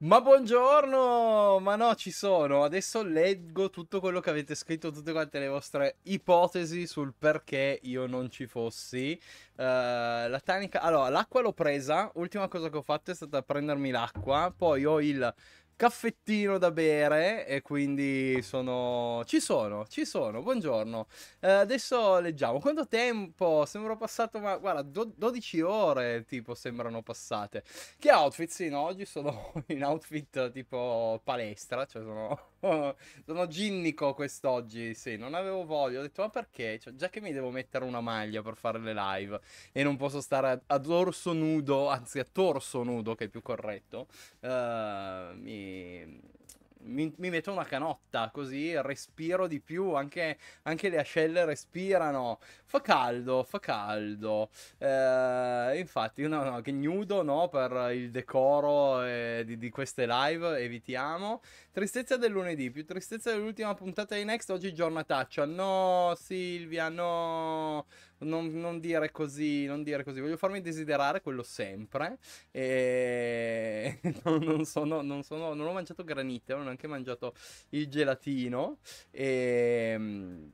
Ma buongiorno! Ma no, ci sono. Adesso leggo tutto quello che avete scritto, tutte quante le vostre ipotesi sul perché io non ci fossi. Uh, la tanica... Allora, l'acqua l'ho presa. Ultima cosa che ho fatto è stata prendermi l'acqua. Poi ho il caffettino da bere e quindi sono... ci sono, ci sono, buongiorno. Eh, adesso leggiamo, quanto tempo? Sembra passato, ma guarda, do- 12 ore tipo sembrano passate. Che outfit? Sì, no, oggi sono in outfit tipo palestra, cioè sono... sono ginnico quest'oggi, sì, non avevo voglia, ho detto ma perché? Cioè, già che mi devo mettere una maglia per fare le live e non posso stare a, ad orso nudo, anzi a torso nudo che è più corretto, eh, mi mi, mi, metto una canotta così respiro di più, anche, anche le ascelle respirano, fa caldo, fa caldo. Eh, infatti, no, no, che nudo no, per il decoro eh, di, di, queste live, evitiamo. Tristezza del lunedì, più tristezza dell'ultima puntata di Next, oggi giornataccia. No Silvia, no non, non, dire così, non dire così, voglio farmi desiderare quello sempre. E non, non, sono, non, sono, non ho mangiato granite, non ho neanche mangiato il gelatino. E... Ehm,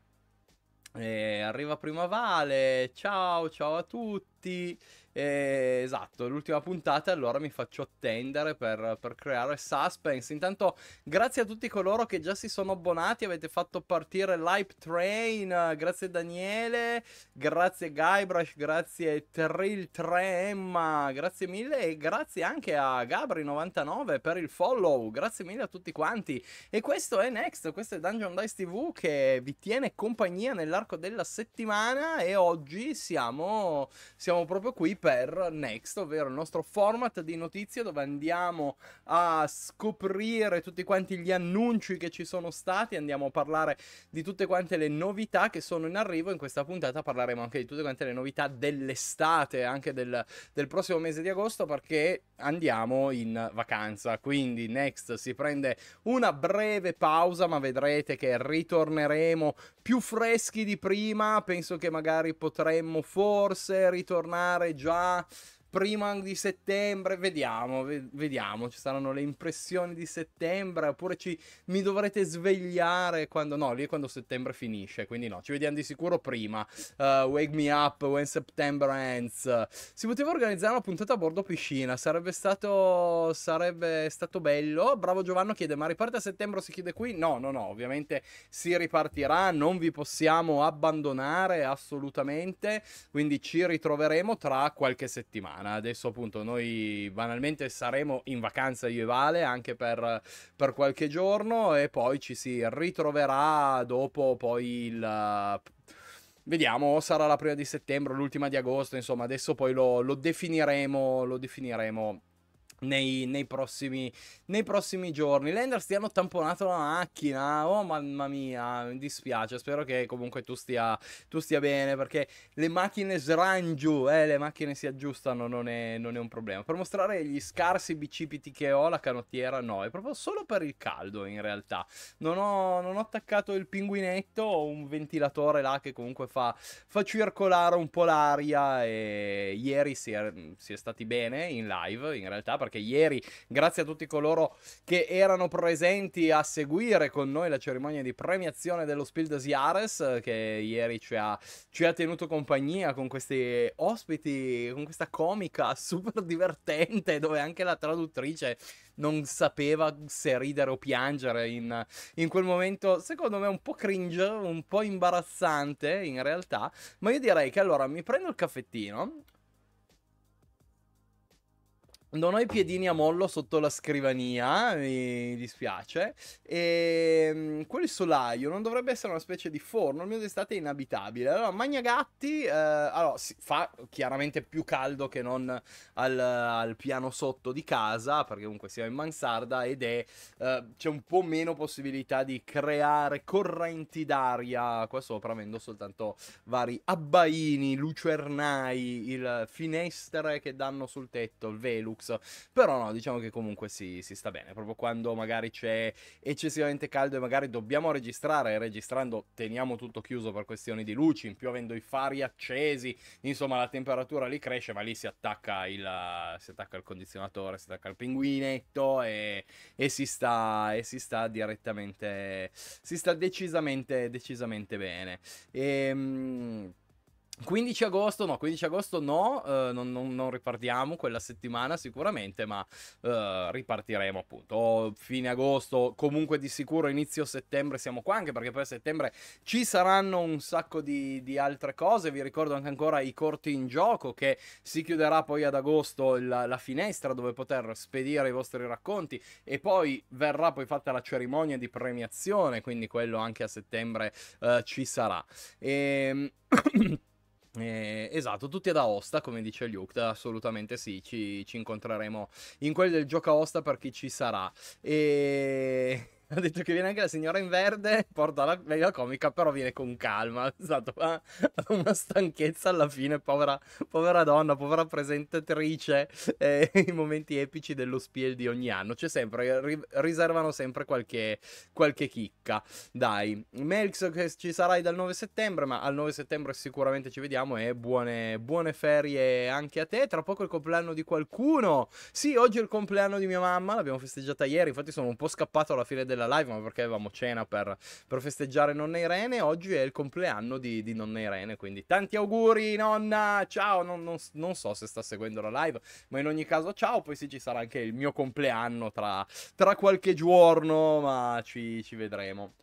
e eh, arriva Primavale, ciao ciao a tutti. Eh, esatto, l'ultima puntata, allora mi faccio attendere per, per, creare suspense. Intanto, grazie a tutti coloro che già si sono abbonati, avete fatto partire l'hype train. Grazie Daniele, grazie Guybrush, grazie Trill 3 Emma, grazie mille e grazie anche a Gabri99 per il follow. Grazie mille a tutti quanti. E questo è Next, questo è Dungeon Dice TV che vi tiene compagnia nell'arco della settimana e oggi siamo, siamo proprio qui per Next, ovvero il nostro format di notizie dove andiamo a scoprire tutti quanti gli annunci che ci sono stati, andiamo a parlare di tutte quante le novità che sono in arrivo. In questa puntata parleremo anche di tutte quante le novità dell'estate, anche del, del prossimo mese di agosto, perché andiamo in vacanza. Quindi Next si prende una breve pausa, ma vedrete che ritorneremo più freschi di prima. Penso che magari potremmo forse ritornare già 가 prima di settembre, vediamo, vediamo, ci saranno le impressioni di settembre, oppure ci, mi dovrete svegliare quando, no, lì è quando settembre finisce, quindi no, ci vediamo di sicuro prima, uh, Wake Me Up When September Ends, si poteva organizzare una puntata a bordo piscina, sarebbe stato, sarebbe stato bello, bravo Giovanni chiede, ma riparte a settembre si chiede qui? No, no, no, ovviamente si ripartirà, non vi possiamo abbandonare assolutamente, quindi ci ritroveremo tra qualche settimana settimana. Adesso appunto noi banalmente saremo in vacanza io e Vale anche per, per qualche giorno e poi ci si ritroverà dopo poi il... Vediamo, sarà la prima di settembre, l'ultima di agosto, insomma adesso poi lo, lo definiremo, lo definiremo nei, nei, prossimi, nei, prossimi, giorni. Lenders ti hanno tamponato la macchina. Oh mamma mia, mi dispiace. Spero che comunque tu stia, tu stia bene perché le macchine srangiu, eh, le macchine si aggiustano, non è, non è, un problema. Per mostrare gli scarsi bicipiti che ho, la canottiera no, è proprio solo per il caldo in realtà. Non ho, non ho attaccato il pinguinetto, ho un ventilatore là che comunque fa, fa circolare un po' l'aria e ieri si è, si è stati bene in live in realtà perché perché ieri, grazie a tutti coloro che erano presenti a seguire con noi la cerimonia di premiazione dello Spiel des Jahres, che ieri ci ha, ci ha tenuto compagnia con questi ospiti, con questa comica super divertente, dove anche la traduttrice non sapeva se ridere o piangere in, in, quel momento, secondo me un po' cringe, un po' imbarazzante in realtà, ma io direi che allora mi prendo il caffettino non ho i piedini a mollo sotto la scrivania, mi dispiace. E ehm, quel solaio non dovrebbe essere una specie di forno, il mio d'estate è inabitabile. Allora, Magnagatti, eh, allora, si fa chiaramente più caldo che non al, al, piano sotto di casa, perché comunque siamo in mansarda ed è, eh, c'è un po' meno possibilità di creare correnti d'aria qua sopra, avendo soltanto vari abbaini, lucernai, il finestre che danno sul tetto, il velux però no, diciamo che comunque si, si sta bene. Proprio quando magari c'è eccessivamente caldo e magari dobbiamo registrare, registrando teniamo tutto chiuso per questioni di luci, in più avendo i fari accesi, insomma la temperatura lì cresce, ma lì si attacca il, si attacca il condizionatore, si attacca il pinguinetto e, e, si, sta, e si sta direttamente, si sta decisamente, decisamente bene. Ehm... 15 agosto, no, 15 agosto no, eh, non, non, non, ripartiamo quella settimana sicuramente, ma eh, ripartiremo appunto. O oh, fine agosto, comunque di sicuro inizio settembre siamo qua, anche perché poi a settembre ci saranno un sacco di, di altre cose. Vi ricordo anche ancora i corti in gioco che si chiuderà poi ad agosto la, la finestra dove poter spedire i vostri racconti e poi verrà poi fatta la cerimonia di premiazione, quindi quello anche a settembre eh, ci sarà. E... Ehm, Eh, esatto, tutti ad Aosta, come dice Luke, assolutamente sì, ci, ci incontreremo in quel del gioco Aosta per chi ci sarà. E ha detto che viene anche la signora in verde, porta la meglio comica, però viene con calma. Esatto, ha ah, una stanchezza alla fine, povera, povera donna, povera presentatrice. Eh, I momenti epici dello spiel di ogni anno. C'è sempre, ri, riservano sempre qualche, qualche chicca. Dai, Melx che ci sarai dal 9 settembre, ma al 9 settembre sicuramente ci vediamo e buone, buone ferie anche a te. Tra poco il compleanno di qualcuno. Sì, oggi è il compleanno di mia mamma, l'abbiamo festeggiata ieri, infatti sono un po' scappato alla fine della la live, ma perché avevamo cena per, per festeggiare nonna Irene. Oggi è il compleanno di, di nonna Irene, quindi tanti auguri nonna, ciao, non, non, non, so se sta seguendo la live, ma in ogni caso ciao, poi sì ci sarà anche il mio compleanno tra, tra qualche giorno, ma ci, ci vedremo.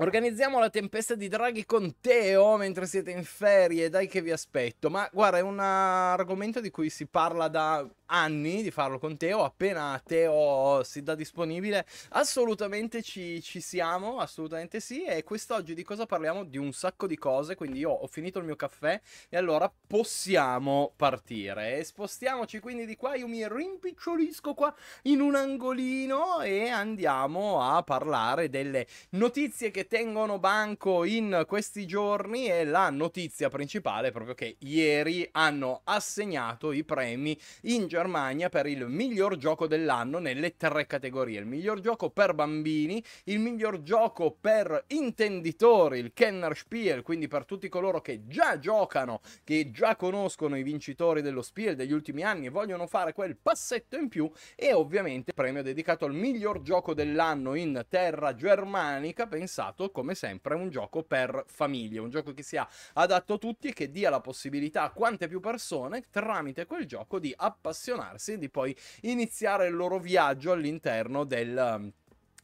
Organizziamo la tempesta di draghi con Teo mentre siete in ferie, dai che vi aspetto. Ma guarda, è un ah, argomento di cui si parla da anni di farlo con Teo, appena Teo si dà disponibile, assolutamente ci, ci, siamo, assolutamente sì, e quest'oggi di cosa parliamo? Di un sacco di cose, quindi io ho finito il mio caffè e allora possiamo partire. E spostiamoci quindi di qua, io mi rimpicciolisco qua in un angolino e andiamo a parlare delle notizie che tengono banco in questi giorni e la notizia principale è proprio che ieri hanno assegnato i premi in Giappone Germania per il miglior gioco dell'anno nelle tre categorie. Il miglior gioco per bambini, il miglior gioco per intenditori, il Kenner Spiel, quindi per tutti coloro che già giocano, che già conoscono i vincitori dello Spiel degli ultimi anni e vogliono fare quel passetto in più e ovviamente premio dedicato al miglior gioco dell'anno in terra germanica, pensato come sempre un gioco per famiglie, un gioco che sia adatto a tutti e che dia la possibilità a quante più persone tramite quel gioco di appassionarsi appassionarsi di poi iniziare il loro viaggio all'interno del um,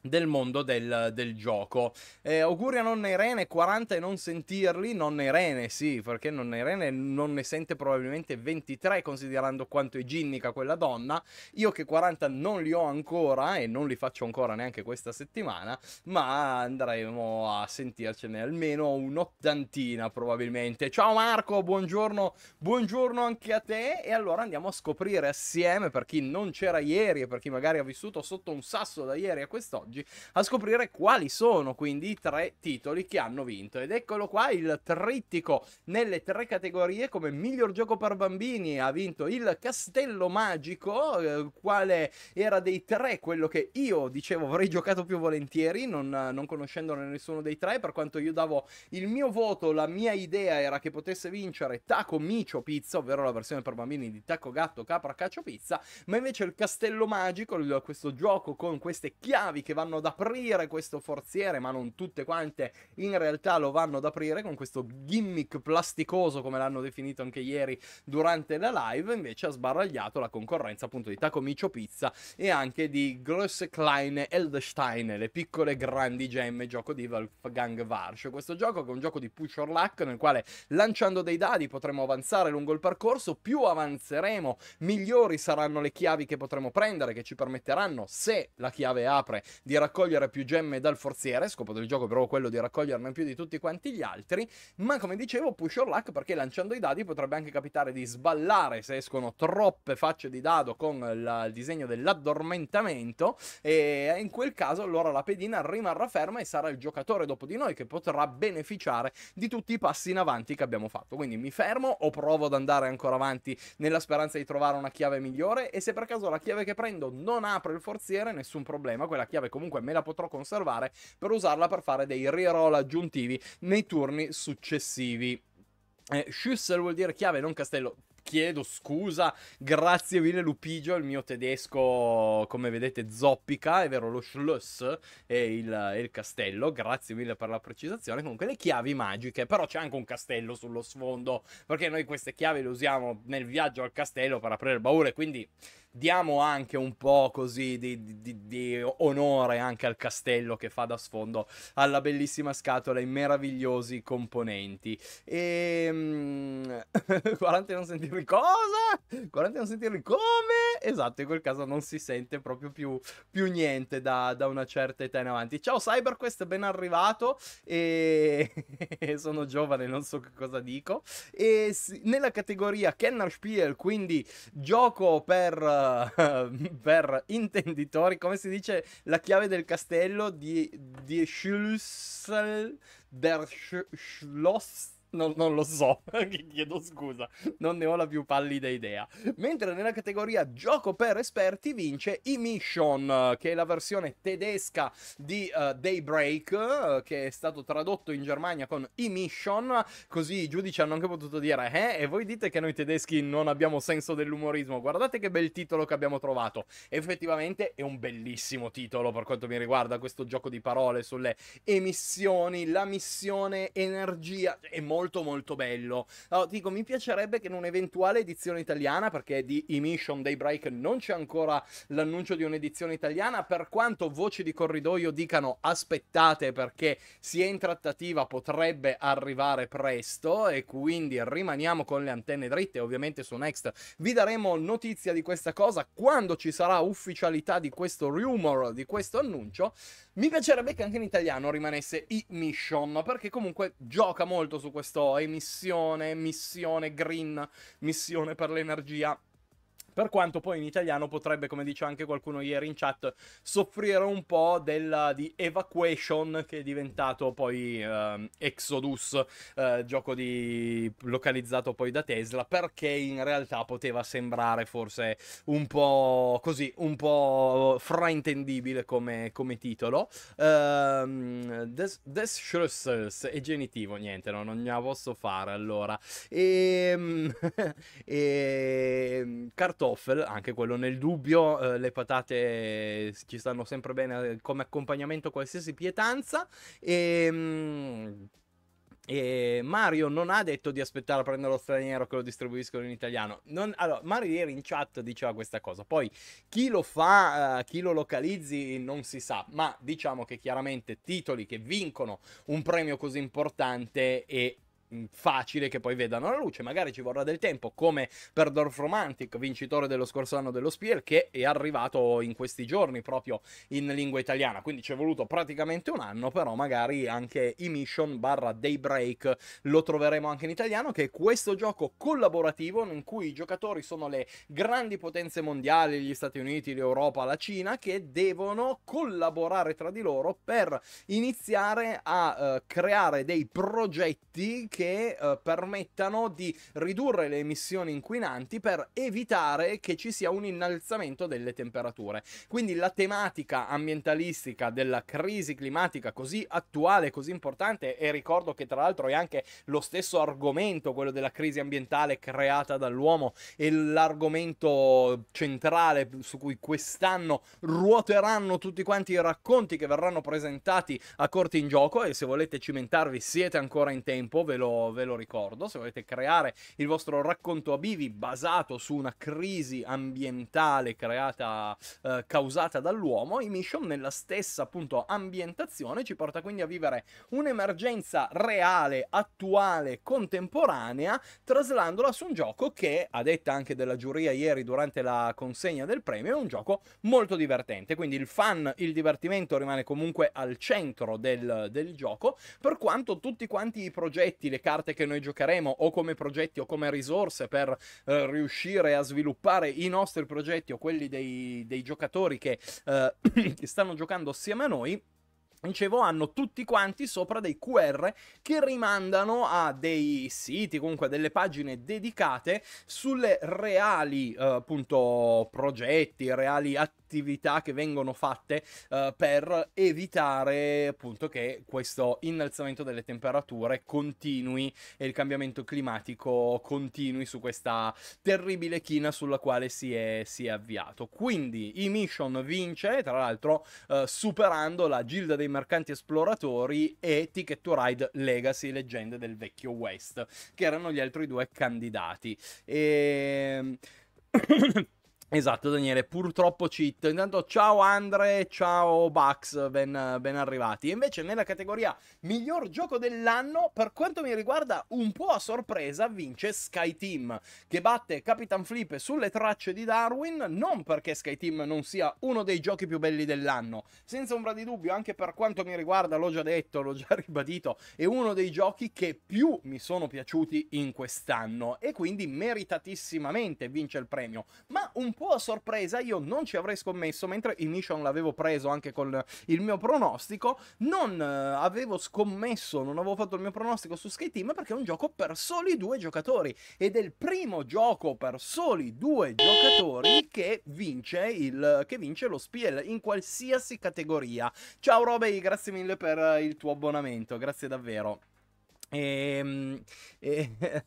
del mondo del, del gioco. Eh, auguri a nonna Irene, 40 e non sentirli, nonna Irene sì, perché nonna Irene non ne sente probabilmente 23 considerando quanto è ginnica quella donna, io che 40 non li ho ancora e non li faccio ancora neanche questa settimana, ma andremo a sentircene almeno un'ottantina probabilmente. Ciao Marco, buongiorno, buongiorno anche a te e allora andiamo a scoprire assieme per chi non c'era ieri e per chi magari ha vissuto sotto un sasso da ieri a quest'oggi oggi a scoprire quali sono quindi i tre titoli che hanno vinto. Ed eccolo qua il trittico nelle tre categorie come miglior gioco per bambini ha vinto il Castello Magico, eh, quale era dei tre quello che io dicevo avrei giocato più volentieri, non, non conoscendone nessuno dei tre, per quanto io davo il mio voto, la mia idea era che potesse vincere Taco Micio Pizza, ovvero la versione per bambini di Tacco Gatto Capra Caccio Pizza, ma invece il Castello Magico, questo gioco con queste chiavi che vanno vanno ad aprire questo forziere, ma non tutte quante in realtà lo vanno ad aprire con questo gimmick plasticoso come l'hanno definito anche ieri durante la live, invece ha sbaragliato la concorrenza appunto di Taco Micio Pizza e anche di Gross Kleine Eldestein, le piccole grandi gemme, gioco di Wolfgang Warsch. Questo gioco è un gioco di push or luck nel quale lanciando dei dadi potremo avanzare lungo il percorso, più avanzeremo, migliori saranno le chiavi che potremo prendere che ci permetteranno, se la chiave apre, di di raccogliere più gemme dal forziere, scopo del gioco però quello di raccoglierne più di tutti quanti gli altri, ma come dicevo push or luck perché lanciando i dadi potrebbe anche capitare di sballare se escono troppe facce di dado con la, il disegno dell'addormentamento e in quel caso allora la pedina rimarrà ferma e sarà il giocatore dopo di noi che potrà beneficiare di tutti i passi in avanti che abbiamo fatto. Quindi mi fermo o provo ad andare ancora avanti nella speranza di trovare una chiave migliore e se per caso la chiave che prendo non apre il forziere nessun problema, quella chiave comunque comunque me la potrò conservare per usarla per fare dei reroll aggiuntivi nei turni successivi. Eh, Schussel vuol dire chiave, non castello chiedo scusa, grazie mille Lupigio, il mio tedesco come vedete zoppica, è vero lo Schloss è il, è il castello, grazie mille per la precisazione, comunque le chiavi magiche, però c'è anche un castello sullo sfondo, perché noi queste chiavi le usiamo nel viaggio al castello per aprire il baule, quindi diamo anche un po' così di, di, di, onore anche al castello che fa da sfondo alla bellissima scatola i meravigliosi componenti. E... Ehm, 40 non sentivo sentirli cosa? 40 non sentirli come? Esatto, in quel caso non si sente proprio più, più niente da, da, una certa età in avanti. Ciao CyberQuest, ben arrivato. E... sono giovane, non so che cosa dico. E nella categoria Kennerspiel, quindi gioco per, uh, per intenditori, come si dice la chiave del castello di, di Schlüssel der Sch- Schloss non, non, lo so, chiedo scusa, non ne ho la più pallida idea. Mentre nella categoria gioco per esperti vince I Mission, che è la versione tedesca di uh, Daybreak, eh, che è stato tradotto in Germania con I Mission, così i giudici hanno anche potuto dire, eh, e voi dite che noi tedeschi non abbiamo senso dell'umorismo, guardate che bel titolo che abbiamo trovato. Effettivamente è un bellissimo titolo per quanto mi riguarda questo gioco di parole sulle emissioni, la missione, energia, è molto molto molto bello. Allora, dico, mi piacerebbe che in un'eventuale edizione italiana, perché di Emission Daybreak non c'è ancora l'annuncio di un'edizione italiana, per quanto voci di corridoio dicano aspettate perché si è in trattativa, potrebbe arrivare presto e quindi rimaniamo con le antenne dritte, ovviamente su Next vi daremo notizia di questa cosa quando ci sarà ufficialità di questo rumor, di questo annuncio. Mi piacerebbe che anche in italiano rimanesse Emission perché comunque gioca molto su questo sto, emissione, missione green, missione per l'energia. Per quanto poi in italiano potrebbe, come dice anche qualcuno ieri in chat, soffrire un po' della, di Evacuation, che è diventato poi eh, Exodus, eh, gioco di... localizzato poi da Tesla, perché in realtà poteva sembrare forse un po' così, un po' fraintendibile come, come titolo. Um, des, des Schlüssels è genitivo, niente, no, non ne posso fare allora. E, ehm, e ehm, cartone Stoffel, anche quello nel dubbio, eh, le patate ci stanno sempre bene eh, come accompagnamento a qualsiasi pietanza. E... Ehm, e Mario non ha detto di aspettare a prendere lo straniero che lo distribuiscono in italiano. Non, allora, Mario ieri in chat diceva questa cosa. Poi chi lo fa, uh, chi lo localizzi non si sa. Ma diciamo che chiaramente titoli che vincono un premio così importante e Mm, facile che poi vedano la luce. Magari ci vorrà del tempo, come per Dorf Romantic, vincitore dello scorso anno dello Spiel, che è arrivato in questi giorni proprio in lingua italiana. Quindi ci è voluto praticamente un anno, però magari anche i Mission barra Daybreak lo troveremo anche in italiano, che è questo gioco collaborativo in cui i giocatori sono le grandi potenze mondiali, gli Stati Uniti, l'Europa, la Cina, che devono collaborare tra di loro per iniziare a eh, creare dei progetti che che eh, permettano di ridurre le emissioni inquinanti per evitare che ci sia un innalzamento delle temperature. Quindi la tematica ambientalistica della crisi climatica così attuale, così importante e ricordo che tra l'altro è anche lo stesso argomento, quello della crisi ambientale creata dall'uomo e l'argomento centrale su cui quest'anno ruoteranno tutti quanti i racconti che verranno presentati a corti in gioco e se volete cimentarvi siete ancora in tempo, ve lo lo, ve lo ricordo, se volete creare il vostro racconto a bivi basato su una crisi ambientale creata, eh, causata dall'uomo, i Mission nella stessa appunto ambientazione ci porta quindi a vivere un'emergenza reale, attuale, contemporanea, traslandola su un gioco che, a detta anche della giuria ieri durante la consegna del premio, è un gioco molto divertente, quindi il fan, il divertimento rimane comunque al centro del, del gioco, per quanto tutti quanti i progetti, le carte che noi giocheremo o come progetti o come risorse per eh, riuscire a sviluppare i nostri progetti o quelli dei, dei giocatori che eh, stanno giocando assieme a noi dicevo, hanno tutti quanti sopra dei QR che rimandano a dei siti, comunque a delle pagine dedicate sulle reali eh, appunto progetti, reali attività che vengono fatte eh, per evitare appunto che questo innalzamento delle temperature continui e il cambiamento climatico continui su questa terribile china sulla quale si è, si è avviato. Quindi i Mission vince, tra l'altro eh, superando la Gilda dei mercanti esploratori e Ticket to Ride Legacy, leggende del vecchio West, che erano gli altri due candidati. E... Ehm, Esatto Daniele, purtroppo cheat. Intanto ciao Andre, ciao Bax, ben, ben, arrivati. invece nella categoria miglior gioco dell'anno, per quanto mi riguarda un po' a sorpresa, vince Sky Team, che batte Capitan Flip sulle tracce di Darwin, non perché Sky Team non sia uno dei giochi più belli dell'anno, senza ombra di dubbio, anche per quanto mi riguarda, l'ho già detto, l'ho già ribadito, è uno dei giochi che più mi sono piaciuti in quest'anno e quindi meritatissimamente vince il premio. Ma un po' a sorpresa, io non ci avrei scommesso, mentre Inition l'avevo preso anche con il mio pronostico, non eh, avevo scommesso, non avevo fatto il mio pronostico su Skate perché è un gioco per soli due giocatori ed è il primo gioco per soli due giocatori che vince, il, che vince lo Spiel in qualsiasi categoria. Ciao Robey, grazie mille per il tuo abbonamento, grazie davvero. Ehm... e eh,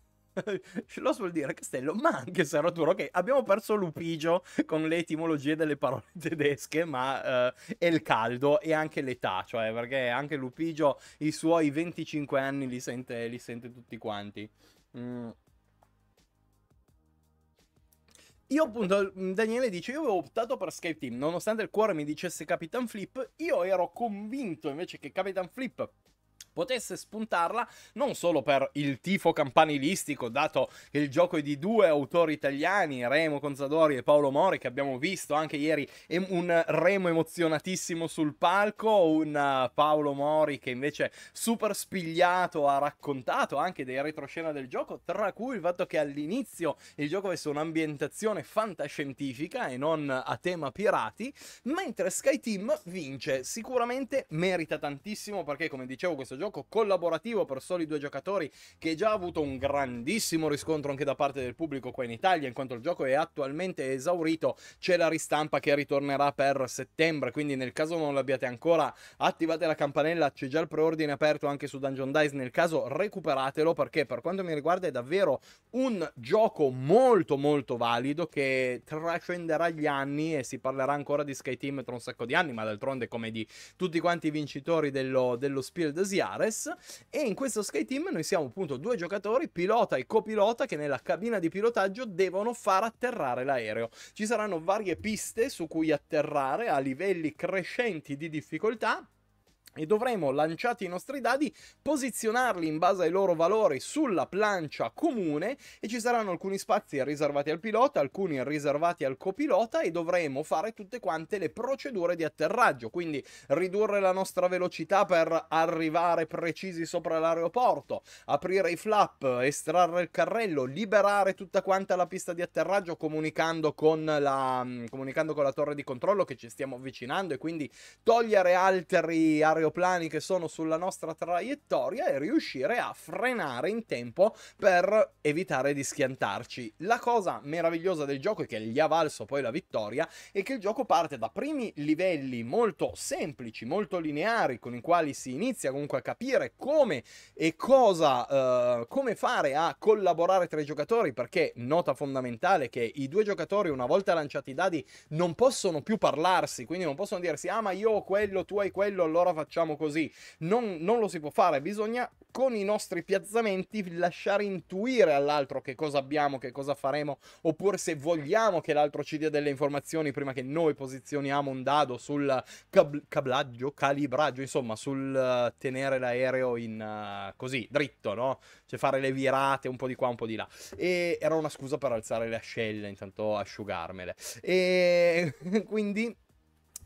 Schloss vuol dire castello, ma anche serratura. Ok, abbiamo perso l'upigio con le etimologie delle parole tedesche, ma uh, è il caldo e anche l'età, cioè perché anche l'upigio i suoi 25 anni li sente, li sente tutti quanti. Mm. Io appunto, mm, Daniele dice, io avevo optato per Skype Team, nonostante il cuore mi dicesse Capitan Flip, io ero convinto invece che Capitan Flip potesse spuntarla non solo per il tifo campanilistico, dato che il gioco è di due autori italiani, Remo Conzadori e Paolo Mori, che abbiamo visto anche ieri un Remo emozionatissimo sul palco, un eh, Paolo Mori che invece super spigliato ha raccontato anche dei retroscena del gioco, tra cui il fatto che all'inizio il gioco avesse un'ambientazione fantascientifica e non a tema pirati, mentre Sky Team vince, sicuramente merita tantissimo perché come dicevo questo gioco gioco collaborativo per soli due giocatori che già ha avuto un grandissimo riscontro anche da parte del pubblico qua in Italia in quanto il gioco è attualmente esaurito c'è la ristampa che ritornerà per settembre quindi nel caso non l'abbiate ancora attivate la campanella c'è già il preordine aperto anche su Dungeon Dice nel caso recuperatelo perché per quanto mi riguarda è davvero un gioco molto molto valido che trascenderà gli anni e si parlerà ancora di Sky Team tra un sacco di anni ma d'altronde come di tutti quanti i vincitori dello, dello Spiel des Jahres Ares e in questo Sky Team noi siamo appunto due giocatori, pilota e copilota che nella cabina di pilotaggio devono far atterrare l'aereo. Ci saranno varie piste su cui atterrare a livelli crescenti di difficoltà e dovremo, lanciati i nostri dadi, posizionarli in base ai loro valori sulla plancia comune e ci saranno alcuni spazi riservati al pilota, alcuni riservati al copilota e dovremo fare tutte quante le procedure di atterraggio, quindi ridurre la nostra velocità per arrivare precisi sopra l'aeroporto, aprire i flap, estrarre il carrello, liberare tutta quanta la pista di atterraggio comunicando con la, mm, comunicando con la torre di controllo che ci stiamo avvicinando e quindi togliere altri aeroporti aeroplani che sono sulla nostra traiettoria e riuscire a frenare in tempo per evitare di schiantarci. La cosa meravigliosa del gioco e che gli ha valso poi la vittoria è che il gioco parte da primi livelli molto semplici, molto lineari, con i quali si inizia comunque a capire come e cosa, eh, come fare a collaborare tra i giocatori, perché nota fondamentale che i due giocatori una volta lanciati i dadi non possono più parlarsi, quindi non possono dirsi ah ma io ho quello, tu hai quello, allora facciamo diciamo così, non, non lo si può fare, bisogna con i nostri piazzamenti lasciare intuire all'altro che cosa abbiamo, che cosa faremo, oppure se vogliamo che l'altro ci dia delle informazioni prima che noi posizioniamo un dado sul cab- cablaggio, calibraggio, insomma, sul eh, tenere l'aereo in uh, così, dritto, no? Cioè fare le virate un po' di qua, un po' di là. E era una scusa per alzare le ascelle, intanto asciugarmele. E quindi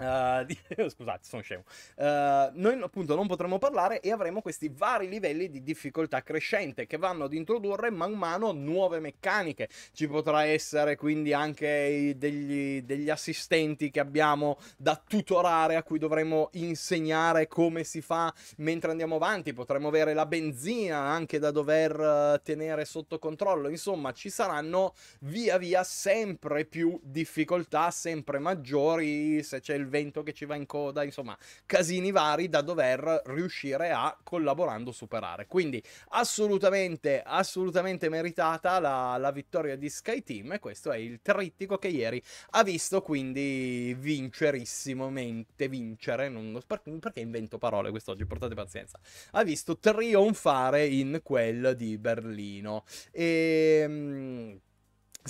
Uh, scusate, sono scemo. Uh, noi appunto non potremo parlare e avremo questi vari livelli di difficoltà crescente che vanno ad introdurre man mano nuove meccaniche. Ci potrà essere quindi anche degli, degli assistenti che abbiamo da tutorare a cui dovremo insegnare come si fa mentre andiamo avanti. Potremo avere la benzina anche da dover eh, tenere sotto controllo. Insomma, ci saranno via via sempre più difficoltà, sempre maggiori se c'è il vento che ci va in coda, insomma, casini vari da dover riuscire a collaborando superare. Quindi assolutamente, assolutamente meritata la, la vittoria di Sky Team e questo è il trittico che ieri ha visto quindi vincerissimamente vincere, non, perché invento parole quest'oggi, portate pazienza, ha visto trionfare in quel di Berlino. E... Ehm,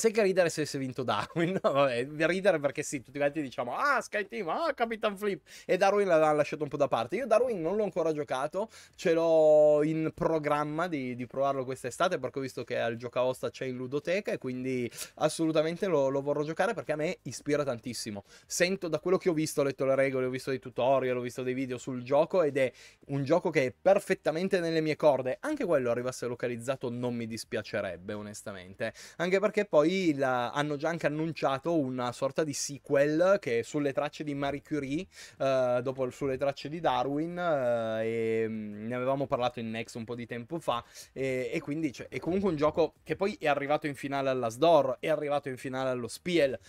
che ridere se avesse vinto Darwin, no, vabbè, ridere perché sì, tutti quanti diciamo ah Sky Team, ah Capitan Flip e Darwin l'ha lasciato un po' da parte. Io Darwin non l'ho ancora giocato, ce l'ho in programma di, di provarlo quest'estate perché ho visto che al Giocaosta c'è in ludoteca e quindi assolutamente lo, lo, vorrò giocare perché a me ispira tantissimo. Sento da quello che ho visto, ho letto le regole, ho visto dei tutorial, ho visto dei video sul gioco ed è un gioco che è perfettamente nelle mie corde. Anche quello arrivasse localizzato non mi dispiacerebbe onestamente, anche perché poi poi la, hanno già anche annunciato una sorta di sequel che è sulle tracce di Marie Curie, uh, dopo sulle tracce di Darwin, uh, e mm, ne avevamo parlato in Next un po' di tempo fa, e, e quindi cioè, è comunque un gioco che poi è arrivato in finale alla Sdor, è arrivato in finale allo Spiel,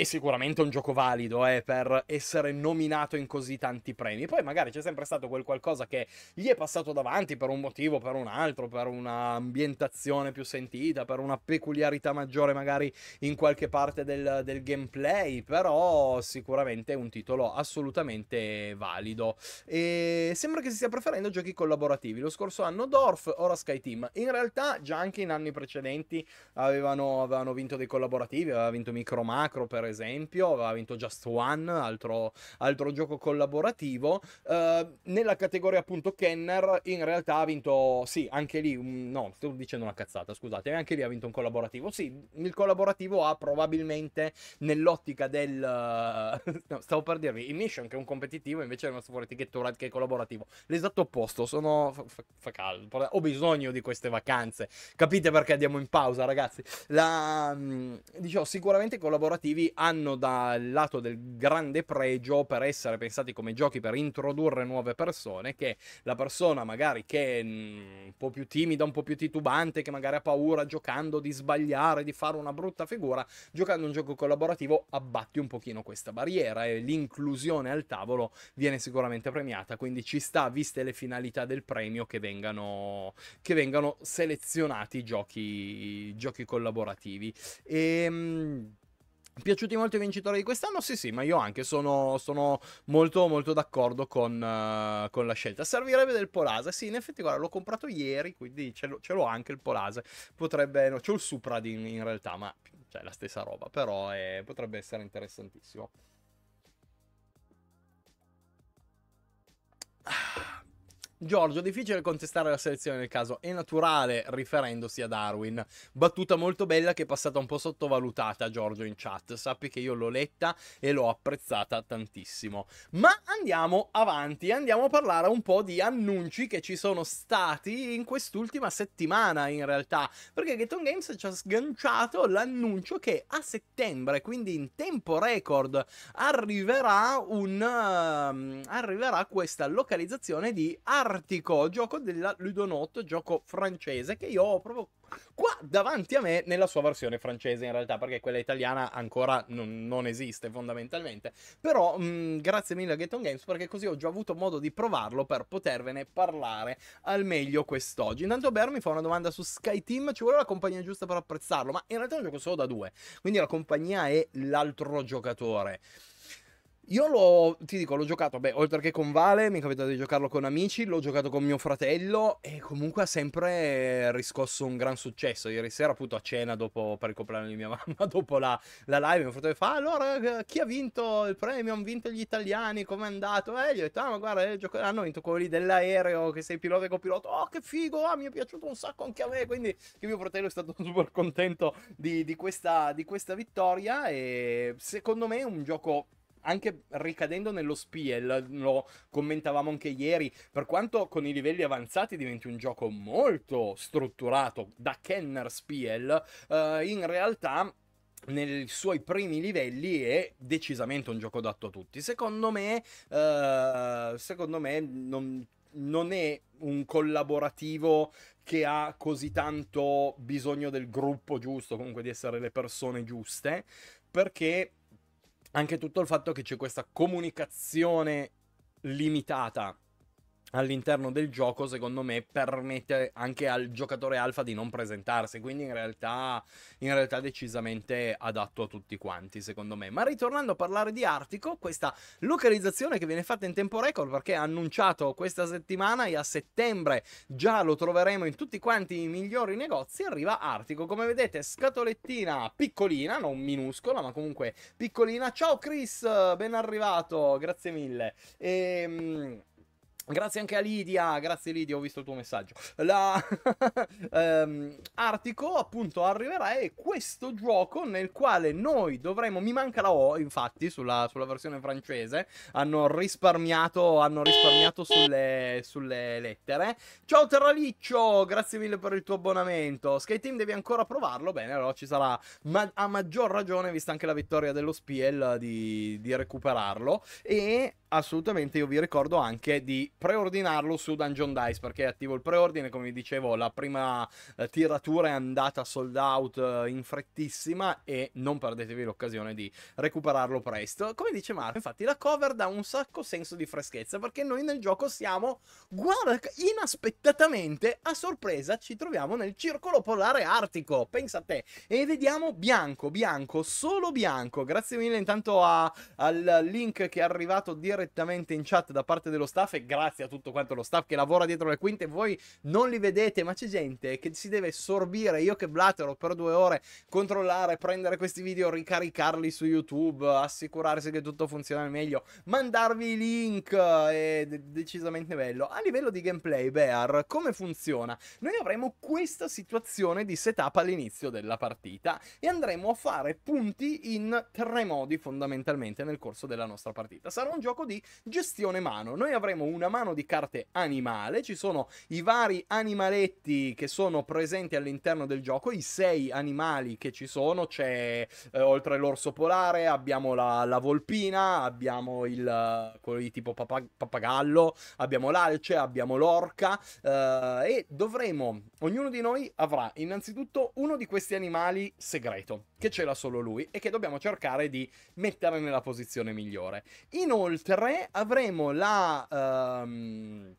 è sicuramente un gioco valido eh, per essere nominato in così tanti premi. Poi magari c'è sempre stato quel qualcosa che gli è passato davanti per un motivo, per un altro, per un'ambientazione più sentita, per una peculiarità maggiore magari in qualche parte del, del gameplay, però sicuramente è un titolo assolutamente valido. E sembra che si stia preferendo giochi collaborativi. Lo scorso anno Dorf, ora Sky Team. In realtà già anche in anni precedenti avevano, avevano vinto dei collaborativi, aveva vinto Micro Macro per esempio, aveva vinto Just One, altro, altro gioco collaborativo. Eh, nella categoria appunto Kenner in realtà ha vinto, sì, anche lì, mm, no, sto dicendo una cazzata, scusate, anche lì ha vinto un collaborativo. Sì, il collaborativo ha probabilmente nell'ottica del... no, stavo per dirvi, il Mission che è un competitivo invece è rimasto fuori etichetturato che è collaborativo. L'esatto opposto, sono... Fa, fa caldo, ho bisogno di queste vacanze. Capite perché andiamo in pausa, ragazzi? La, diciamo, sicuramente i collaborativi hanno dal lato del grande pregio per essere pensati come giochi per introdurre nuove persone, che la persona magari che è mm, un po' più timida, un po' più titubante, che magari ha paura giocando di sbagliare, di fare una brutta figura, giocando un gioco collaborativo abbatti un pochino questa barriera e l'inclusione al tavolo viene sicuramente premiata, quindi ci sta, viste le finalità del premio, che vengano, che vengano selezionati giochi, giochi collaborativi. E, ehm, Piaciuti molto i vincitori di quest'anno? Sì, sì, ma io anche sono, sono molto, molto d'accordo con, uh, con, la scelta. Servirebbe del Polase? Sì, in effetti, guarda, l'ho comprato ieri, quindi ce l'ho, ce l'ho anche il Polase. Potrebbe, no, c'ho il Supra in, in realtà, ma cioè la stessa roba, però eh, potrebbe essere interessantissimo. Giorgio, difficile contestare la selezione nel caso, è naturale riferendosi a Darwin. Battuta molto bella che è passata un po' sottovalutata, Giorgio, in chat. Sappi che io l'ho letta e l'ho apprezzata tantissimo. Ma andiamo avanti, andiamo a parlare un po' di annunci che ci sono stati in quest'ultima settimana, in realtà. Perché Geton Games ci ha sganciato l'annuncio che a settembre, quindi in tempo record, arriverà, un, uh, arriverà questa localizzazione di Ar- Artico, gioco della Ludonotto, gioco francese che io ho proprio qua davanti a me nella sua versione francese in realtà, perché quella italiana ancora non, non esiste fondamentalmente. Però mh, mm, grazie mille a Get Games perché così ho già avuto modo di provarlo per potervene parlare al meglio quest'oggi. Intanto Bear mi fa una domanda su Sky Team, ci vuole la compagnia giusta per apprezzarlo, ma in realtà è un gioco solo da due, quindi la compagnia è l'altro giocatore. Io l'ho, ti dico, l'ho giocato, beh, oltre che con Vale, mi è capitato di giocarlo con amici, l'ho giocato con mio fratello e comunque ha sempre riscosso un gran successo. Ieri sera, appunto, a cena dopo, per il compleanno di mia mamma, dopo la, la live, mio fratello fa, ah, allora, eh, chi ha vinto il premio? Hanno vinto gli italiani, com'è andato? E eh, gli ho detto, ah, ma guarda, eh, gioco... Ah, hanno vinto quelli dell'aereo, che sei pilota e copilota, Oh, che figo, ah, mi è piaciuto un sacco anche a me, quindi che mio fratello è stato super contento di, di, questa, di questa vittoria e secondo me è un gioco anche ricadendo nello Spiel, lo commentavamo anche ieri, per quanto con i livelli avanzati diventi un gioco molto strutturato da Kenner Spiel, eh, in realtà nei suoi primi livelli è decisamente un gioco adatto a tutti. Secondo me, eh, secondo me non, non è un collaborativo che ha così tanto bisogno del gruppo giusto, comunque di essere le persone giuste, perché anche tutto il fatto che c'è questa comunicazione limitata all'interno del gioco, secondo me, permette anche al giocatore alfa di non presentarsi. Quindi, in realtà, in realtà decisamente adatto a tutti quanti, secondo me. Ma ritornando a parlare di Artico, questa localizzazione che viene fatta in tempo record, perché è annunciato questa settimana e a settembre già lo troveremo in tutti quanti i migliori negozi. Arriva Artico. Come vedete, scatolettina piccolina, non minuscola, ma comunque piccolina. Ciao Chris, ben arrivato, grazie mille. Ehm. Grazie anche a Lidia, grazie Lidia, ho visto il tuo messaggio. La... um, Artico appunto arriverà e questo gioco nel quale noi dovremo, mi manca la O infatti sulla, sulla versione francese, hanno risparmiato, hanno risparmiato sulle, sulle, lettere. Ciao Terraliccio, grazie mille per il tuo abbonamento. Skate Team devi ancora provarlo, bene, allora ci sarà ma- a maggior ragione vista anche la vittoria dello Spiel di, di recuperarlo e assolutamente io vi ricordo anche di preordinarlo su Dungeon Dice perché è attivo il preordine, come vi dicevo la prima eh, tiratura è andata sold out eh, in frettissima e non perdetevi l'occasione di recuperarlo presto. Come dice Marco, infatti la cover dà un sacco senso di freschezza perché noi nel gioco siamo, guarda, inaspettatamente a sorpresa ci troviamo nel circolo polare artico, pensa a te, e vediamo bianco, bianco, solo bianco. Grazie mille intanto a, al link che è arrivato direttamente in chat da parte dello staff e grazie grazie a tutto quanto lo staff che lavora dietro le quinte, voi non li vedete, ma c'è gente che si deve sorbire, io che blattero per due ore, controllare, prendere questi video, ricaricarli su YouTube, assicurarsi che tutto funziona al meglio, mandarvi i link, è decisamente bello. A livello di gameplay, Bear, come funziona? Noi avremo questa situazione di setup all'inizio della partita e andremo a fare punti in tre modi fondamentalmente nel corso della nostra partita. Sarà un gioco di gestione mano, noi avremo una mano mano di carte animale, ci sono i vari animaletti che sono presenti all'interno del gioco, i sei animali che ci sono, c'è eh, oltre l'orso polare, abbiamo la, la volpina, abbiamo il, eh, quello di tipo papag- pappagallo, abbiamo l'alce, abbiamo l'orca eh, e dovremo, ognuno di noi avrà innanzitutto uno di questi animali segreto, che ce l'ha solo lui e che dobbiamo cercare di mettere nella posizione migliore. Inoltre avremo la, ehm, Um,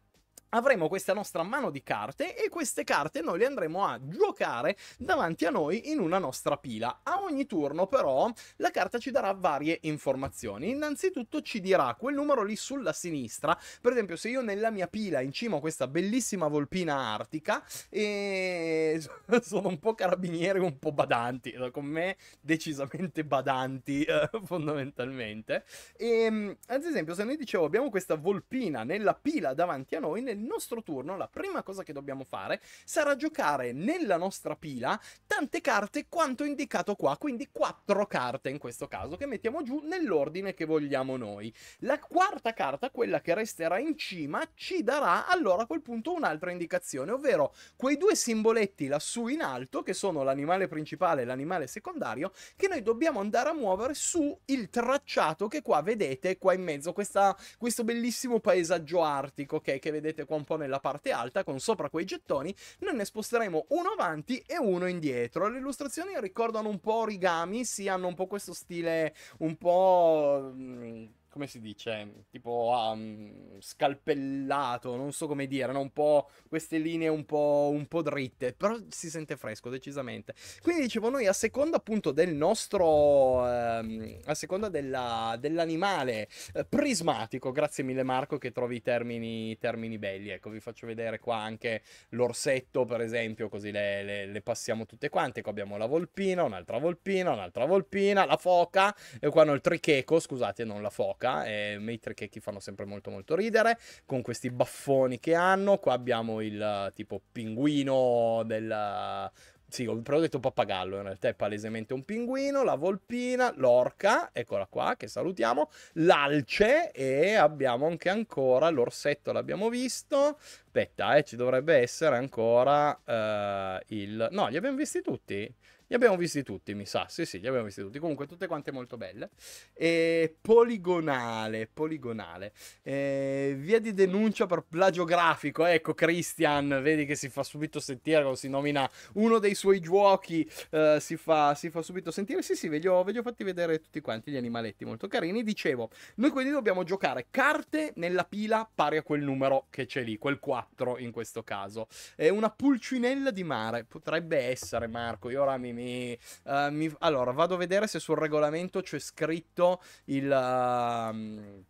avremo questa nostra mano di carte e queste carte noi le andremo a giocare davanti a noi in una nostra pila. A ogni turno però la carta ci darà varie informazioni. Innanzitutto ci dirà quel numero lì sulla sinistra, per esempio se io nella mia pila in cima ho questa bellissima volpina artica e sono un po' carabinieri un po' badanti, con me decisamente badanti eh, fondamentalmente. E, ehm, ad esempio se noi dicevo abbiamo questa volpina nella pila davanti a noi, nel nel nostro turno la prima cosa che dobbiamo fare sarà giocare nella nostra pila tante carte quanto indicato qua, quindi quattro carte in questo caso che mettiamo giù nell'ordine che vogliamo noi. La quarta carta, quella che resterà in cima, ci darà allora a quel punto un'altra indicazione, ovvero quei due simboletti lassù in alto che sono l'animale principale e l'animale secondario che noi dobbiamo andare a muovere su il tracciato che qua vedete qua in mezzo, questa, questo bellissimo paesaggio artico okay, che vedete qua un po' nella parte alta, con sopra quei gettoni, noi ne sposteremo uno avanti e uno indietro. Le illustrazioni ricordano un po' origami, si sì, hanno un po' questo stile un po' mm, come si dice, tipo um, scalpellato, non so come dire, no? un po' queste linee un po', un po', dritte, però si sente fresco decisamente. Quindi dicevo, noi a seconda appunto del nostro, ehm, a seconda della, dell'animale eh, prismatico, grazie mille Marco che trovi i termini, termini, belli, ecco vi faccio vedere qua anche l'orsetto per esempio, così le, le, le passiamo tutte quante, qua abbiamo la volpina, un'altra volpina, un'altra volpina, la foca, e qua hanno il tricheco, scusate non la foca gioca, e Maitre e Keki fanno sempre molto molto ridere, con questi baffoni che hanno, qua abbiamo il tipo pinguino del... Sì, ho però detto pappagallo, in realtà è palesemente un pinguino, la volpina, l'orca, eccola qua, che salutiamo, l'alce e abbiamo anche ancora l'orsetto, l'abbiamo visto. Aspetta, eh, ci dovrebbe essere ancora uh, il... No, li abbiamo visti tutti? Li abbiamo visti tutti, mi sa. Sì, sì, li abbiamo visti tutti. Comunque, tutte quante molto belle. E poligonale, poligonale. E via di denuncia per plagio grafico. Ecco, Christian, vedi che si fa subito sentire, quando si nomina uno dei suoi giochi, eh, si, fa, si, fa, subito sentire. Sì, sì, ve li, ho, ve li ho fatti vedere tutti quanti, gli animaletti molto carini. Dicevo, noi quindi dobbiamo giocare carte nella pila pari a quel numero che c'è lì, quel 4 in questo caso. È una pulcinella di mare, potrebbe essere Marco, io ora mi mi, uh, mi... Allora, vado a vedere se sul regolamento c'è scritto il... Uh,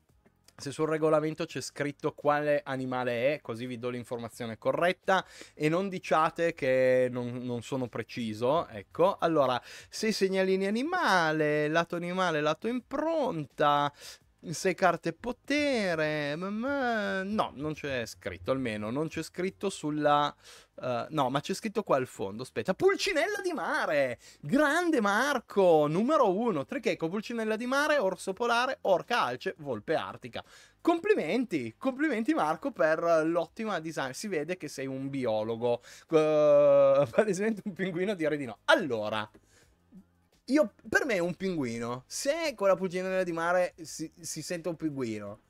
se sul regolamento c'è scritto quale animale è, così vi do l'informazione corretta e non diciate che non, non, sono preciso, ecco. Allora, se segnalini animale, lato animale, lato impronta, sei carte potere. Ma... No, non c'è scritto, almeno non c'è scritto sulla... Uh, no, ma c'è scritto qua al fondo. Aspetta, Pulcinella di mare! Grande Marco! Numero uno. Tricheco, Pulcinella di mare, Orso polare, Orca alce, Volpe artica. Complimenti, complimenti Marco per l'ottima design. Si vede che sei un biologo. Uh, palesemente un pinguino direi di no. Allora, io, per me è un pinguino. Se con la pulcinella di mare si, si, sente un pinguino,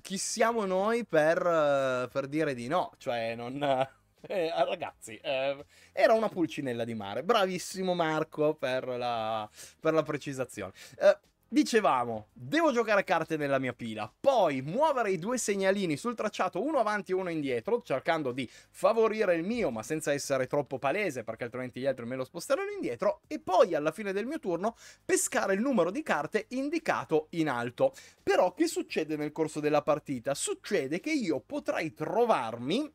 chi siamo noi per, eh, per dire di no? Cioè, non... Eh, ragazzi, eh, era una pulcinella di mare. Bravissimo Marco per la, per la precisazione. Eh, Dicevamo, devo giocare carte nella mia pila, poi muovere i due segnalini sul tracciato, uno avanti e uno indietro, cercando di favorire il mio, ma senza essere troppo palese, perché altrimenti gli altri me lo sposteranno indietro, e poi alla fine del mio turno pescare il numero di carte indicato in alto. Però che succede nel corso della partita? Succede che io potrei trovarmi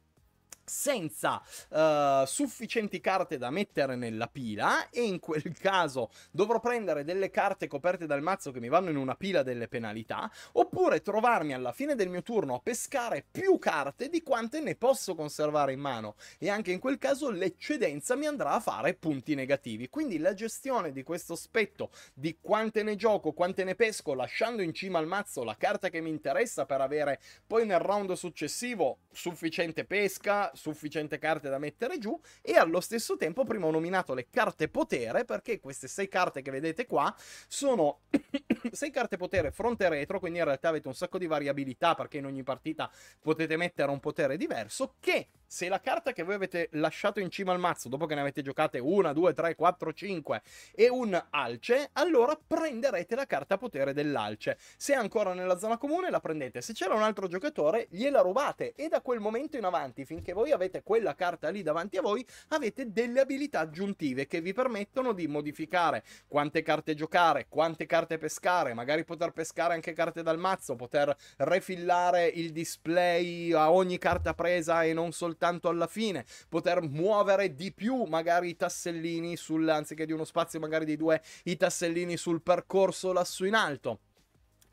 senza uh, sufficienti carte da mettere nella pila e in quel caso dovrò prendere delle carte coperte dal mazzo che mi vanno in una pila delle penalità oppure trovarmi alla fine del mio turno a pescare più carte di quante ne posso conservare in mano e anche in quel caso l'eccedenza mi andrà a fare punti negativi quindi la gestione di questo aspetto di quante ne gioco quante ne pesco lasciando in cima al mazzo la carta che mi interessa per avere poi nel round successivo sufficiente pesca sufficiente carte da mettere giù e allo stesso tempo prima ho nominato le carte potere perché queste sei carte che vedete qua sono sei carte potere fronte e retro, quindi in realtà avete un sacco di variabilità perché in ogni partita potete mettere un potere diverso che se la carta che voi avete lasciato in cima al mazzo, dopo che ne avete giocate una, due, tre, quattro, cinque e un alce, allora prenderete la carta potere dell'alce. Se è ancora nella zona comune la prendete, se c'era un altro giocatore gliela rubate e da quel momento in avanti, finché voi avete quella carta lì davanti a voi, avete delle abilità aggiuntive che vi permettono di modificare quante carte giocare, quante carte pescare, magari poter pescare anche carte dal mazzo, poter refillare il display a ogni carta presa e non soltanto soltanto alla fine, poter muovere di più magari i tassellini sul, anziché di uno spazio magari di due, i tassellini sul percorso lassù in alto.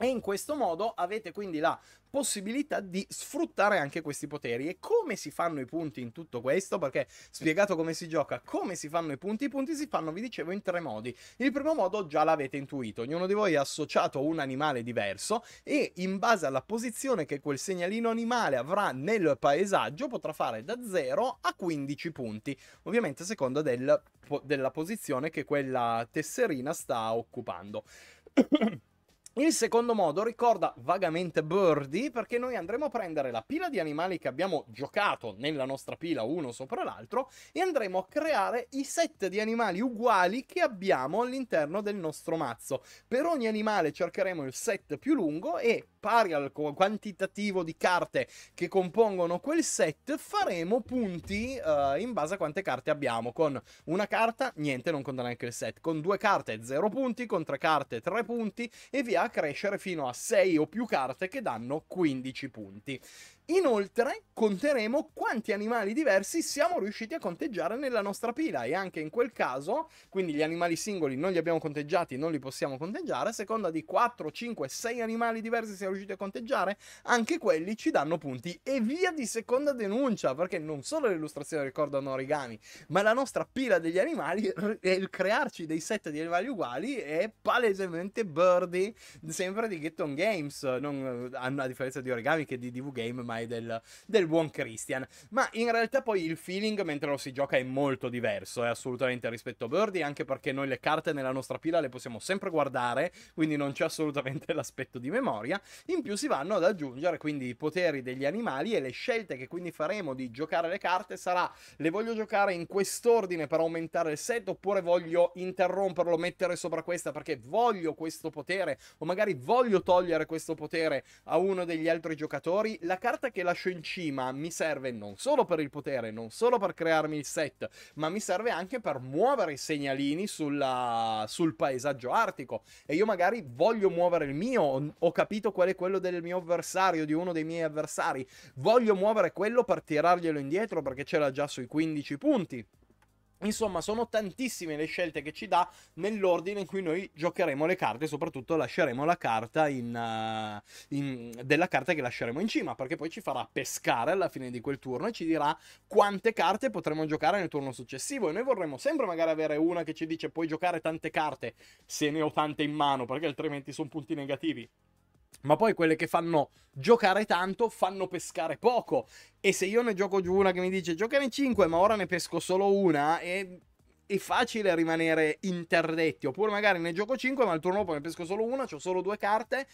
E in questo modo avete quindi la possibilità di sfruttare anche questi poteri. E come si fanno i punti in tutto questo? Perché spiegato come si gioca, come si fanno i punti, i punti si fanno, vi dicevo, in tre modi. Il primo modo già l'avete intuito, ognuno di voi è associato a un animale diverso e in base alla posizione che quel segnalino animale avrà nel paesaggio potrà fare da 0 a 15 punti, ovviamente a seconda del, della posizione che quella tesserina sta occupando. Il secondo modo ricorda vagamente Birdie perché noi andremo a prendere la pila di animali che abbiamo giocato nella nostra pila uno sopra l'altro e andremo a creare i set di animali uguali che abbiamo all'interno del nostro mazzo. Per ogni animale cercheremo il set più lungo e pari al quantitativo di carte che compongono quel set, faremo punti uh, in base a quante carte abbiamo. Con una carta, niente, non conta neanche il set. Con due carte, 0 punti. Con tre carte, 3 punti. E via a crescere fino a 6 o più carte che danno 15 punti. Inoltre conteremo quanti animali diversi siamo riusciti a conteggiare nella nostra pila e anche in quel caso, quindi gli animali singoli non li abbiamo conteggiati, non li possiamo conteggiare, a seconda di 4, 5, 6 animali diversi siamo riusciti a conteggiare, anche quelli ci danno punti e via di seconda denuncia, perché non solo le illustrazioni ricordano origami, ma la nostra pila degli animali e il crearci dei set di animali uguali è palesemente birdie, sempre di Get Games, non, eh, a differenza di origami che di DV Game, ma ormai del, del buon Christian. Ma in realtà poi il feeling mentre lo si gioca è molto diverso, è assolutamente rispetto a Birdie, anche perché noi le carte nella nostra pila le possiamo sempre guardare, quindi non c'è assolutamente l'aspetto di memoria. In più si vanno ad aggiungere quindi i poteri degli animali e le scelte che quindi faremo di giocare le carte sarà le voglio giocare in quest'ordine per aumentare il set oppure voglio interromperlo, mettere sopra questa perché voglio questo potere o magari voglio togliere questo potere a uno degli altri giocatori. La carta carta che lascio in cima mi serve non solo per il potere, non solo per crearmi il set, ma mi serve anche per muovere i segnalini sulla, sul paesaggio artico. E io magari voglio muovere il mio, ho capito qual è quello del mio avversario, di uno dei miei avversari. Voglio muovere quello per tirarglielo indietro perché c'era già sui 15 punti. Insomma, sono tantissime le scelte che ci dà nell'ordine in cui noi giocheremo le carte, e soprattutto lasceremo la carta in, eh, in, della carta che lasceremo in cima, perché poi ci farà pescare alla fine di quel turno e ci dirà quante carte potremo giocare nel turno successivo. E noi vorremmo sempre magari avere una che ci dice puoi giocare tante carte se ne ho tante in mano, perché altrimenti sono punti negativi ma poi quelle che fanno giocare tanto fanno pescare poco. E se io ne gioco giù una che mi dice giocare 5, ma ora ne pesco solo una, e è facile rimanere interdetti. Oppure magari ne gioco 5, ma il turno dopo ne pesco solo una, ho solo due carte.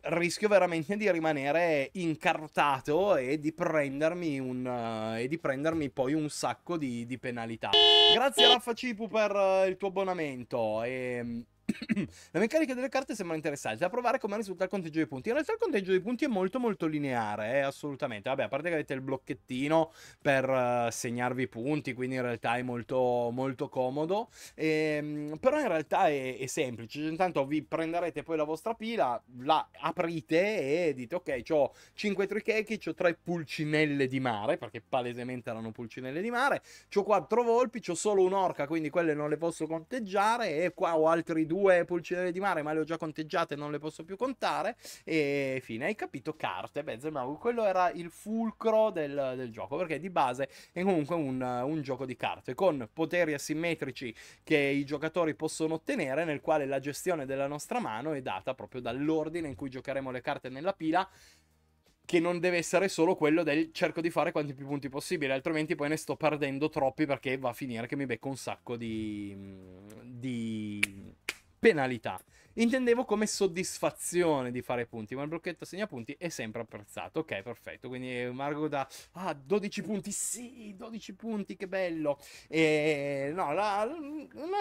Rischio veramente di rimanere incartato e di prendermi, un, uh, e di prendermi poi un sacco di, di penalità. Grazie Raffa Cipu per uh, il tuo abbonamento. E, ehm, la meccanica delle carte sembra interessante, da provare come risulta il conteggio dei punti. In realtà il conteggio dei punti è molto molto lineare, eh, assolutamente. Vabbè, a parte che avete il blocchettino per uh, segnarvi i punti, quindi in realtà è molto molto comodo. E, ehm, però in realtà è, è semplice, cioè, intanto vi prenderete poi la vostra pila, la aprite e dite ok, ho 5 trichechi, ho 3 pulcinelle di mare, perché palesemente erano pulcinelle di mare, ho 4 volpi, ho solo un'orca, quindi quelle non le posso conteggiare e qua ho altri due due pulcinelle di mare, ma le ho già conteggiate, non le posso più contare. E fine, hai capito? Carte, Benzema, quello era il fulcro del, del, gioco, perché di base è comunque un, un gioco di carte, con poteri asimmetrici che i giocatori possono ottenere, nel quale la gestione della nostra mano è data proprio dall'ordine in cui giocheremo le carte nella pila che non deve essere solo quello del cerco di fare quanti più punti possibile, altrimenti poi ne sto perdendo troppi perché va a finire che mi becco un sacco di, di penalità. Intendevo come soddisfazione di fare punti, ma il blocchetto segna punti è sempre apprezzato. Ok, perfetto. Quindi Margo da ah, 12 punti, sì, 12 punti, che bello. E no, la,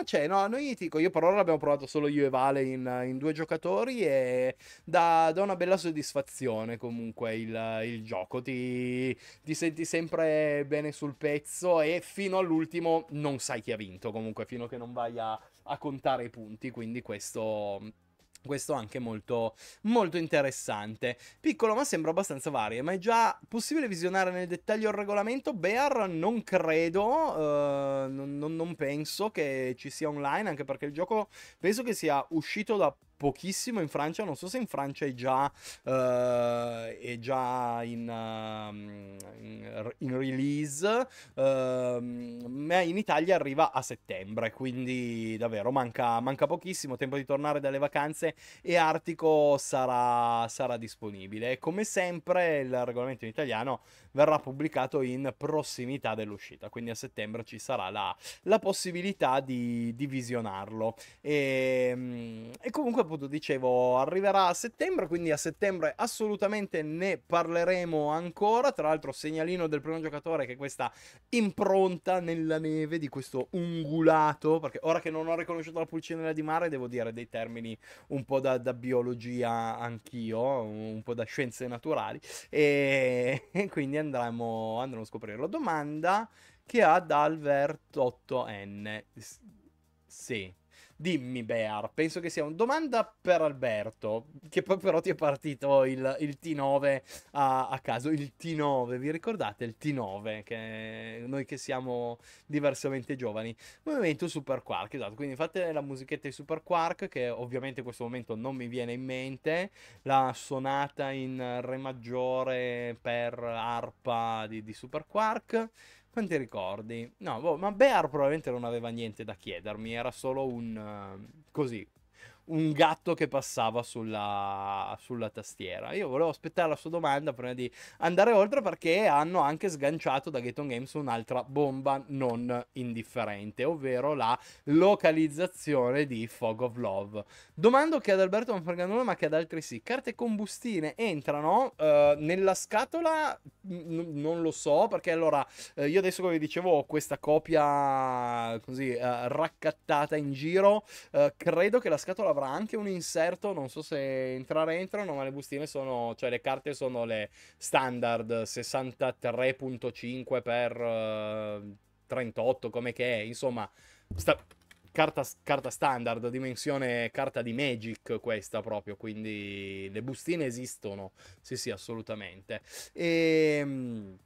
c'è, no, noi ti dico, io per ora l'abbiamo provato solo io e Vale in, in due giocatori e da una bella soddisfazione comunque il, il gioco. Ti, ti senti sempre bene sul pezzo e fino all'ultimo non sai chi ha vinto comunque, fino a che non vai a a contare i punti, quindi questo questo anche molto, molto interessante. Piccolo ma sembra abbastanza varie, ma è già possibile visionare nel dettaglio il regolamento? Bear non credo, eh, non, non, penso che ci sia online, anche perché il gioco penso che sia uscito da pochissimo in Francia, non so se in Francia è già, uh, è già in, uh, in, in, release, uh, ma in Italia arriva a settembre, quindi davvero manca, manca, pochissimo, tempo di tornare dalle vacanze e Artico sarà, sarà disponibile. Come sempre il regolamento in italiano verrà pubblicato in prossimità dell'uscita, quindi a settembre ci sarà la, la possibilità di, di visionarlo. E, ehm, e, comunque appunto dicevo, arriverà a settembre, quindi a settembre assolutamente ne parleremo ancora, tra l'altro segnalino del primo giocatore che questa impronta nella neve di questo ungulato, perché ora che non ho riconosciuto la pulcinella di mare devo dire dei termini un po' da, da biologia anch'io, un po' da scienze naturali, e, e quindi andiamo andremo, andremo a scoprire. La domanda che ha da 8 N. Sì. Dimmi, Bear, penso che sia una domanda per Alberto, che poi però ti è partito il, il T9 a, a, caso. Il T9, vi ricordate il T9? Che noi che siamo diversamente giovani. Movimento Super Quark, esatto. Quindi fate la musichetta di Super Quark, che ovviamente in questo momento non mi viene in mente. La sonata in Re maggiore per arpa di, di Super Quark. Non ti ricordi? No, boh, ma Bear probabilmente non aveva niente da chiedermi, era solo un... Uh, così, un gatto che passava sulla, sulla, tastiera. Io volevo aspettare la sua domanda prima di andare oltre perché hanno anche sganciato da Gaton Games un'altra bomba non indifferente, ovvero la localizzazione di Fog of Love. Domando che ad Alberto non frega nulla ma che ad altri sì. Carte combustine entrano eh, nella scatola? N- non lo so perché allora eh, io adesso come dicevo ho questa copia così eh, raccattata in giro, eh, credo che la scatola avrà anche un inserto, non so se entrare entrano, ma le bustine sono, cioè le carte sono le standard 63.5 x 38, come che è, insomma, sta- carta, carta, standard, dimensione carta di Magic questa proprio, quindi le bustine esistono, sì sì assolutamente. Ehm...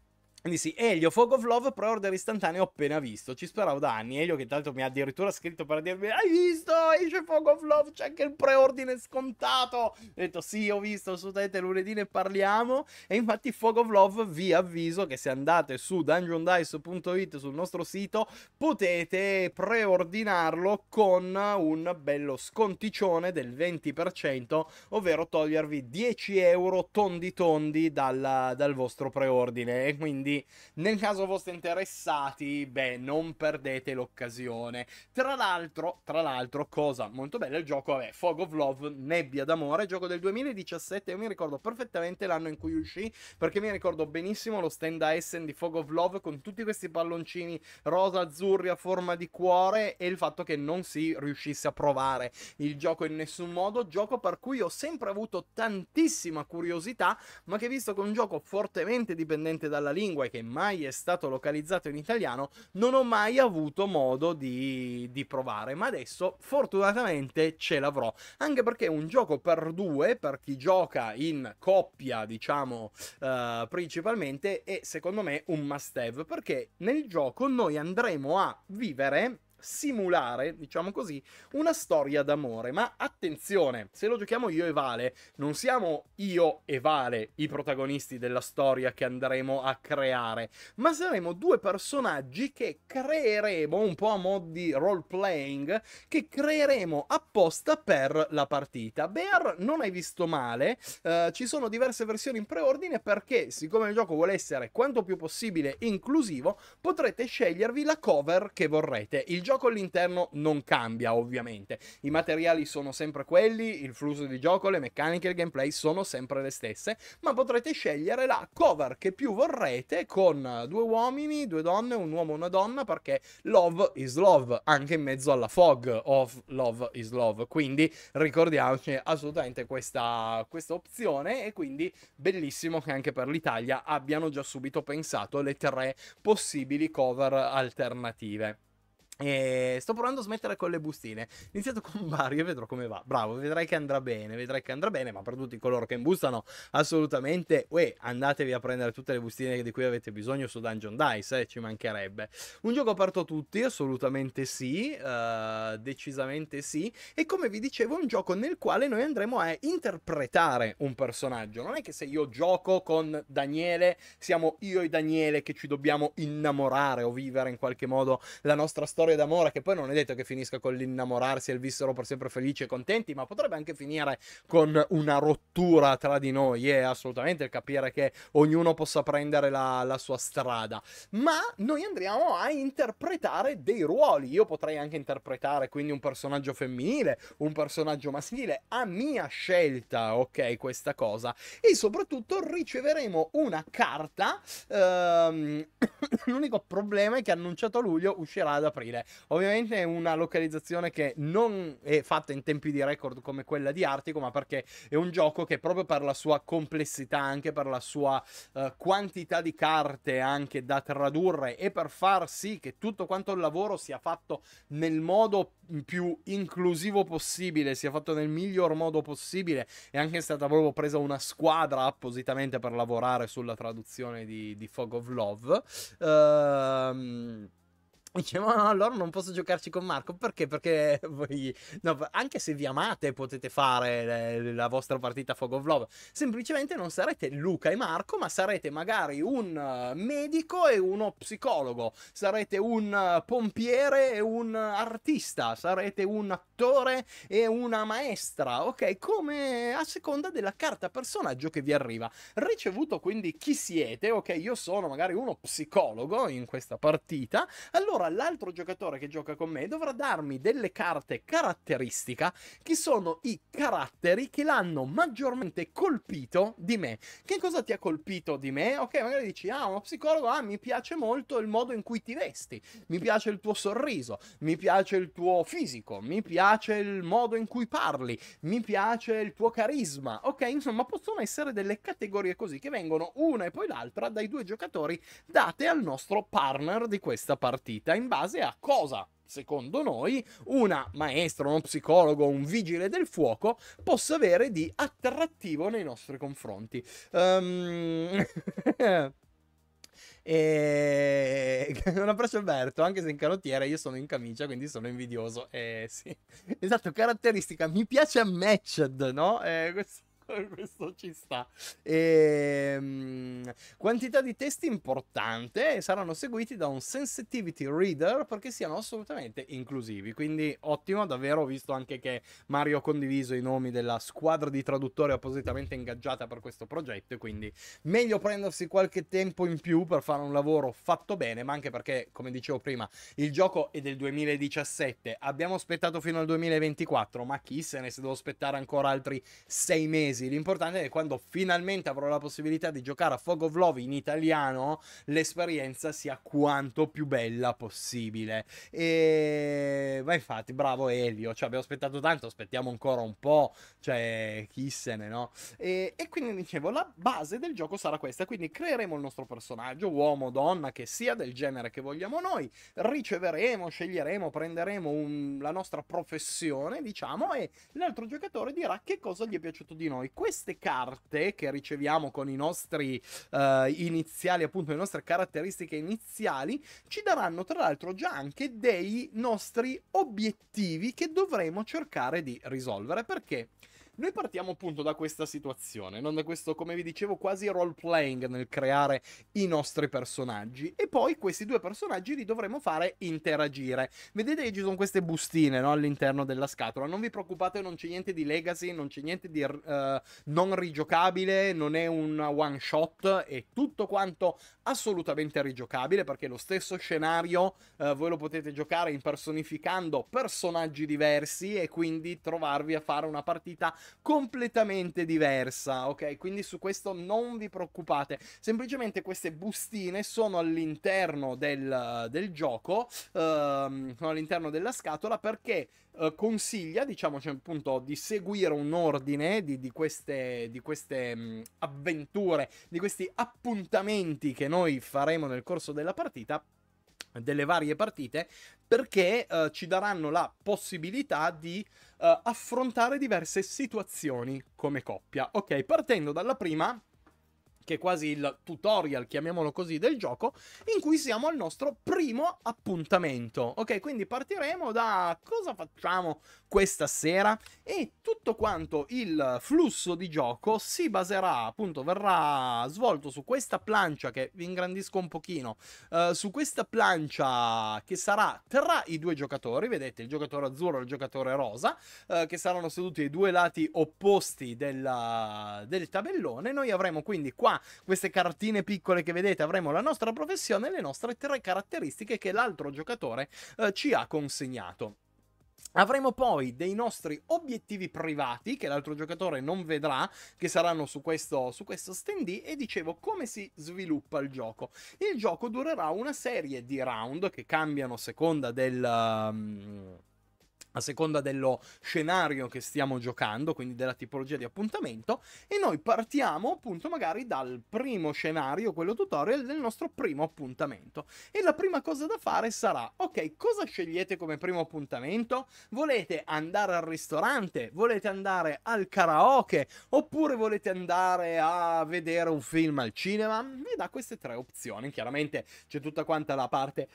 Quindi sì, Elio, Fog of Love, pre-order istantaneo appena visto. Ci speravo da anni. Elio, che tanto mi ha addirittura scritto per dirmi: Hai visto? Esce Fog of Love, c'è anche il preordine scontato. Ho detto: Sì, ho visto. Assolutamente lunedì ne parliamo. E infatti, Fog of Love, vi avviso che se andate su dungeondice.it sul nostro sito, potete preordinarlo con un bello sconticione del 20%, ovvero togliervi 10 euro tondi tondi dalla, dal vostro preordine. E quindi quindi nel caso foste interessati, beh, non perdete l'occasione. Tra l'altro, tra l'altro, cosa molto bella il gioco, vabbè, Fog of Love, Nebbia d'amore, gioco del 2017, io mi ricordo perfettamente l'anno in cui uscì, perché mi ricordo benissimo lo stand a Essen di Fog of Love con tutti questi palloncini rosa, azzurri a forma di cuore e il fatto che non si riuscisse a provare il gioco in nessun modo, gioco per cui ho sempre avuto tantissima curiosità, ma che visto che è un gioco fortemente dipendente dalla lingua, lingue che mai è stato localizzato in italiano, non ho mai avuto modo di, di provare, ma adesso fortunatamente ce l'avrò, anche perché è un gioco per due, per chi gioca in coppia, diciamo, eh, principalmente, è secondo me un must have, perché nel gioco noi andremo a vivere simulare, diciamo così, una storia d'amore. Ma attenzione, se lo giochiamo io e Vale, non siamo io e Vale i protagonisti della storia che andremo a creare, ma saremo due personaggi che creeremo un po' a mod di role playing che creeremo apposta per la partita. Bear non hai visto male, eh, ci sono diverse versioni in preordine perché siccome il gioco vuole essere quanto più possibile inclusivo, potrete scegliervi la cover che vorrete. Il gioco all'interno non cambia, ovviamente. I materiali sono sempre quelli, il flusso di gioco, le meccaniche, il gameplay sono sempre le stesse, ma potrete scegliere la cover che più vorrete con due uomini, due donne, un uomo e una donna, perché love is love, anche in mezzo alla fog of love is love. Quindi ricordiamoci assolutamente questa, questa opzione e quindi bellissimo che anche per l'Italia abbiano già subito pensato le tre possibili cover alternative. E eh, sto provando a smettere con le bustine. Iniziato con Mario e vedrò come va. Bravo, vedrai che andrà bene, vedrai che andrà bene, ma per tutti coloro che imbustano, assolutamente, uè, andatevi a prendere tutte le bustine di cui avete bisogno su Dungeon Dice, eh, ci mancherebbe. Un gioco aperto a tutti, assolutamente sì, uh, decisamente sì. E come vi dicevo, è un gioco nel quale noi andremo a interpretare un personaggio. Non è che se io gioco con Daniele, siamo io e Daniele che ci dobbiamo innamorare o vivere in qualche modo la nostra storia storia d'amore che poi non è detto che finisca con l'innamorarsi e il vissero per sempre felici e contenti, ma potrebbe anche finire con una rottura tra di noi e assolutamente il capire che ognuno possa prendere la, la sua strada. Ma noi andiamo a interpretare dei ruoli. Io potrei anche interpretare quindi un personaggio femminile, un personaggio maschile, a mia scelta, ok, questa cosa. E soprattutto riceveremo una carta. Ehm... L'unico problema è che annunciato a luglio uscirà ad aprile incredibile. Ovviamente è una localizzazione che non è fatta in tempi di record come quella di Artico, ma perché è un gioco che proprio per la sua complessità, anche per la sua eh, quantità di carte anche da tradurre e per far sì che tutto quanto il lavoro sia fatto nel modo più inclusivo possibile, sia fatto nel miglior modo possibile. È anche stata proprio presa una squadra appositamente per lavorare sulla traduzione di, di Fog of Love. Ehm Dicevo, no, allora non posso giocarci con Marco perché? Perché voi, no, anche se vi amate, potete fare eh, la vostra partita Fog of Love. Semplicemente non sarete Luca e Marco, ma sarete magari un eh, medico e uno psicologo, sarete un eh, pompiere e un artista, sarete un attore e una maestra, ok? Come a seconda della carta personaggio che vi arriva. Ricevuto quindi chi siete, ok? Io sono magari uno psicologo in questa partita, allora allora l'altro giocatore che gioca con me dovrà darmi delle carte caratteristica che sono i caratteri che l'hanno maggiormente colpito di me. Che cosa ti ha colpito di me? Ok, magari dici, ah, uno psicologo, ah, mi piace molto il modo in cui ti vesti, mi piace il tuo sorriso, mi piace il tuo fisico, mi piace il modo in cui parli, mi piace il tuo carisma. Ok, insomma, possono essere delle categorie così che vengono una e poi l'altra dai due giocatori date al nostro partner di questa partita scelta in base a cosa secondo noi, una maestra, uno psicologo, un vigile del fuoco possa avere di attrattivo nei nostri confronti. Um... E... Un abbraccio Alberto, anche se in canottiera io sono in camicia, quindi sono invidioso. Eh, sì. Esatto, caratteristica, mi piace a matched, no? Eh, questo... questo ci sta. E, ehm, quantità di testi importante saranno seguiti da un sensitivity reader perché siano assolutamente inclusivi. Quindi ottimo, davvero, ho visto anche che Mario ha condiviso i nomi della squadra di traduttori appositamente ingaggiata per questo progetto. Quindi meglio prendersi qualche tempo in più per fare un lavoro fatto bene, ma anche perché, come dicevo prima, il gioco è del 2017. Abbiamo aspettato fino al 2024, ma chi se ne se devo aspettare ancora altri sei mesi? mesi. L'importante è che quando finalmente avrò la possibilità di giocare a Fog of Love in italiano, l'esperienza sia quanto più bella possibile. E... Ma infatti, bravo Elio, cioè, abbiamo aspettato tanto, aspettiamo ancora un po', cioè, chissene, no? E, e quindi dicevo, la base del gioco sarà questa, quindi creeremo il nostro personaggio, uomo, donna, che sia del genere che vogliamo noi, riceveremo, sceglieremo, prenderemo un... la nostra professione, diciamo, e l'altro giocatore dirà che cosa gli è piaciuto di noi, queste carte che riceviamo con i nostri uh, iniziali, appunto le nostre caratteristiche iniziali, ci daranno tra l'altro già anche dei nostri obiettivi che dovremo cercare di risolvere. Perché? Noi partiamo appunto da questa situazione, non da questo, come vi dicevo, quasi role playing nel creare i nostri personaggi. E poi questi due personaggi li dovremo fare interagire. Vedete che ci sono queste bustine no, all'interno della scatola. Non vi preoccupate, non c'è niente di legacy, non c'è niente di uh, non rigiocabile, non è un one shot, è tutto quanto assolutamente rigiocabile perché lo stesso scenario uh, voi lo potete giocare impersonificando personaggi diversi e quindi trovarvi a fare una partita completamente diversa, ok? Quindi su questo non vi preoccupate, semplicemente queste bustine sono all'interno del, del gioco, ehm, sono all'interno della scatola perché eh, consiglia, diciamoci appunto, di seguire un ordine di, di queste, di queste mh, mm, avventure, di questi appuntamenti che noi faremo nel corso della partita delle varie partite perché eh, ci daranno la possibilità di eh, affrontare diverse situazioni come coppia. Ok, partendo dalla prima, che è quasi il tutorial, chiamiamolo così, del gioco, in cui siamo al nostro primo appuntamento. Ok, quindi partiremo da cosa facciamo questa sera e tutto quanto il flusso di gioco si baserà, appunto, verrà svolto su questa plancia che vi ingrandisco un pochino, eh, su questa plancia che sarà tra i due giocatori, vedete il giocatore azzurro e il giocatore rosa, eh, che saranno seduti ai due lati opposti della, del tabellone. Noi avremo quindi qua qua, queste cartine piccole che vedete, avremo la nostra professione e le nostre tre caratteristiche che l'altro giocatore eh, ci ha consegnato. Avremo poi dei nostri obiettivi privati che l'altro giocatore non vedrà, che saranno su questo, su questo standee e dicevo come si sviluppa il gioco. Il gioco durerà una serie di round che cambiano a seconda del... Um a seconda dello scenario che stiamo giocando, quindi della tipologia di appuntamento, e noi partiamo appunto magari dal primo scenario, quello tutorial, del nostro primo appuntamento. E la prima cosa da fare sarà, ok, cosa scegliete come primo appuntamento? Volete andare al ristorante? Volete andare al karaoke? Oppure volete andare a vedere un film al cinema? Mi da queste tre opzioni, chiaramente c'è tutta quanta la parte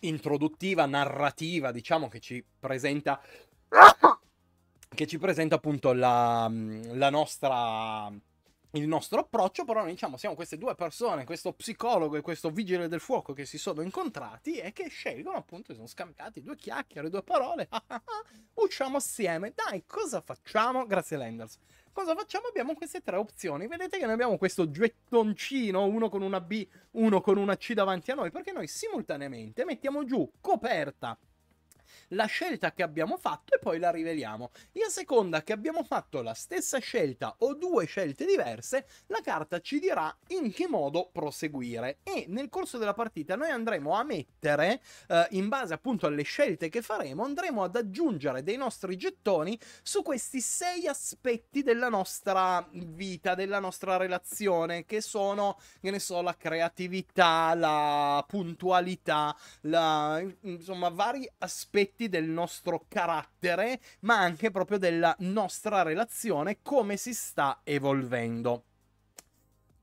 introduttiva, narrativa, diciamo, che ci presenta... che ci presenta appunto la, mm, la nostra il nostro approccio, però noi diciamo siamo queste due persone, questo psicologo e questo vigile del fuoco che si sono incontrati e che scelgono appunto, si sono scambiati due chiacchiere, due parole, usciamo assieme, dai cosa facciamo? Grazie Lenders cosa facciamo? Abbiamo queste tre opzioni. Vedete che noi abbiamo questo gettoncino, uno con una B, uno con una C davanti a noi, perché noi simultaneamente mettiamo giù coperta la scelta che abbiamo fatto e poi la riveliamo. E a seconda che abbiamo fatto la stessa scelta o due scelte diverse, la carta ci dirà in che modo proseguire. E nel corso della partita noi andremo a mettere, eh, in base appunto alle scelte che faremo, andremo ad aggiungere dei nostri gettoni su questi sei aspetti della nostra vita, della nostra relazione, che sono, che ne so, la creatività, la puntualità, la, insomma, vari aspetti aspetti del nostro carattere, ma anche proprio della nostra relazione, come si sta evolvendo.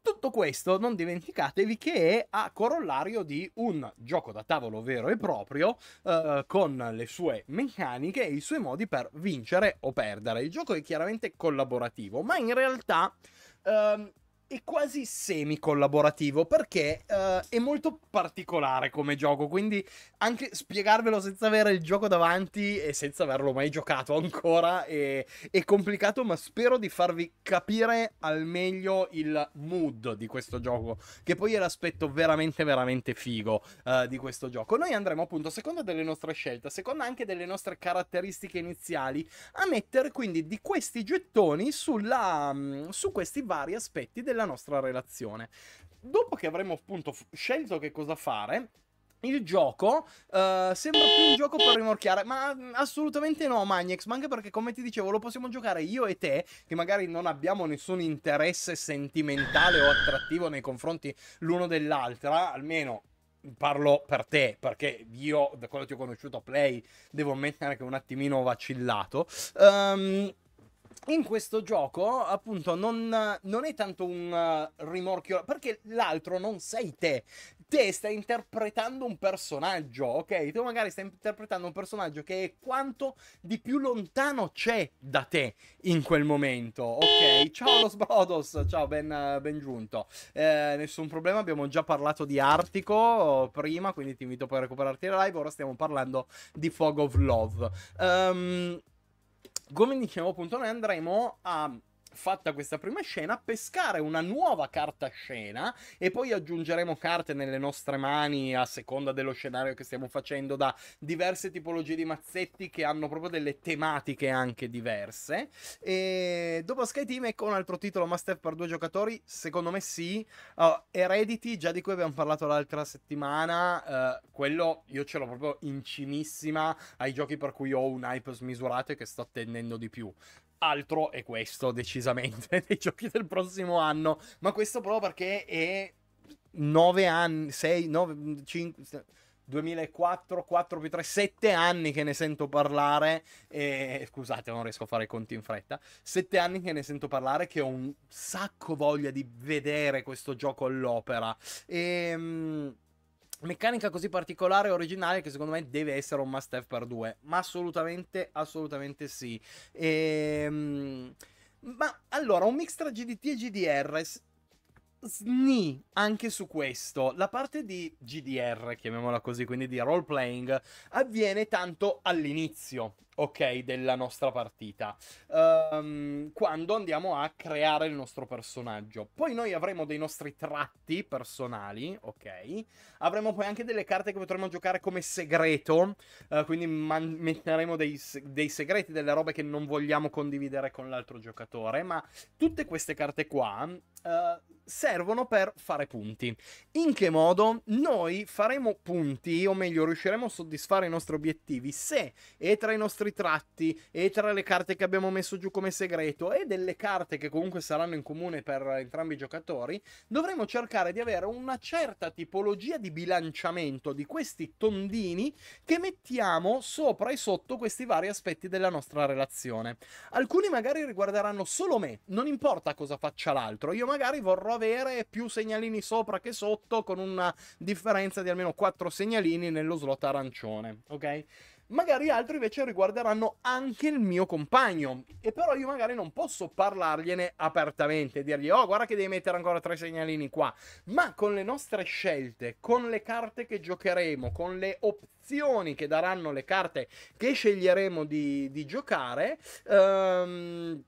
Tutto questo non dimenticatevi che è a corollario di un gioco da tavolo vero e proprio eh, con le sue meccaniche e i suoi modi per vincere o perdere. Il gioco è chiaramente collaborativo, ma in realtà ehm, è quasi semi-collaborativo perché uh, è molto particolare come gioco, quindi anche spiegarvelo senza avere il gioco davanti e senza averlo mai giocato ancora è, è complicato, ma spero di farvi capire al meglio il mood di questo gioco, che poi è l'aspetto veramente, veramente figo uh, di questo gioco. Noi andremo appunto, a delle nostre scelte, a anche delle nostre caratteristiche iniziali, a mettere quindi di questi gettoni sulla, mm, su questi vari aspetti della la nostra relazione. Dopo che avremo appunto scelto che cosa fare, il gioco uh, sembra più un gioco per rimorchiare, ma mm, assolutamente no, Magnex, ma anche perché, come ti dicevo, lo possiamo giocare io e te, che magari non abbiamo nessun interesse sentimentale o attrattivo nei confronti l'uno dell'altra, almeno parlo per te, perché io, da quando ti ho conosciuto a Play, devo ammettere che un attimino ho vacillato. Ehm... Um, in questo gioco, appunto, non, non è tanto un uh, rimorchio, perché l'altro non sei te. Te stai interpretando un personaggio, ok? Tu magari stai interpretando un personaggio che è quanto di più lontano c'è da te in quel momento, ok? Ciao Los Brodos, ciao, ben, ben giunto. Eh, nessun problema, abbiamo già parlato di Artico oh, prima, quindi ti invito poi a recuperarti la live. Ora stiamo parlando di Fog of Love. Ehm... Um, come dicevamo appunto noi andremo a fatta questa prima scena, pescare una nuova carta scena e poi aggiungeremo carte nelle nostre mani a seconda dello scenario che stiamo facendo da diverse tipologie di mazzetti che hanno proprio delle tematiche anche diverse. E dopo Sky Team ecco un altro titolo Master per due giocatori, secondo me sì. Oh, Heredity, già di cui abbiamo parlato l'altra settimana, eh, quello io ce l'ho proprio in cimissima ai giochi per cui ho un hype smisurato e che sto attendendo di più altro è questo, decisamente, dei giochi del prossimo anno. Ma questo proprio perché è 9 anni, 6, 9, 5... 2004, 4 più 3, 7 anni che ne sento parlare. E, scusate, non riesco a fare i conti in fretta. 7 anni che ne sento parlare, che ho un sacco voglia di vedere questo gioco all'opera. Ehm meccanica così particolare e originale che secondo me deve essere un must have per due. Ma assolutamente, assolutamente sì. Ehm, ma allora, un mix tra GDT e GDR sni anche su questo. La parte di GDR, chiamiamola così, quindi di role playing, avviene tanto all'inizio ok, della nostra partita, um, quando andiamo a creare il nostro personaggio. Poi noi avremo dei nostri tratti personali, ok? Avremo poi anche delle carte che potremo giocare come segreto, uh, quindi man- metteremo dei, dei, segreti, delle robe che non vogliamo condividere con l'altro giocatore, ma tutte queste carte qua... Uh, servono per fare punti. In che modo? Noi faremo punti, o meglio, riusciremo a soddisfare i nostri obiettivi se è tra i nostri nostri tratti e tra le carte che abbiamo messo giù come segreto e delle carte che comunque saranno in comune per entrambi i giocatori, dovremo cercare di avere una certa tipologia di bilanciamento di questi tondini che mettiamo sopra e sotto questi vari aspetti della nostra relazione. Alcuni magari riguarderanno solo me, non importa cosa faccia l'altro, io magari vorrò avere più segnalini sopra che sotto con una differenza di almeno 4 segnalini nello slot arancione, ok? magari altri invece riguarderanno anche il mio compagno. E però io magari non posso parlargliene apertamente, dirgli oh guarda che devi mettere ancora tre segnalini qua. Ma con le nostre scelte, con le carte che giocheremo, con le opzioni che daranno le carte che sceglieremo di, di giocare, ehm,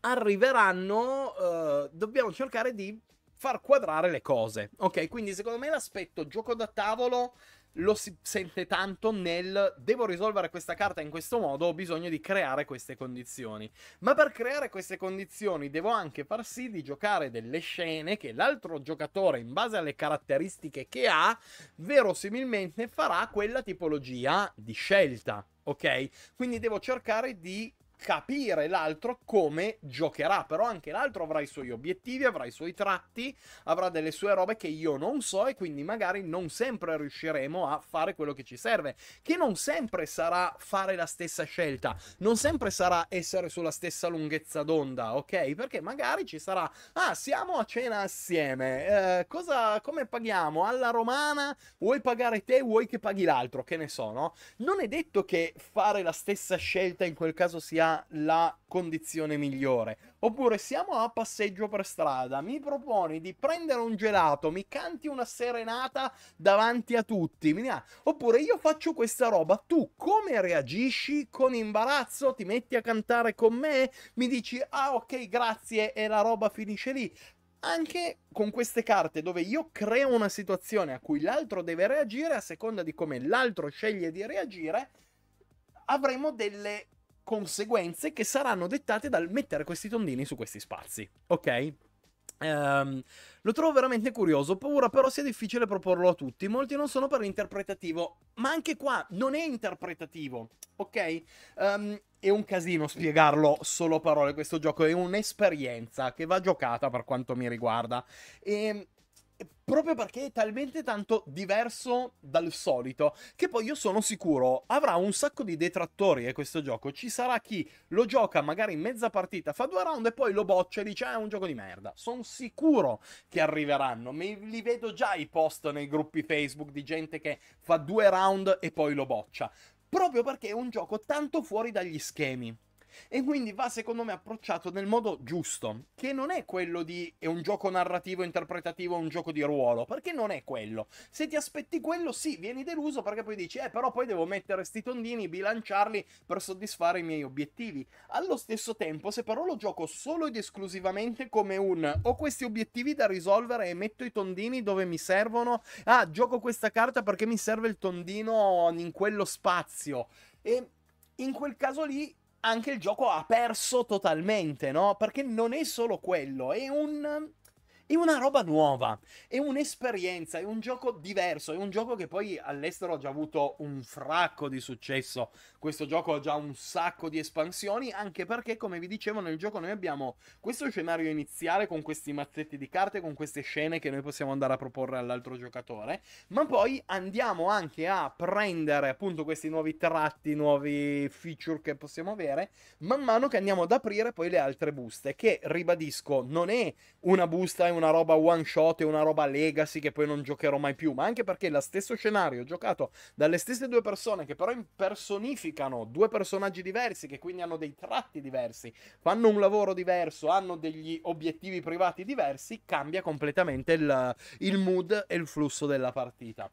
arriveranno, eh, dobbiamo cercare di far quadrare le cose. Ok, quindi secondo me l'aspetto gioco da tavolo lo si sente tanto nel devo risolvere questa carta in questo modo, ho bisogno di creare queste condizioni. Ma per creare queste condizioni devo anche far sì di giocare delle scene che l'altro giocatore, in base alle caratteristiche che ha, verosimilmente farà quella tipologia di scelta. Ok? Quindi devo cercare di capire l'altro come giocherà, però anche l'altro avrà i suoi obiettivi, avrà i suoi tratti, avrà delle sue robe che io non so e quindi magari non sempre riusciremo a fare quello che ci serve, che non sempre sarà fare la stessa scelta, non sempre sarà essere sulla stessa lunghezza d'onda, ok? Perché magari ci sarà, ah, siamo a cena assieme, eh, cosa, come paghiamo? Alla romana vuoi pagare te, vuoi che paghi l'altro, che ne so, no? Non è detto che fare la stessa scelta in quel caso sia la condizione migliore. Oppure siamo a passeggio per strada, mi proponi di prendere un gelato, mi canti una serenata davanti a tutti, oppure io faccio questa roba, tu come reagisci con imbarazzo, ti metti a cantare con me, mi dici ah ok grazie e la roba finisce lì anche con queste carte dove io creo una situazione a cui l'altro deve reagire, a seconda di come l'altro sceglie di reagire, avremo delle conseguenze che saranno dettate dal mettere questi tondini su questi spazi, ok? Um, lo trovo veramente curioso, ho paura però sia difficile proporlo a tutti, molti non sono per l'interpretativo, ma anche qua non è interpretativo, ok? Um, è un casino spiegarlo solo a parole questo gioco, è un'esperienza che va giocata per quanto mi riguarda. E ehm, proprio perché è talmente tanto diverso dal solito che poi io sono sicuro avrà un sacco di detrattori e eh, questo gioco ci sarà chi lo gioca magari in mezza partita fa due round e poi lo boccia e dice ah, è un gioco di merda sono sicuro che arriveranno Mi, li vedo già i post nei gruppi facebook di gente che fa due round e poi lo boccia proprio perché è un gioco tanto fuori dagli schemi e quindi va, secondo me, approcciato nel modo giusto, che non è quello di è un gioco narrativo, interpretativo, è un gioco di ruolo, perché non è quello. Se ti aspetti quello, sì, vieni deluso perché poi dici, eh, però poi devo mettere sti tondini, bilanciarli per soddisfare i miei obiettivi. Allo stesso tempo, se però lo gioco solo ed esclusivamente come un ho questi obiettivi da risolvere e metto i tondini dove mi servono, ah, gioco questa carta perché mi serve il tondino in quello spazio. E in quel caso lì anche il gioco ha perso totalmente, no? Perché non è solo quello, è un è una roba nuova, è un'esperienza, è un gioco diverso, è un gioco che poi all'estero ha già avuto un fracco di successo. Questo gioco ha già un sacco di espansioni, anche perché, come vi dicevo, nel gioco noi abbiamo questo scenario iniziale con questi mazzetti di carte, con queste scene che noi possiamo andare a proporre all'altro giocatore, ma poi andiamo anche a prendere appunto questi nuovi tratti, nuovi feature che possiamo avere, man mano che andiamo ad aprire poi le altre buste, che ribadisco non è una busta, è una roba one shot e una roba legacy che poi non giocherò mai più, ma anche perché lo stesso scenario giocato dalle stesse due persone che però impersonificano due personaggi diversi, che quindi hanno dei tratti diversi, fanno un lavoro diverso, hanno degli obiettivi privati diversi, cambia completamente il, il mood e il flusso della partita.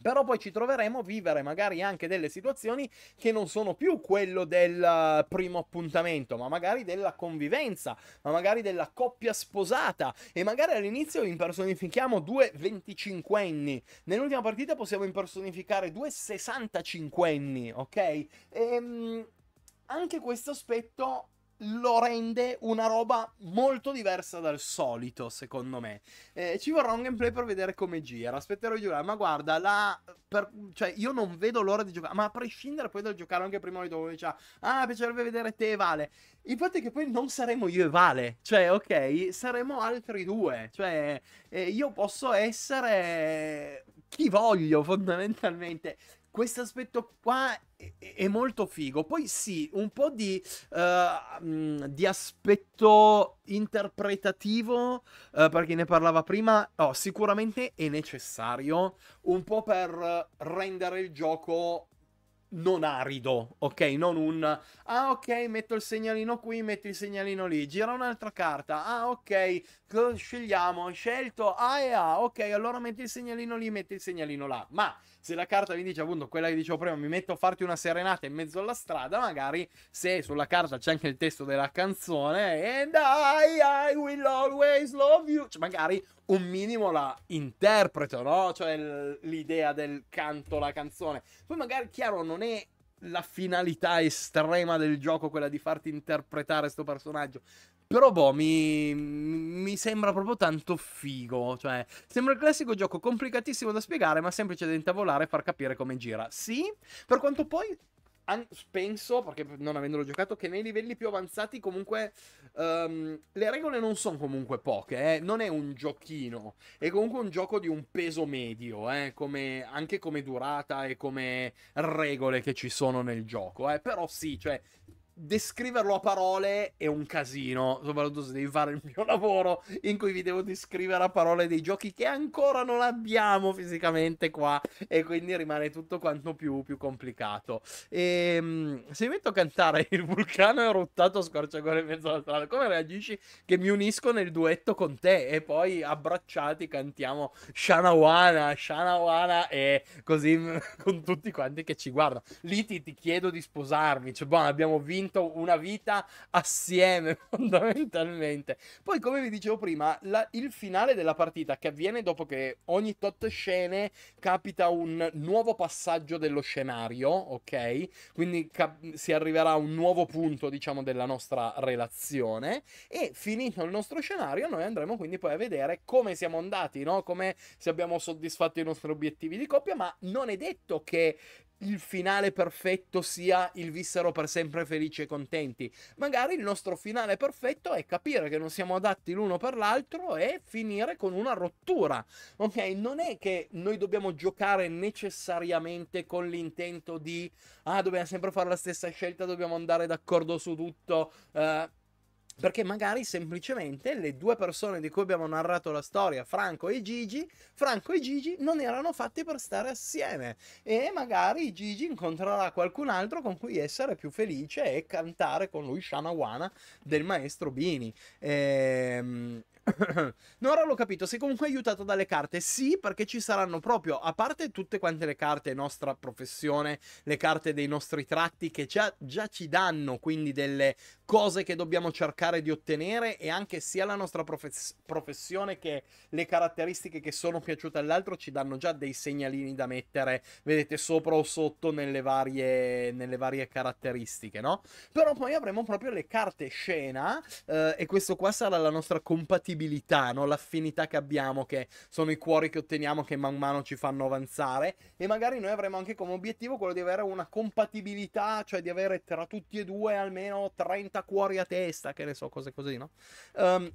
Però poi ci troveremo a vivere magari anche delle situazioni che non sono più quello del eh, primo appuntamento, ma magari della convivenza, ma magari della coppia sposata. E magari all'inizio impersonifichiamo due 25enni. Nell'ultima partita possiamo impersonificare due 65enni, ok? E, ehm, anche questo aspetto lo rende una roba molto diversa dal solito, secondo me. Eh, ci vorrà un gameplay per vedere come gira. Aspetterò di giocare, ma guarda, la, per, cioè, io non vedo l'ora di giocare. Ma a prescindere poi dal giocare anche prima di dove dice, ah, piacerebbe vedere te e Vale. Il fatto è che poi non saremo io e Vale, cioè, ok, saremo altri due. Cioè, eh, io posso essere chi voglio, fondamentalmente questo aspetto qua è molto figo. Poi sì, un po' di, uh, di aspetto interpretativo, uh, eh, chi ne parlava prima, oh, sicuramente è necessario, un po' per rendere il gioco non arido, ok? Non un ah ok, metto il segnalino qui, metto il segnalino lì, gira un'altra carta, ah ok, scegliamo, scelto ah e ah, ok, allora metti il segnalino lì, metti il segnalino là, ma se la carta mi dice appunto quella che dicevo prima, mi metto a farti una serenata in mezzo alla strada, magari se sulla carta c'è anche il testo della canzone, and I, I will always love you, cioè magari un minimo la interpreto, no? Cioè l'idea del canto, la canzone. Poi magari, chiaro, non è la finalità estrema del gioco quella di farti interpretare questo personaggio, però boh, mi, mi sembra proprio tanto figo. Cioè, sembra il classico gioco complicatissimo da spiegare, ma semplice da intavolare e far capire come gira. Sì, per quanto poi penso, perché non avendolo giocato, che nei livelli più avanzati comunque um, le regole non sono comunque poche, eh? non è un giochino, è comunque un gioco di un peso medio, eh? come, anche come durata e come regole che ci sono nel gioco, eh? però sì, cioè descriverlo a parole è un casino, soprattutto se devi fare il mio lavoro in cui vi devo descrivere a parole dei giochi che ancora non abbiamo fisicamente qua e quindi rimane tutto quanto più, più complicato. E, ehm, se mi metto a cantare il vulcano è eruttato scorciagole in mezzo alla strada, come reagisci che mi unisco nel duetto con te e poi abbracciati cantiamo Shanawana, Shanawana e così con tutti quanti che ci guardano. Lì ti, ti chiedo di sposarmi, cioè, boh, abbiamo vinto vissuto una vita assieme fondamentalmente. Poi come vi dicevo prima, la, il finale della partita che avviene dopo che ogni tot scene capita un nuovo passaggio dello scenario, ok? Quindi cap- si arriverà a un nuovo punto, diciamo, della nostra relazione e finito il nostro scenario noi andremo quindi poi a vedere come siamo andati, no? Come se abbiamo soddisfatto i nostri obiettivi di coppia, ma non è detto che il finale perfetto sia il vissero per sempre felici e contenti. Magari il nostro finale perfetto è capire che non siamo adatti l'uno per l'altro e finire con una rottura. Ok, non è che noi dobbiamo giocare necessariamente con l'intento di ah, dobbiamo sempre fare la stessa scelta, dobbiamo andare d'accordo su tutto. Uh, perché magari semplicemente le due persone di cui abbiamo narrato la storia, Franco e Gigi, Franco e Gigi non erano fatti per stare assieme e magari Gigi incontrerà qualcun altro con cui essere più felice e cantare con lui Shanawana del maestro Bini. Ehm, non ora l'ho capito, sei comunque aiutato dalle carte? Sì, perché ci saranno proprio, a parte tutte quante le carte nostra professione, le carte dei nostri tratti che già, già ci danno quindi delle cose che dobbiamo cercare di ottenere e anche sia la nostra profes- professione che le caratteristiche che sono piaciute all'altro ci danno già dei segnalini da mettere, vedete, sopra o sotto nelle varie, nelle varie caratteristiche, no? Però poi avremo proprio le carte scena eh, e questo qua sarà la nostra compatibilità sensibilità, no? l'affinità che abbiamo, che sono i cuori che otteniamo che man mano ci fanno avanzare e magari noi avremo anche come obiettivo quello di avere una compatibilità, cioè di avere tra tutti e due almeno 30 cuori a testa, che ne so, cose così, no? Um,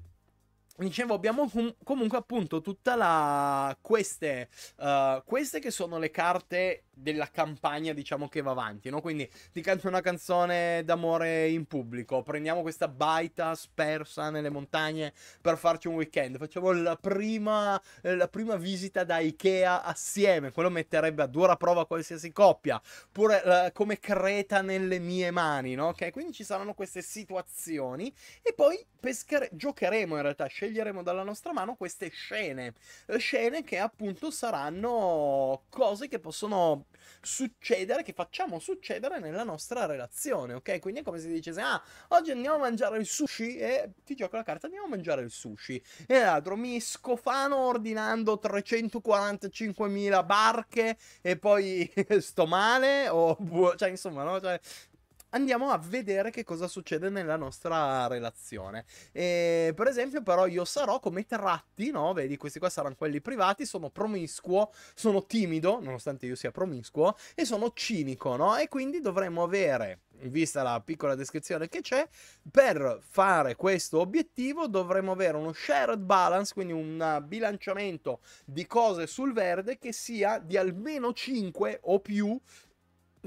Dicevo, abbiamo com- comunque appunto tutta la... queste, uh, queste che sono le carte della campagna, diciamo, che va avanti, no? Quindi ti canto una canzone d'amore in pubblico, prendiamo questa baita spersa nelle montagne per farci un weekend, facciamo la prima, eh, la prima visita da Ikea assieme, quello metterebbe a dura prova qualsiasi coppia, pure uh, come Creta nelle mie mani, no? Ok, quindi ci saranno queste situazioni e poi pescare- giocheremo in realtà, sceglieremo dalla nostra mano queste scene, eh, scene che appunto saranno cose che possono succedere, che facciamo succedere nella nostra relazione, ok? Quindi è come se dicesse, ah, oggi andiamo a mangiare il sushi e ti gioco la carta, andiamo a mangiare il sushi. E l'altro mi scofano ordinando 345.000 barche e poi sto male, o... cioè insomma, no? Cioè, andiamo a vedere che cosa succede nella nostra relazione. E, per esempio, però, io sarò come tratti, no? Vedi, questi qua saranno quelli privati, sono promiscuo, sono timido, nonostante io sia promiscuo, e sono cinico, no? E quindi dovremmo avere, vista la piccola descrizione che c'è, per fare questo obiettivo dovremmo avere uno shared balance, quindi un bilanciamento di cose sul verde che sia di almeno 5 o più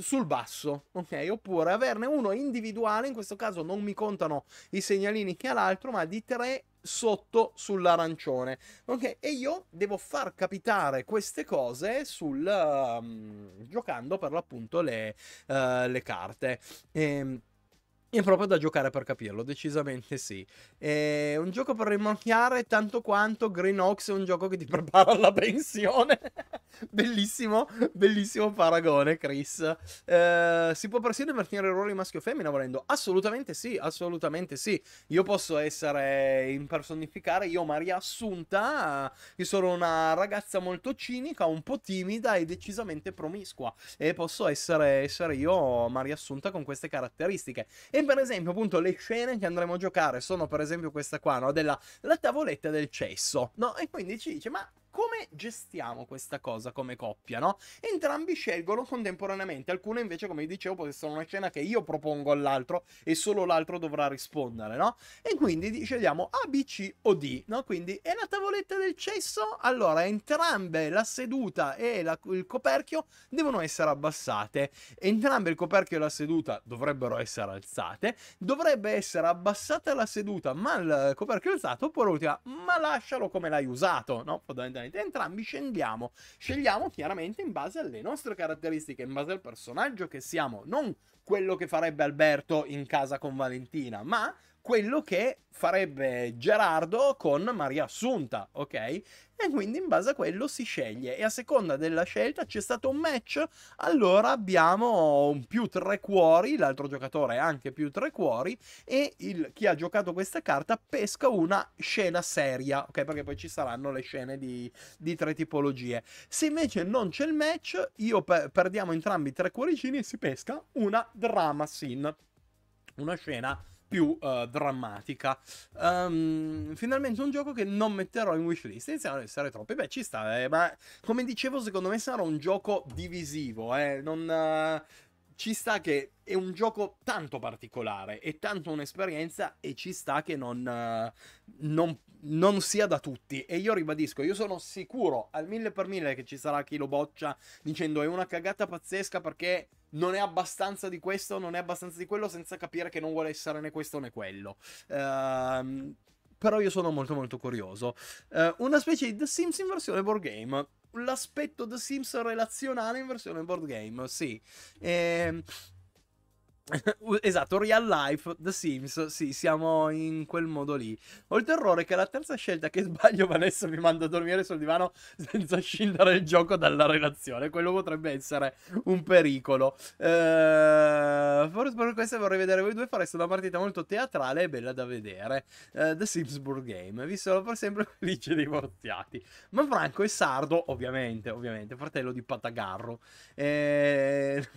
sul basso, ok? Oppure averne uno individuale, in questo caso non mi contano i segnalini che ha l'altro, ma di tre sotto sull'arancione, ok? E io devo far capitare queste cose sul... Um, giocando per l'appunto le, uh, le carte. Ehm è proprio da giocare per capirlo, decisamente sì. È ehm, un gioco per rimorchiare tanto quanto Green Ox è un gioco che ti prepara alla pensione. bellissimo, bellissimo paragone, Chris. Eh, si può persino invertire il ruolo di maschio o femmina volendo? Assolutamente sì, assolutamente sì. Io posso essere impersonificare io Maria Assunta, che sono una ragazza molto cinica, un po' timida e decisamente promiscua. E posso essere, essere io Maria Assunta con queste caratteristiche e per esempio, appunto, le scene che andremo a giocare sono, per esempio, questa qua, no? Della la tavoletta del cesso, no? E quindi ci dice, ma come gestiamo questa cosa come coppia, no? Entrambi scelgono contemporaneamente, alcune invece, come dicevo, può essere una scena che io propongo all'altro e solo l'altro dovrà rispondere, no? E quindi scegliamo A, B, C o D, no? Quindi è la tavoletta del cesso? Allora, entrambe la seduta e la, il coperchio devono essere abbassate, entrambe il coperchio e la seduta dovrebbero essere alzate, dovrebbe essere abbassata la seduta ma il coperchio alzato, oppure l'ultima, ma lascialo come l'hai usato, no? Fondamentalmente pianeta. Entrambi scendiamo, scegliamo chiaramente in base alle nostre caratteristiche, in base al personaggio che siamo, non quello che farebbe Alberto in casa con Valentina, ma quello che farebbe Gerardo con Maria Assunta, ok? E quindi in base a quello si sceglie e a seconda della scelta c'è stato un match, allora abbiamo un più tre cuori, l'altro giocatore anche più tre cuori e il, chi ha giocato questa carta pesca una scena seria, ok? Perché poi ci saranno le scene di, di tre tipologie. Se invece non c'è il match, io per, perdiamo entrambi i tre cuoricini e si pesca una drama scene, una scena più uh, drammatica. Um, finalmente un gioco che non metterò in wishlist. Iniziano ad essere troppi. Beh, ci sta, eh, ma come dicevo, secondo me sarà un gioco divisivo. Eh. Non, uh, ci sta che è un gioco tanto particolare, e tanto un'esperienza e ci sta che non, uh, non non sia da tutti. E io ribadisco, io sono sicuro al mille per mille che ci sarà chi lo boccia dicendo è una cagata pazzesca perché non è abbastanza di questo, non è abbastanza di quello, senza capire che non vuole essere né questo né quello. Ehm, però io sono molto molto curioso. Ehm, una specie di The Sims in versione board game. L'aspetto The Sims relazionale in versione board game, sì. Ehm, esatto, real life, The Sims, sì, siamo in quel modo lì. Ho il terrore che la terza scelta che sbaglio Vanessa mi manda a dormire sul divano senza scindere il gioco dalla relazione. Quello potrebbe essere un pericolo. Uh, forse per questo vorrei vedere voi due fareste una partita molto teatrale e bella da vedere. Uh, The Sims Game, vi sono per sempre felici e divorziati. Ma Franco è sardo, ovviamente, ovviamente, fratello di Patagarro. E...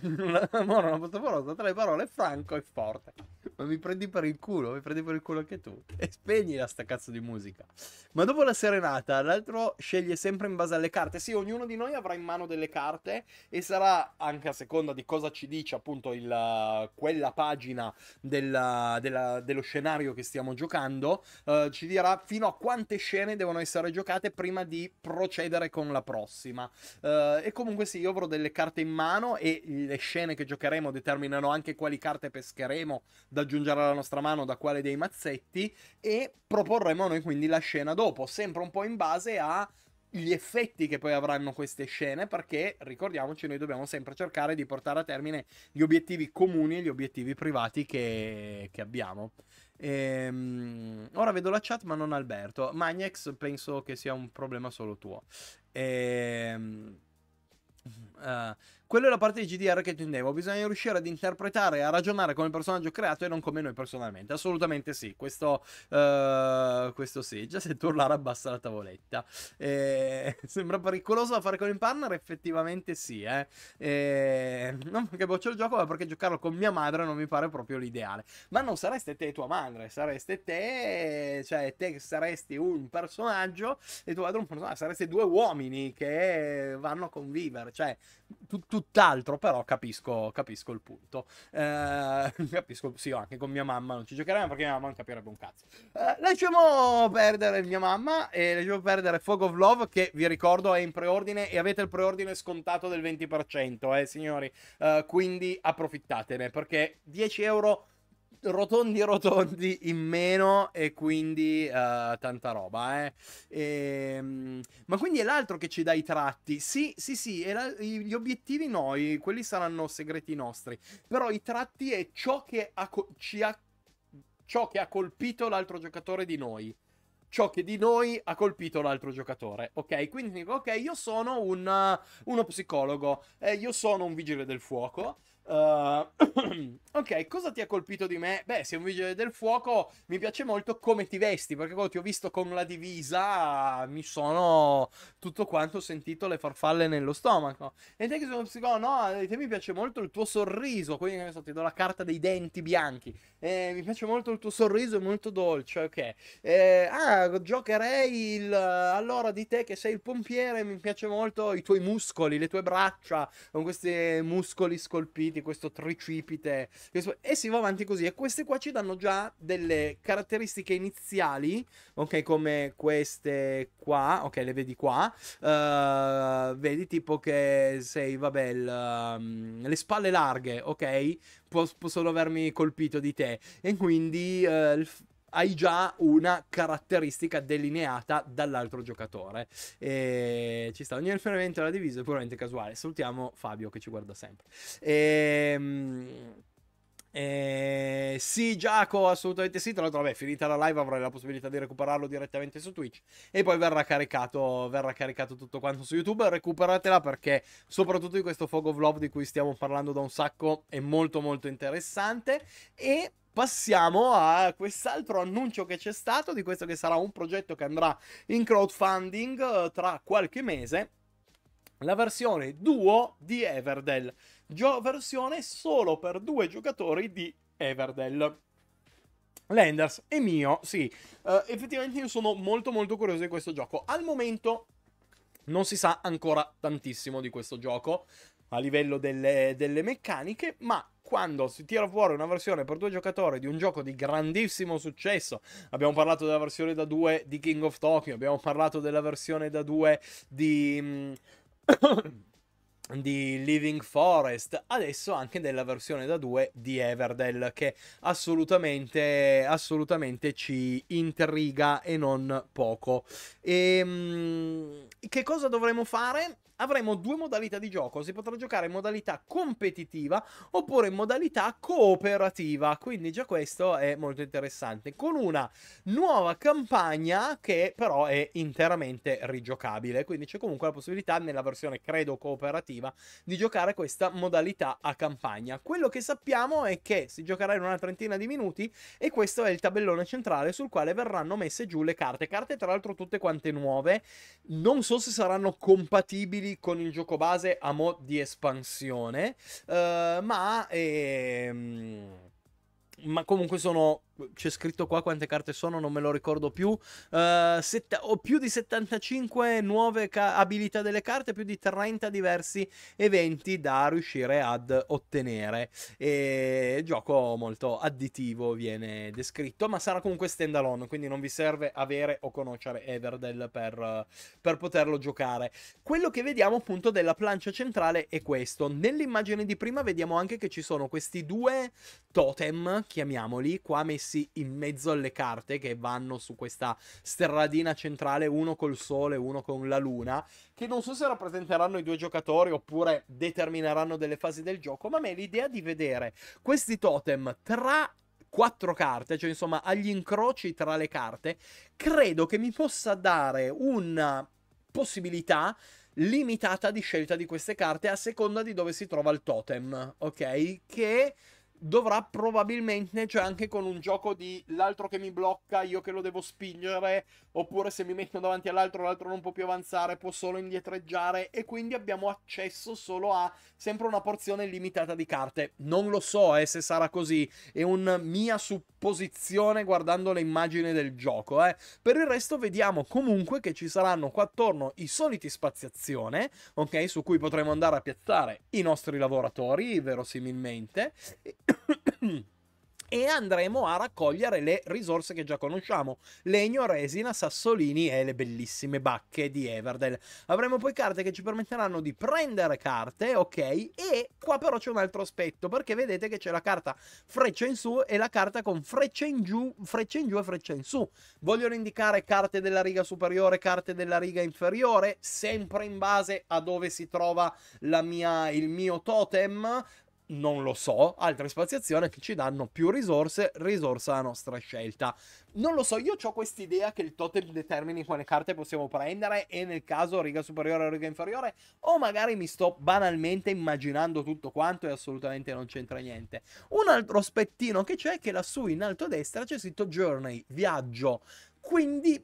Eh, amore, una portafora tra le parole parole franco e forte. Ma mi prendi per il culo, mi prendi per il culo anche tu. E spegni la sta cazzo di musica. Ma dopo la serenata, l'altro sceglie sempre in base alle carte. Sì, ognuno di noi avrà in mano delle carte e sarà anche a seconda di cosa ci dice appunto il, quella pagina della, della, dello scenario che stiamo giocando, eh, ci dirà fino a quante scene devono essere giocate prima di procedere con la prossima. Eh, e comunque sì, io avrò delle carte in mano e le scene che giocheremo determinano anche quelle quali carte pescheremo da aggiungere alla nostra mano, da quale dei mazzetti, e proporremo noi quindi la scena dopo, sempre un po' in base a gli effetti che poi avranno queste scene, perché ricordiamoci, noi dobbiamo sempre cercare di portare a termine gli obiettivi comuni e gli obiettivi privati che, che abbiamo. Ehm, ora vedo la chat, ma non Alberto. Magnex penso che sia un problema solo tuo. Ehm, uh, quella è la parte di GDR che intendevo. Bisogna riuscire ad interpretare e a ragionare come personaggio creato e non come noi personalmente. Assolutamente sì. Questo, uh, questo sì. Già se tu urlare abbassa la tavoletta. Eh, sembra pericoloso da fare con il partner? Effettivamente sì. Eh. Eh, non perché boccio il gioco, ma perché giocarlo con mia madre non mi pare proprio l'ideale. Ma non sareste te e tua madre, sareste te, cioè te che saresti un personaggio e tuo padre un personaggio. Sareste due uomini che vanno a convivere. Cioè, tu, tu tutt'altro, però capisco, capisco il punto. Eh, capisco, sì, anche con mia mamma non ci giocheremo perché mia mamma non capirebbe un cazzo. Eh, lasciamo perdere mia mamma e lasciamo perdere Fog of Love che vi ricordo è in preordine e avete il preordine scontato del 20%, eh signori. Eh, quindi approfittatene perché 10 euro rotondi rotondi in meno e quindi uh, tanta roba eh. e, ehm, ma quindi è l'altro che ci dà i tratti sì sì sì la, gli obiettivi noi quelli saranno segreti nostri però i tratti è ciò che ha, ci ha ciò che ha colpito l'altro giocatore di noi ciò che di noi ha colpito l'altro giocatore. Ok, quindi dico, ok, io sono un, uno psicologo, eh, io sono un vigile del fuoco. Uh, ok, cosa ti ha colpito di me? Beh, sei un vigile del fuoco, mi piace molto come ti vesti, perché quando ti ho visto con la divisa mi sono tutto quanto sentito le farfalle nello stomaco. E te che sono psicologo, no, a te mi piace molto il tuo sorriso, quindi che so, ti do la carta dei denti bianchi. Eh, mi piace molto il tuo sorriso, è molto dolce, ok. Eh, ah, giocherei il... Allora di te che sei il pompiere, mi piace molto i tuoi muscoli, le tue braccia, con questi muscoli scolpiti avanti questo tricipite e si va avanti così. E queste qua ci danno già delle caratteristiche iniziali, ok, come queste qua, ok, le vedi qua. Uh, vedi tipo che sei, vabbè, il, um, le spalle larghe, ok, Pos- possono avermi colpito di te. E quindi uh, il hai già una caratteristica delineata dall'altro giocatore. E ci sta, ogni riferimento alla divisa è puramente casuale. Salutiamo Fabio che ci guarda sempre. Ehm... Eh, sì, Giacomo, assolutamente sì. Tra l'altro, vabbè, finita la live avrai la possibilità di recuperarlo direttamente su Twitch e poi verrà caricato, verrà caricato tutto quanto su YouTube. Recuperatela perché, soprattutto in questo Fog of Love di cui stiamo parlando da un sacco, è molto, molto interessante. E passiamo a quest'altro annuncio che c'è stato di questo che sarà un progetto che andrà in crowdfunding eh, tra qualche mese la versione duo di Everdell Gio- versione solo per due giocatori di Everdell Lenders è mio, sì, uh, effettivamente io sono molto molto curioso di questo gioco. Al momento non si sa ancora tantissimo di questo gioco a livello delle, delle meccaniche, ma quando si tira fuori una versione per due giocatori di un gioco di grandissimo successo. Abbiamo parlato della versione da due di King of Tokyo, abbiamo parlato della versione da due di. Mm, di Living Forest, adesso anche della versione da due di Everdell che assolutamente, assolutamente ci intriga e non poco. E, ehm, che cosa dovremo fare? avremo due modalità di gioco. Si potrà giocare in modalità competitiva oppure in modalità cooperativa. Quindi già questo è molto interessante. Con una nuova campagna che però è interamente rigiocabile. Quindi c'è comunque la possibilità nella versione credo cooperativa di giocare questa modalità a campagna. Quello che sappiamo è che si giocherà in una trentina di minuti e questo è il tabellone centrale sul quale verranno messe giù le carte. Carte tra l'altro tutte quante nuove. Non so se saranno compatibili soldi con il gioco base a mo' di espansione, uh, ma, ehm, ma comunque sono c'è scritto qua quante carte sono, non me lo ricordo più. Uh, eh, set- ho più di 75 nuove ca- abilità delle carte, più di 30 diversi eventi da riuscire ad ottenere. E gioco molto additivo viene descritto, ma sarà comunque stand alone, quindi non vi serve avere o conoscere Everdell per, per poterlo giocare. Quello che vediamo appunto della plancia centrale è questo. Nell'immagine di prima vediamo anche che ci sono questi due totem, chiamiamoli, qua messi messi in mezzo alle carte che vanno su questa stradina centrale, uno col sole, uno con la luna, che non so se rappresenteranno i due giocatori oppure determineranno delle fasi del gioco, ma a me l'idea di vedere questi totem tra quattro carte, cioè insomma agli incroci tra le carte, credo che mi possa dare una possibilità limitata di scelta di queste carte a seconda di dove si trova il totem, ok? Che dovrà probabilmente, cioè anche con un gioco di l'altro che mi blocca, io che lo devo spingere, oppure se mi metto davanti all'altro l'altro non può più avanzare, può solo indietreggiare e quindi abbiamo accesso solo a sempre una porzione limitata di carte. Non lo so eh, se sarà così, è una mia supposizione guardando le immagini del gioco. Eh. Per il resto vediamo comunque che ci saranno qua attorno i soliti spaziazione, ok, su cui potremo andare a piazzare i nostri lavoratori, verosimilmente. E... e andremo a raccogliere le risorse che già conosciamo, legno, resina, sassolini e le bellissime bacche di Everdell. Avremo poi carte che ci permetteranno di prendere carte, ok? E qua però c'è un altro aspetto, perché vedete che c'è la carta freccia in su e la carta con freccia in giù, freccia in giù e freccia in su. Vogliono indicare carte della riga superiore, carte della riga inferiore, sempre in base a dove si trova mia, il mio totem non lo so, altre spaziazioni che ci danno più risorse, risorsa la nostra scelta. Non lo so, io ho questa idea che il totem determini quale carte possiamo prendere e nel caso riga superiore o riga inferiore, o magari mi sto banalmente immaginando tutto quanto e assolutamente non c'entra niente. Un altro spettino che c'è è che lassù in alto a destra c'è scritto Journey, viaggio, quindi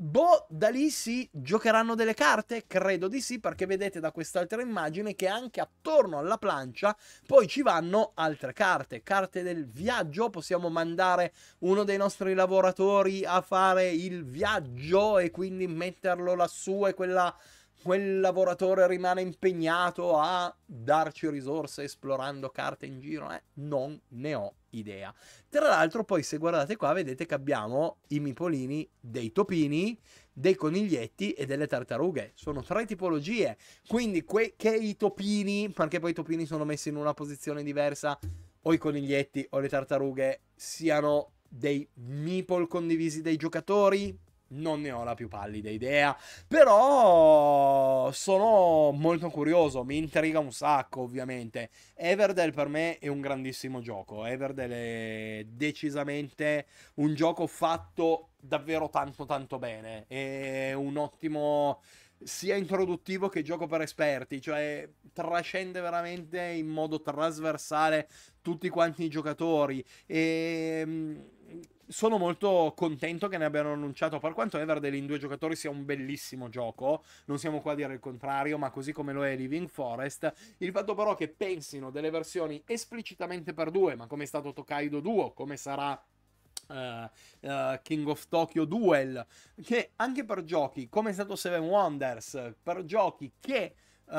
Boh, da lì si giocheranno delle carte? Credo di sì, perché vedete da quest'altra immagine che anche attorno alla plancia poi ci vanno altre carte, carte del viaggio, possiamo mandare uno dei nostri lavoratori a fare il viaggio e quindi metterlo lassù e quella quel lavoratore rimane impegnato a darci risorse esplorando carte in giro? Eh, non ne ho idea. Tra l'altro poi se guardate qua vedete che abbiamo i mipolini dei topini, dei coniglietti e delle tartarughe. Sono tre tipologie, quindi que- che i topini, perché poi i topini sono messi in una posizione diversa, o i coniglietti o le tartarughe siano dei meeple condivisi dai giocatori non ne ho la più pallida idea, però sono molto curioso, mi intriga un sacco ovviamente. Everdell per me è un grandissimo gioco, Everdell è decisamente un gioco fatto davvero tanto tanto bene, è un ottimo sia introduttivo che gioco per esperti, cioè trascende veramente in modo trasversale tutti quanti i giocatori e ehm, sono molto contento che ne abbiano annunciato. Per quanto Everdell in due giocatori sia un bellissimo gioco, non siamo qua a dire il contrario, ma così come lo è Living Forest. Il fatto però che pensino delle versioni esplicitamente per due, ma come è stato Tokaido 2, come sarà Uh, uh, King of Tokyo Duel, che anche per giochi come è stato Seven Wonders, per giochi che uh,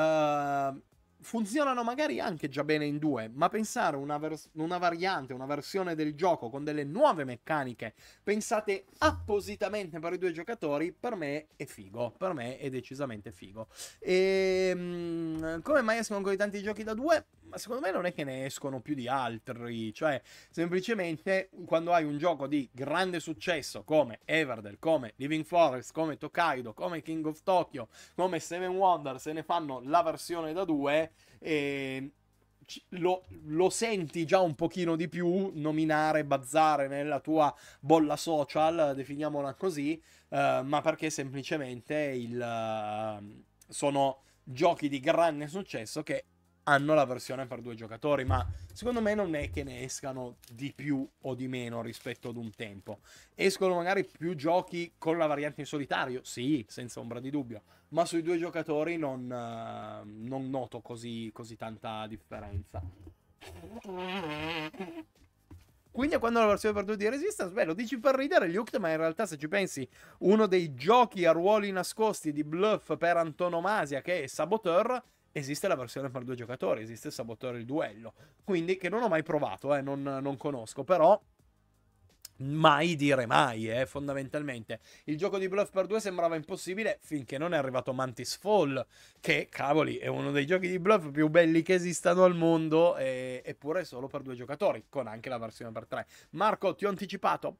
funzionano magari anche già bene in due, ma pensare una, vers- una variante, una versione del gioco con delle nuove meccaniche pensate appositamente per i due giocatori, per me è figo, per me è decisamente figo. E, ehm, come mai escono così tanti giochi da due? ma secondo me non è che ne escono più di altri, cioè semplicemente quando hai un gioco di grande successo come Everdell, come Living Forest, come Tokaido, come King of Tokyo, come Seven Wonder, se ne fanno la versione da due e ehm, lo, lo, senti già un pochino di più nominare, bazzare nella tua bolla social, definiamola così, uh, ma perché semplicemente il, uh, sono giochi di grande successo che hanno la versione per due giocatori, ma secondo me non è che ne escano di più o di meno rispetto ad un tempo. Escono magari più giochi con la variante in solitario, sì, senza ombra di dubbio, ma sui due giocatori non, uh, non noto così, così tanta differenza. Quindi quando la versione per due di Resistance, beh, lo dici per ridere, Luke, ma in realtà se ci pensi, uno dei giochi a ruoli nascosti di bluff per antonomasia che è Saboteur esiste la versione per due giocatori, esiste il sabotore il duello. Quindi, che non ho mai provato, eh, non, non conosco, però mai dire mai, eh, fondamentalmente. Il gioco di bluff per due sembrava impossibile finché non è arrivato Mantis Fall, che, cavoli, è uno dei giochi di bluff più belli che esistano al mondo, e... eppure solo per due giocatori, con anche la versione per tre. Marco, ti ho anticipato.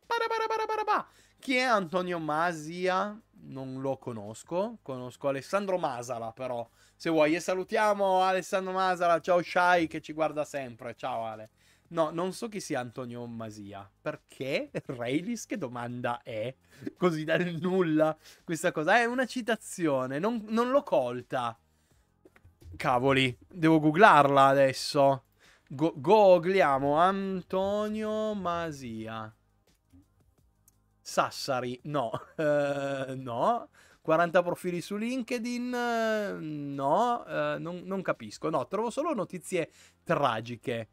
Chi è Antonio Masia? Non lo conosco. Conosco Alessandro Masala, però, se vuoi. E salutiamo Alessandro Masala, ciao Shai che ci guarda sempre, ciao Ale. No, non so chi sia Antonio Masia. Perché? Raylis, che domanda è? Così dal nulla questa cosa. È una citazione, non, non l'ho colta. Cavoli, devo googlarla adesso. Go- googliamo Antonio Masia. Sassari, no. Uh, no. 40 profili su LinkedIn, no, eh, non, non capisco, no, trovo solo notizie tragiche.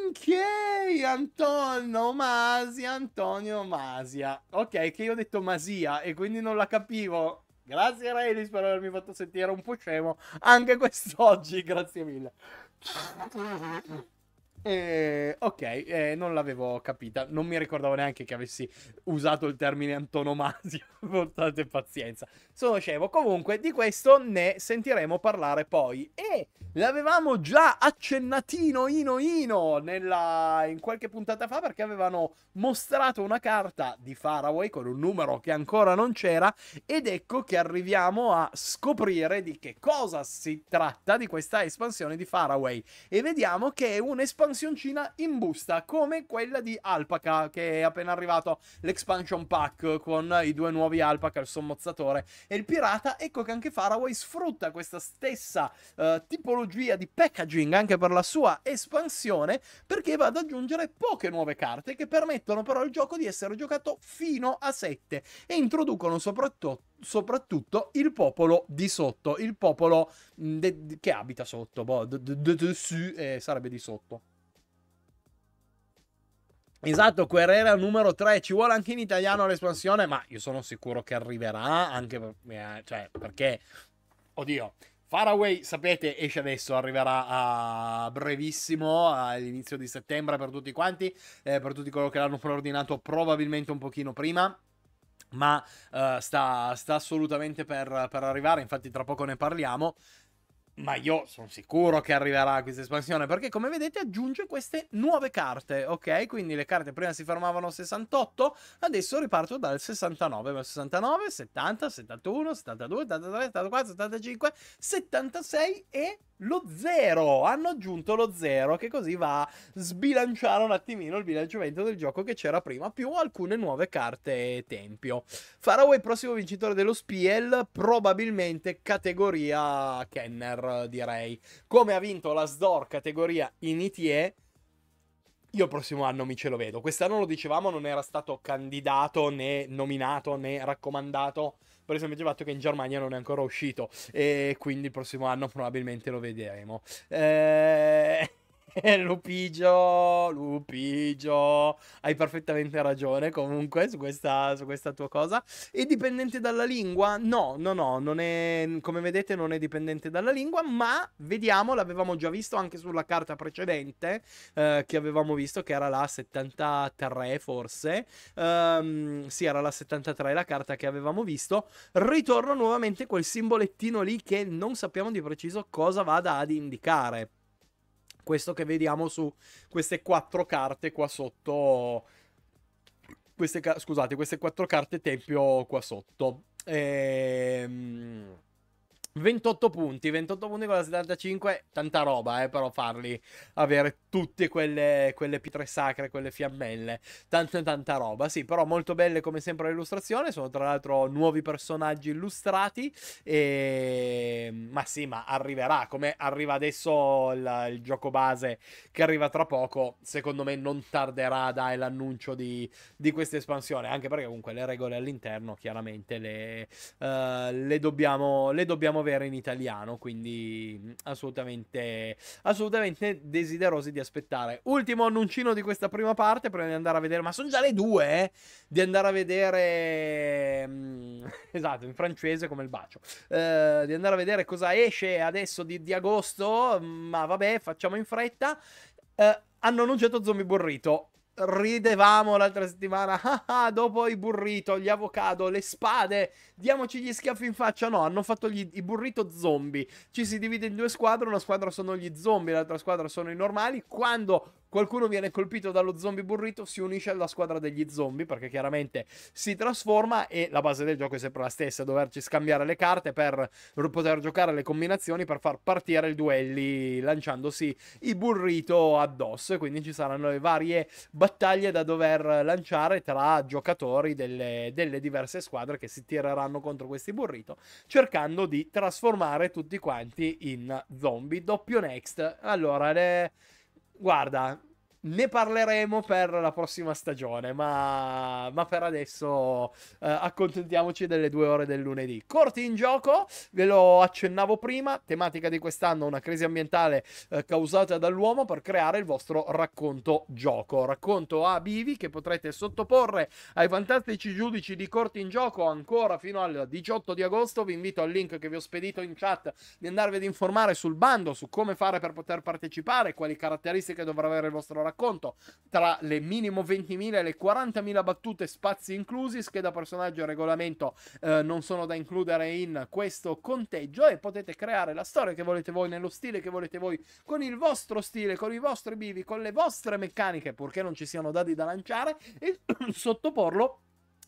Anche Antonio Masia, Antonio Masia. Ok, che io ho detto Masia e quindi non la capivo. Grazie Railis per avermi fatto sentire un po' scemo anche quest'oggi, grazie mille. Eh, ok, eh, non l'avevo capita. Non mi ricordavo neanche che avessi usato il termine antonomasia. Portate pazienza. Sono scemo. Comunque, di questo ne sentiremo parlare poi. E l'avevamo già accennatino ino ino nella... in qualche puntata fa perché avevano mostrato una carta di Faraway con un numero che ancora non c'era. Ed ecco che arriviamo a scoprire di che cosa si tratta di questa espansione di Faraway. E vediamo che è un'espansione espansioncina in busta, come quella di Alpaca, che è appena arrivato l'expansion pack con i due nuovi Alpaca, il sommozzatore e il pirata. Ecco che anche Faraway sfrutta questa stessa uh, tipologia di packaging anche per la sua espansione, perché va ad aggiungere poche nuove carte che permettono però al gioco di essere giocato fino a 7 e introducono soprattutto soprattutto il popolo di sotto, il popolo mm, de, che abita sotto, boh, de, eh, sarebbe di sotto. Esatto, Guerrera numero 3, ci vuole anche in italiano l'espansione, ma io sono sicuro che arriverà, anche per, eh, cioè, perché, oddio, Faraway, sapete, esce adesso, arriverà a brevissimo, all'inizio di settembre per tutti quanti, eh, per tutti coloro che l'hanno preordinato probabilmente un pochino prima ma uh, sta, sta, assolutamente per, per, arrivare, infatti tra poco ne parliamo ma io sono sicuro che arriverà questa espansione perché come vedete aggiunge queste nuove carte, ok? Quindi le carte prima si fermavano 68, adesso riparto dal 69, 69, 70, 71, 72, 73, 74, 75, 76 e lo zero. Hanno aggiunto lo zero, che così va a sbilanciare un attimino il bilanciamento del gioco che c'era prima, più alcune nuove carte tempio. Faraway, prossimo vincitore dello Spiel, probabilmente categoria Kenner, direi. Come ha vinto la Sdor categoria in ITE, Io il prossimo anno mi ce lo vedo. Quest'anno lo dicevamo, non era stato candidato né nominato né raccomandato per esempio il fatto che in Germania non è ancora uscito e quindi il prossimo anno probabilmente lo vedremo. Eh... Lupigio, eh, Lupigio, hai perfettamente ragione comunque su questa, su questa, tua cosa. È dipendente dalla lingua? No, no, no, non è, come vedete non è dipendente dalla lingua, ma vediamo, l'avevamo già visto anche sulla carta precedente eh, che avevamo visto che era la 73 forse, um, sì era la 73 la carta che avevamo visto, ritorno nuovamente quel simbolettino lì che non sappiamo di preciso cosa vada ad indicare. Questo che vediamo su queste quattro carte qua sotto. Queste, scusate, queste quattro carte tempio qua sotto. Ehm 28 punti, 28 punti con la 75, tanta roba, eh, però farli avere tutte quelle, quelle pietre sacre, quelle fiammelle, tanta tanta roba, sì, però molto belle come sempre l'illustrazione, sono tra l'altro nuovi personaggi illustrati, e... Ehm, ma sì, ma arriverà, come arriva adesso il, il gioco base che arriva tra poco, secondo me non tarderà dai l'annuncio di, di questa espansione, anche perché comunque le regole all'interno chiaramente le, uh, le dobbiamo, le dobbiamo 9 in italiano, quindi mm, assolutamente, assolutamente desiderosi di aspettare. Ultimo annuncino di questa prima parte, prima di andare a vedere, ma sono già le due, eh? di andare a vedere... Mm, esatto, in francese come il bacio. Eh, di andare a vedere cosa esce adesso di, di agosto, ma vabbè, facciamo in fretta. Eh, hanno annunciato Zombie Burrito ridevamo l'altra settimana, ah, ah, dopo i burrito, gli avocado, le spade, diamoci gli schiaffi in faccia. No, hanno fatto gli, i burrito zombie. Ci si divide in due squadre, una squadra sono gli zombie, l'altra squadra sono i normali. Quando Qualcuno viene colpito dallo zombie burrito, si unisce alla squadra degli zombie perché chiaramente si trasforma e la base del gioco è sempre la stessa, doverci scambiare le carte per poter giocare le combinazioni per far partire i duelli lanciandosi i burrito addosso e quindi ci saranno le varie battaglie da dover lanciare tra giocatori delle, delle diverse squadre che si tireranno contro questi burrito cercando di trasformare tutti quanti in zombie. Doppio next. Allora, le... Guarda, ne parleremo per la prossima stagione, ma, ma per adesso eh, accontentiamoci delle due ore del lunedì. Corti in gioco, ve lo accennavo prima, tematica di quest'anno, una crisi ambientale eh, causata dall'uomo per creare il vostro racconto gioco. Racconto a Bivi che potrete sottoporre ai fantastici giudici di Corti in gioco ancora fino al 18 di agosto. Vi invito al link che vi ho spedito in chat di andarvi ad informare sul bando, su come fare per poter partecipare, quali caratteristiche dovrà avere il vostro racconto racconto tra le minimo 20.000 e le 40.000 battute, spazi inclusi, scheda personaggio e regolamento eh, non sono da includere in questo conteggio e potete creare la storia che volete voi, nello stile che volete voi, con il vostro stile, con i vostri bivi, con le vostre meccaniche, purché non ci siano dadi da lanciare, e sottoporlo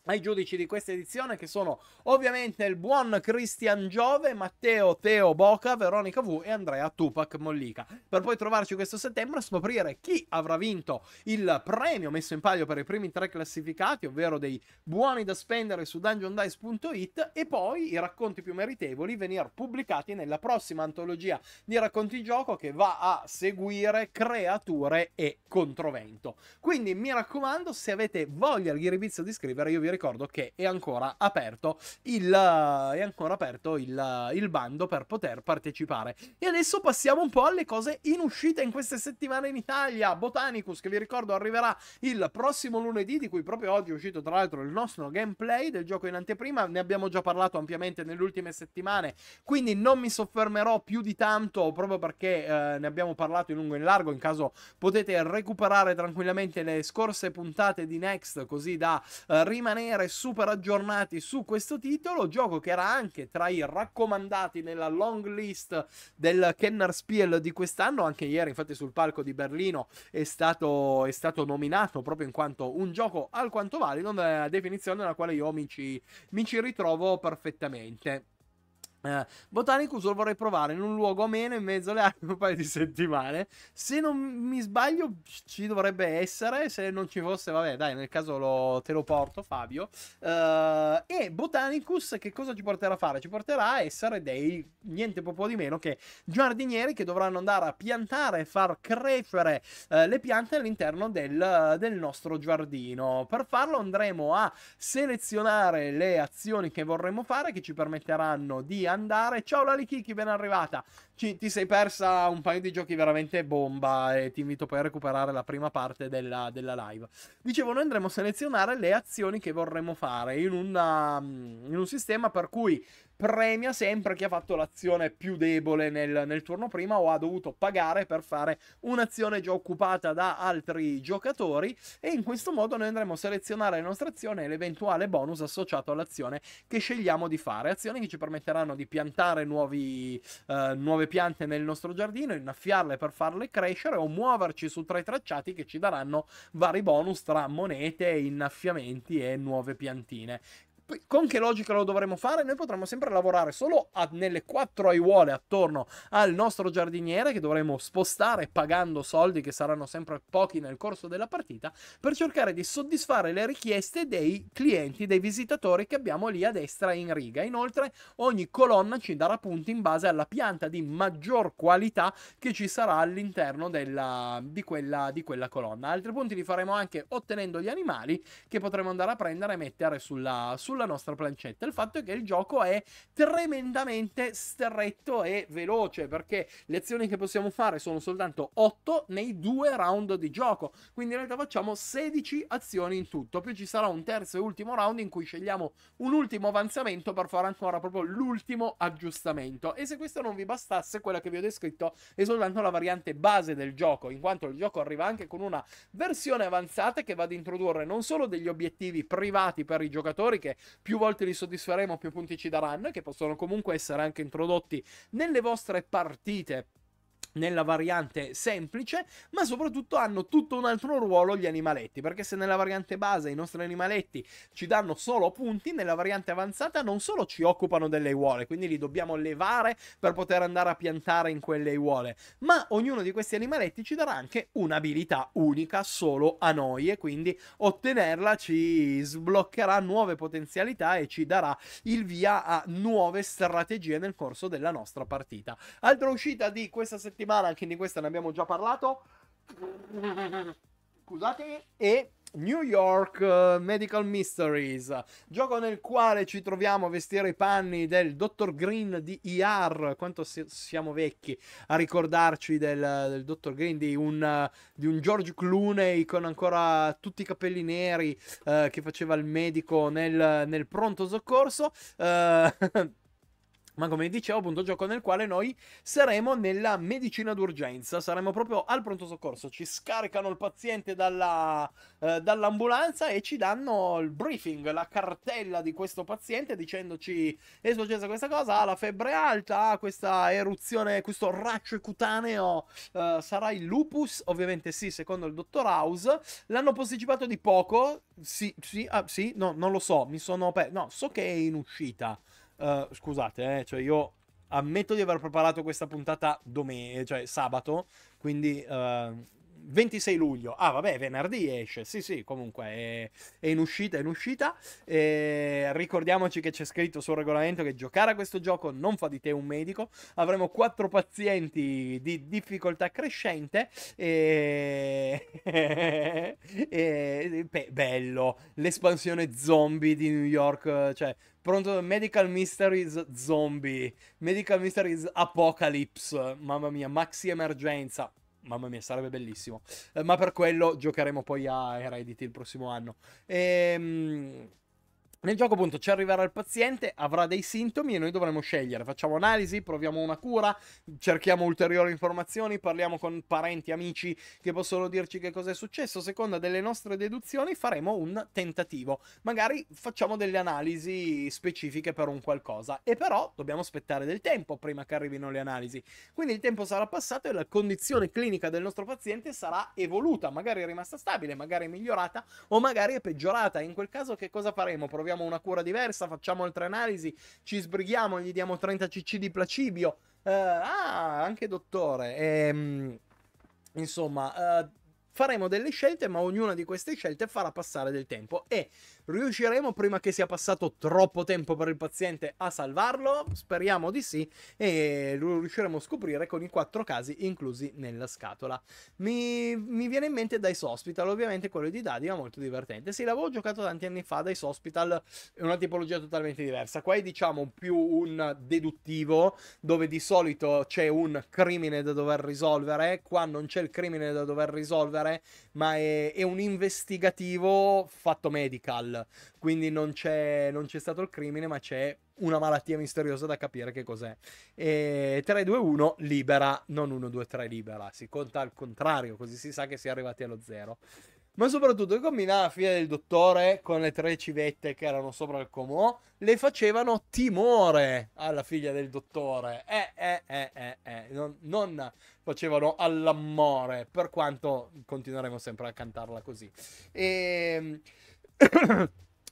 ai giudici di questa edizione che sono ovviamente il buon Christian Giove, Matteo Teo Boca, Veronica V e Andrea Tupac Mollica. Per poi trovarci questo settembre a scoprire chi avrà vinto il premio messo in palio per i primi tre classificati, ovvero dei buoni da spendere su dungeondice.it e poi i racconti più meritevoli venir pubblicati nella prossima antologia di racconti gioco che va a seguire creature e controvento. Quindi mi raccomando, se avete voglia al ghiribizio di scrivere, io vi ricordo ricordo che è ancora aperto il, è ancora aperto il, il bando per poter partecipare. E adesso passiamo un po' alle cose in uscita in queste settimane in Italia. Botanicus, che vi ricordo arriverà il prossimo lunedì, di cui proprio oggi è uscito tra l'altro il nostro gameplay del gioco in anteprima. Ne abbiamo già parlato ampiamente nelle ultime settimane, quindi non mi soffermerò più di tanto proprio perché eh, ne abbiamo parlato in lungo e in largo. In caso potete recuperare tranquillamente le scorse puntate di Next, così da eh, rimanere rimanere super aggiornati su questo titolo, gioco che era anche tra i raccomandati nella long list del Kenner Spiel di quest'anno, anche ieri infatti sul palco di Berlino è stato, è stato nominato proprio in quanto un gioco alquanto valido, una definizione nella quale io mi ci, mi ci ritrovo perfettamente. Eh, Botanicus lo vorrei provare in un luogo meno in mezzo alle armi un paio di settimane. Se non mi sbaglio, ci dovrebbe essere. Se non ci fosse, vabbè, dai, nel caso lo, te lo porto, Fabio. Eh, e Botanicus, che cosa ci porterà a fare? Ci porterà a essere dei niente po' di meno che giardinieri che dovranno andare a piantare e far crescere eh, le piante all'interno del, del nostro giardino. Per farlo, andremo a selezionare le azioni che vorremmo fare, che ci permetteranno di andare. Ciao Lali Kiki, ben arrivata. Ci, ti sei persa un paio di giochi veramente bomba e ti invito poi a recuperare la prima parte della, della live. Dicevo, noi andremo a selezionare le azioni che vorremmo fare in, una, mm, in un sistema per cui premia sempre chi ha fatto l'azione più debole nel, nel, turno prima o ha dovuto pagare per fare un'azione già occupata da altri giocatori e in questo modo noi andremo a selezionare la nostra azione e l'eventuale bonus associato all'azione che scegliamo di fare, azioni che ci permetteranno di piantare nuovi, eh, nuove piante nel nostro giardino, innaffiarle per farle crescere o muoverci su tre tracciati che ci daranno vari bonus tra monete, innaffiamenti e nuove piantine con che logica lo dovremo fare? Noi potremmo sempre lavorare solo a, nelle quattro aiuole attorno al nostro giardiniere che dovremo spostare pagando soldi che saranno sempre pochi nel corso della partita per cercare di soddisfare le richieste dei clienti, dei visitatori che abbiamo lì a destra in riga. Inoltre ogni colonna ci darà punti in base alla pianta di maggior qualità che ci sarà all'interno di, quella, di quella colonna. Altri punti li faremo anche ottenendo gli animali che potremo andare a prendere e mettere sulla, sulla sulla nostra plancetta. Il fatto è che il gioco è tremendamente stretto e veloce perché le azioni che possiamo fare sono soltanto 8 nei due round di gioco. Quindi in realtà facciamo 16 azioni in tutto. Poi ci sarà un terzo e ultimo round in cui scegliamo un ultimo avanzamento per fare ancora proprio l'ultimo aggiustamento. E se questo non vi bastasse, quella che vi ho descritto è soltanto la variante base del gioco, in quanto il gioco arriva anche con una versione avanzata che va ad introdurre non solo degli obiettivi privati per i giocatori che più volte li soddisferemo, più punti ci daranno, che possono comunque essere anche introdotti nelle vostre partite nella variante semplice, ma soprattutto hanno tutto un altro ruolo gli animaletti, perché se nella variante base i nostri animaletti ci danno solo punti, nella variante avanzata non solo ci occupano delle uole, quindi li dobbiamo levare per poter andare a piantare in quelle uole, ma ognuno di questi animaletti ci darà anche un'abilità unica solo a noi e quindi ottenerla ci sbloccherà nuove potenzialità e ci darà il via a nuove strategie nel corso della nostra partita. Altra uscita di questa settimana settimana, anche di questa ne abbiamo già parlato. Scusate. E New York eh, Medical Mysteries, gioco nel quale ci troviamo a vestire i panni del Dottor Green di IR, quanto si- siamo vecchi a ricordarci del, del Dottor Green, di un, di un, George Clooney con ancora tutti i capelli neri uh, che faceva il medico nel, nel pronto soccorso. Eh, ma come dicevo appunto gioco nel quale noi saremo nella medicina d'urgenza, saremo proprio al pronto soccorso, ci scaricano il paziente dalla, eh, dall'ambulanza e ci danno il briefing, la cartella di questo paziente dicendoci è successa questa cosa, ha la febbre alta, ha questa eruzione, questo raccio cutaneo, eh, sarà il lupus, ovviamente sì, secondo il dottor House, l'hanno posticipato di poco, sì, sì, ah, sì, no, non lo so, mi sono... Pe- no, so che è in uscita, eh, scusate, eh, cioè io ammetto di aver preparato questa puntata domenica, cioè sabato, quindi uh, 26 luglio. Ah, vabbè, venerdì esce. Sì, sì, comunque è, è in uscita, è in uscita. E ricordiamoci che c'è scritto sul regolamento che giocare a questo gioco non fa di te un medico. Avremo quattro pazienti di difficoltà crescente. E... e... Beh, bello. L'espansione zombie di New York, cioè pronto Medical Mysteries Zombie, Medical Mysteries Apocalypse, mamma mia, maxi emergenza. Mamma mia, sarebbe bellissimo. Eh, ma per quello giocheremo poi a Heredity il prossimo anno. Ehm nel gioco appunto ci arriverà il paziente, avrà dei sintomi e noi dovremo scegliere, facciamo analisi, proviamo una cura, cerchiamo ulteriori informazioni, parliamo con parenti, amici che possono dirci che cosa è successo, seconda delle nostre deduzioni faremo un tentativo, magari facciamo delle analisi specifiche per un qualcosa e però dobbiamo aspettare del tempo prima che arrivino le analisi, quindi il tempo sarà passato e la condizione clinica del nostro paziente sarà evoluta, magari è rimasta stabile, magari è migliorata o magari è peggiorata, in quel caso che cosa faremo? Proviamo troviamo una cura diversa, facciamo altre analisi, ci sbrighiamo, gli diamo 30 cc di placibio. Uh, ah, anche dottore. Ehm, insomma, uh, faremo delle scelte, ma ognuna di queste scelte farà passare del tempo. E Riusciremo prima che sia passato troppo tempo per il paziente a salvarlo? Speriamo di sì e lo riusciremo a scoprire con i quattro casi inclusi nella scatola. Mi, mi viene in mente Dice Hospital, ovviamente quello di Dadi ma molto divertente. Sì, l'avevo giocato tanti anni fa, Dice Hospital è una tipologia totalmente diversa. Qua è diciamo più un deduttivo dove di solito c'è un crimine da dover risolvere, qua non c'è il crimine da dover risolvere ma è, è un investigativo fatto medical quindi non c'è, non c'è stato il crimine, ma c'è una malattia misteriosa da capire che cos'è. E 3-2-1 libera, non 1-2-3 libera, si conta al contrario, così si sa che si è arrivati allo zero. Ma soprattutto che combinava la figlia del dottore con le tre civette che erano sopra il comò, le facevano timore alla figlia del dottore. Eh, eh, eh, eh, eh. Non, non facevano all'amore, per quanto continueremo sempre a cantarla così. Ehm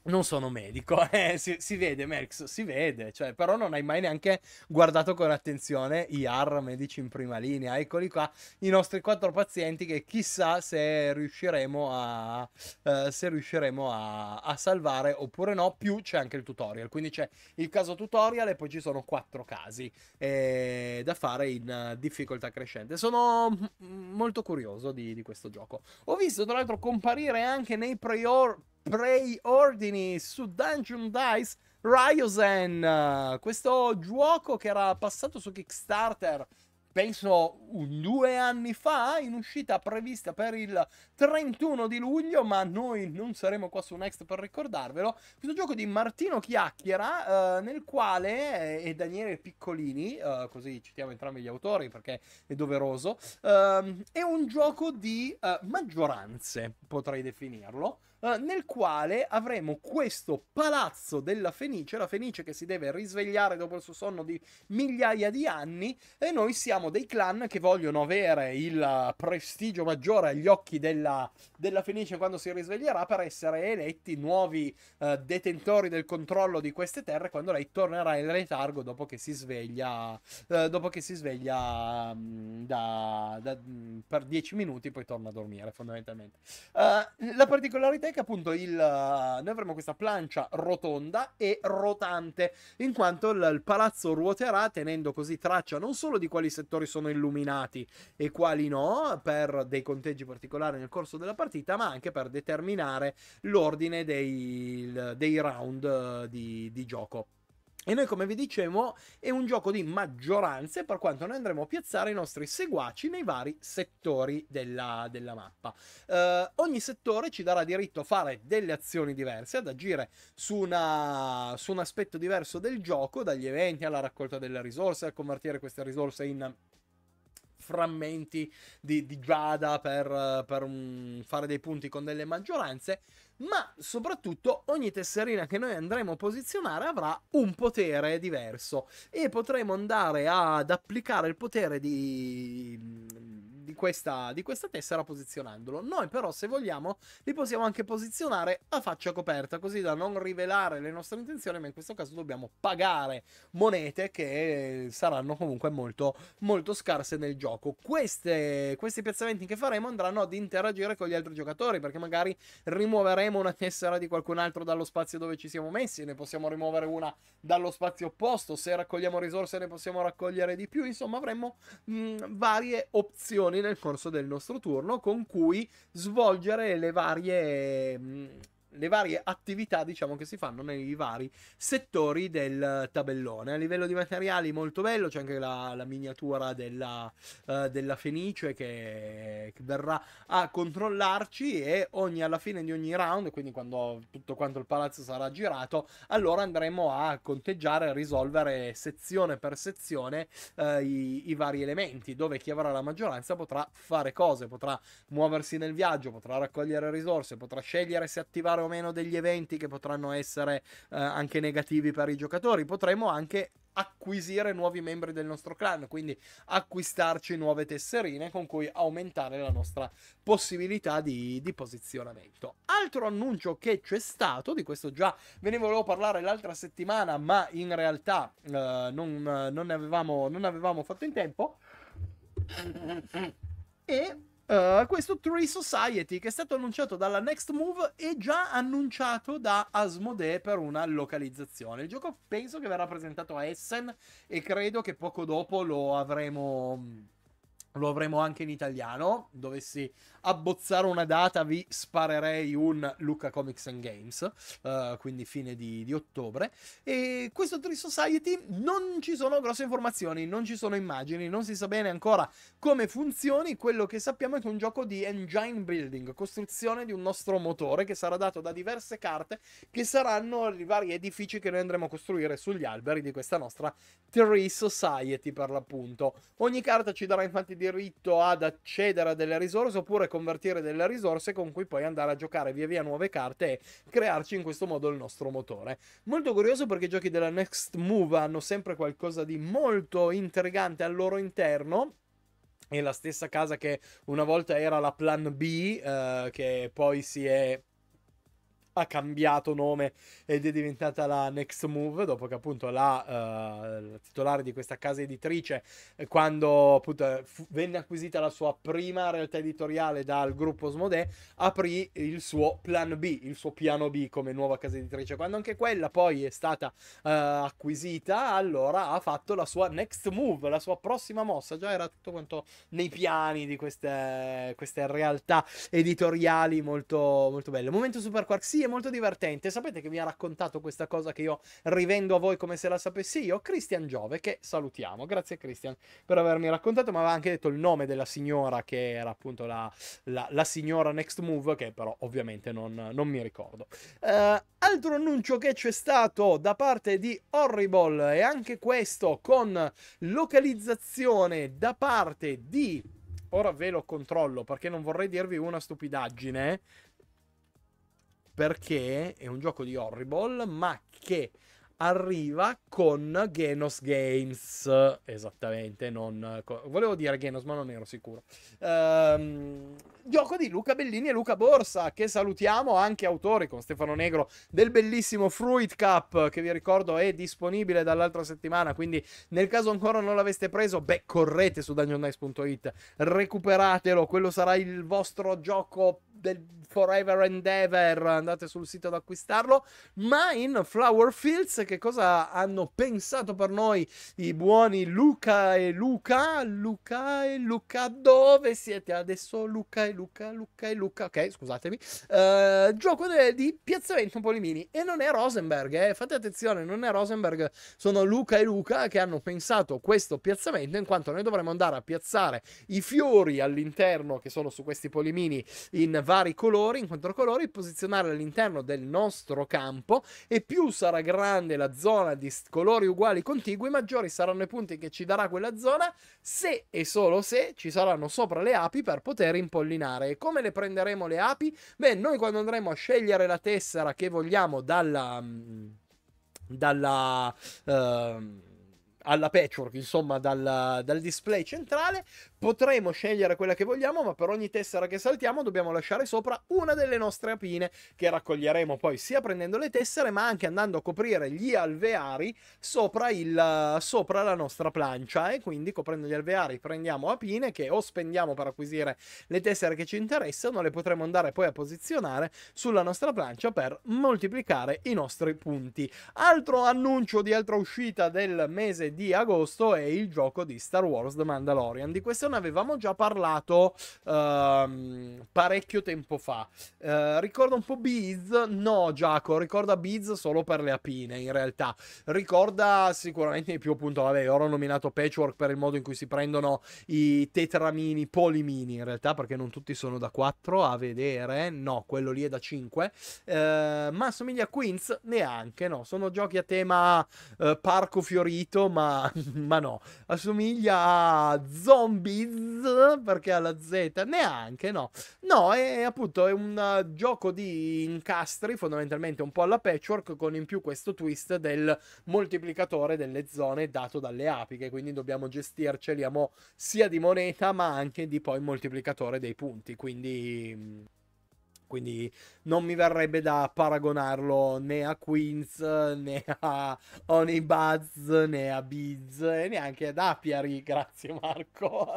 non sono medico, eh, si, si, vede Merx, si vede, cioè, però non hai mai neanche guardato con attenzione IR medici in prima linea, eccoli qua i nostri quattro pazienti che chissà se riusciremo a, eh, se riusciremo a, a salvare oppure no, più c'è anche il tutorial, quindi c'è il caso tutorial e poi ci sono quattro casi eh, da fare in difficoltà crescente, sono m- molto curioso di, di, questo gioco, ho visto tra l'altro comparire anche nei pre-order preordini su Dungeon Dice Ryozen, questo gioco che era passato su Kickstarter penso un, due anni fa, in uscita prevista per il 31 di luglio, ma noi non saremo qua su Next per ricordarvelo. Questo gioco di Martino Chiacchiera, eh, nel quale eh, e Daniele Piccolini, eh, così citiamo entrambi gli autori perché è doveroso, ehm, è un gioco di eh, maggioranze, potrei definirlo eh, nel quale avremo questo palazzo della Fenice, la Fenice che si deve risvegliare dopo il suo sonno di migliaia di anni e noi siamo dei clan che vogliono avere il prestigio maggiore agli occhi della, della Fenice quando si risveglierà per essere eletti nuovi eh, detentori del controllo di queste terre quando lei tornerà in letargo dopo che si sveglia, eh, dopo che si sveglia mh, mm, da, da, mm, per 10 minuti poi torna a dormire fondamentalmente. Uh, la particolarità è che appunto il, noi avremo questa plancia rotonda e rotante, in quanto il, il palazzo ruoterà tenendo così traccia non solo di quali settori sono illuminati e quali no, per dei conteggi particolari nel corso della partita, ma anche per determinare l'ordine dei, dei round eh, di, di gioco. E noi, come vi dicevo, è un gioco di maggioranze per quanto noi andremo a piazzare i nostri seguaci nei vari settori della, della mappa. Eh, ogni settore ci darà diritto a fare delle azioni diverse, ad agire su, una, su un aspetto diverso del gioco, dagli eventi alla raccolta delle risorse, a convertire queste risorse in frammenti di, di Giada per, per um, fare dei punti con delle maggioranze, ma soprattutto ogni tesserina che noi andremo a posizionare avrà un potere diverso e potremo andare ad applicare il potere di questa, di questa tessera posizionandolo. Noi però se vogliamo li possiamo anche posizionare a faccia coperta così da non rivelare le nostre intenzioni ma in questo caso dobbiamo pagare monete che saranno comunque molto, molto scarse nel gioco. Queste, questi piazzamenti che faremo andranno ad interagire con gli altri giocatori perché magari rimuoveremo una tessera di qualcun altro dallo spazio dove ci siamo messi, ne possiamo rimuovere una dallo spazio opposto, se raccogliamo risorse ne possiamo raccogliere di più, insomma avremo mh, varie opzioni nel corso del nostro turno con cui svolgere le varie mm, le varie attività diciamo che si fanno nei vari settori del eh, tabellone. A livello di materiali molto bello, c'è anche la, la miniatura della, uh, della Fenice che, che, verrà a controllarci e ogni, alla fine di ogni round, quindi quando tutto quanto il palazzo sarà girato, allora andremo a conteggiare, a risolvere sezione per sezione uh, i, i vari elementi, dove chi avrà la maggioranza potrà fare cose, potrà muoversi nel viaggio, potrà raccogliere risorse, potrà scegliere se attivare o meno degli eventi che potranno essere eh, anche negativi per i giocatori, potremo anche acquisire nuovi membri del nostro clan, quindi acquistarci nuove tesserine con cui aumentare la nostra possibilità di, di posizionamento. Altro annuncio che c'è stato, di questo già ve ne volevo parlare l'altra settimana, ma in realtà eh, non, non, ne avevamo, non avevamo fatto in tempo. E Uh, questo Tree Society che è stato annunciato dalla Next Move e già annunciato da Asmodee per una localizzazione. Il gioco penso che verrà presentato a Essen e credo che poco dopo lo avremo lo avremo anche in italiano. Dovessi abbozzare una data vi sparerei un Luca Comics and Games, uh, quindi fine di, di, ottobre. E questo Tree Society non ci sono grosse informazioni, non ci sono immagini, non si sa bene ancora come funzioni. Quello che sappiamo è che è un gioco di engine building, costruzione di un nostro motore che sarà dato da diverse carte che saranno i vari edifici che noi andremo a costruire sugli alberi di questa nostra Tree Society per l'appunto. Ogni carta ci darà infatti diritto ad accedere a delle risorse oppure convertire delle risorse con cui poi andare a giocare via via nuove carte e crearci in questo modo il nostro motore. Molto curioso perché i giochi della Next Move hanno sempre qualcosa di molto intrigante al loro interno è la stessa casa che una volta era la Plan B, eh, che poi si è ha cambiato nome ed è diventata la Next Move, dopo che appunto la, uh, la titolare di questa casa editrice, eh, quando appunto eh, fu- venne acquisita la sua prima realtà editoriale dal gruppo Smodè, aprì il suo plan B, il suo piano B come nuova casa editrice. Quando anche quella poi è stata uh, acquisita, allora ha fatto la sua Next Move, la sua prossima mossa, già era tutto quanto nei piani di queste, queste realtà editoriali molto, molto belle. Momento Super Quark, sì, è molto divertente. Sapete che mi ha raccontato questa cosa che io rivendo a voi come se la sapessi io? Christian Giove, che salutiamo. Grazie Christian per avermi raccontato, ma aveva anche detto il nome della signora che era appunto la, la, la signora Next Move, che però ovviamente non, non mi ricordo. Uh, altro annuncio che c'è stato da parte di Horrible e anche questo con localizzazione da parte di ora ve lo controllo perché non vorrei dirvi una stupidaggine perché è un gioco di Horrible, ma che arriva con Genos Games. Esattamente, non... Volevo dire Genos, ma non ero sicuro. Ehm, gioco di Luca Bellini e Luca Borsa, che salutiamo anche autori con Stefano Negro del bellissimo Fruit Cup, che vi ricordo è disponibile dall'altra settimana, quindi nel caso ancora non l'aveste preso, beh, correte su dungeonnice.it, recuperatelo, quello sarà il vostro gioco del Forever and Ever, andate sul sito ad acquistarlo, ma in Flower Fields che cosa hanno pensato per noi i buoni Luca e Luca, Luca e Luca, dove siete adesso Luca e Luca, Luca e Luca, ok scusatemi, uh, gioco de- di piazzamento Polimini e non è Rosenberg, eh? fate attenzione, non è Rosenberg, sono Luca e Luca che hanno pensato questo piazzamento in quanto noi dovremmo andare a piazzare i fiori all'interno che sono su questi polimini in vari vari colori, in controcolori, posizionare all'interno del nostro campo e più sarà grande la zona di colori uguali contigui, maggiori saranno i punti che ci darà quella zona se e solo se ci saranno sopra le api per poter impollinare. E come le prenderemo le api? Beh, noi quando andremo a scegliere la tessera che vogliamo dalla... Mm, dalla... Uh, alla patchwork, insomma, dalla, dal display centrale, potremo scegliere quella che vogliamo, ma per ogni tessera che saltiamo dobbiamo lasciare sopra una delle nostre apine che raccoglieremo poi sia prendendo le tessere, ma anche andando a coprire gli alveari sopra, il, sopra la nostra plancia e quindi coprendo gli alveari prendiamo apine che o spendiamo per acquisire le tessere che ci interessano, le potremo andare poi a posizionare sulla nostra plancia per moltiplicare i nostri punti. Altro annuncio di altra uscita del mese di agosto è il gioco di Star Wars The Mandalorian. Di questo ne avevamo già parlato ehm, parecchio tempo fa. Eh, ricorda un po' Biz? No, Giacomo, ricorda Biz solo per le apine in realtà. Ricorda sicuramente di più appunto, vabbè, ora ho nominato Patchwork per il modo in cui si prendono i tetramini, polimini in realtà, perché non tutti sono da 4 a vedere, no, quello lì è da 5. Eh, ma assomiglia a Queens? Neanche, no, sono giochi a tema eh, parco fiorito, ma ma, no, assomiglia a Zombies perché ha la Z, neanche no. No, è appunto è un eh, gioco di incastri fondamentalmente un po' alla patchwork con in più questo twist del moltiplicatore delle zone dato dalle api che quindi dobbiamo gestirceli a mo' sia di moneta ma anche di poi moltiplicatore dei punti, quindi mm, quindi non mi verrebbe da paragonarlo né a Queens, né a Honey Buzz, né a Biz, e neanche ad Apiari. Grazie Marco.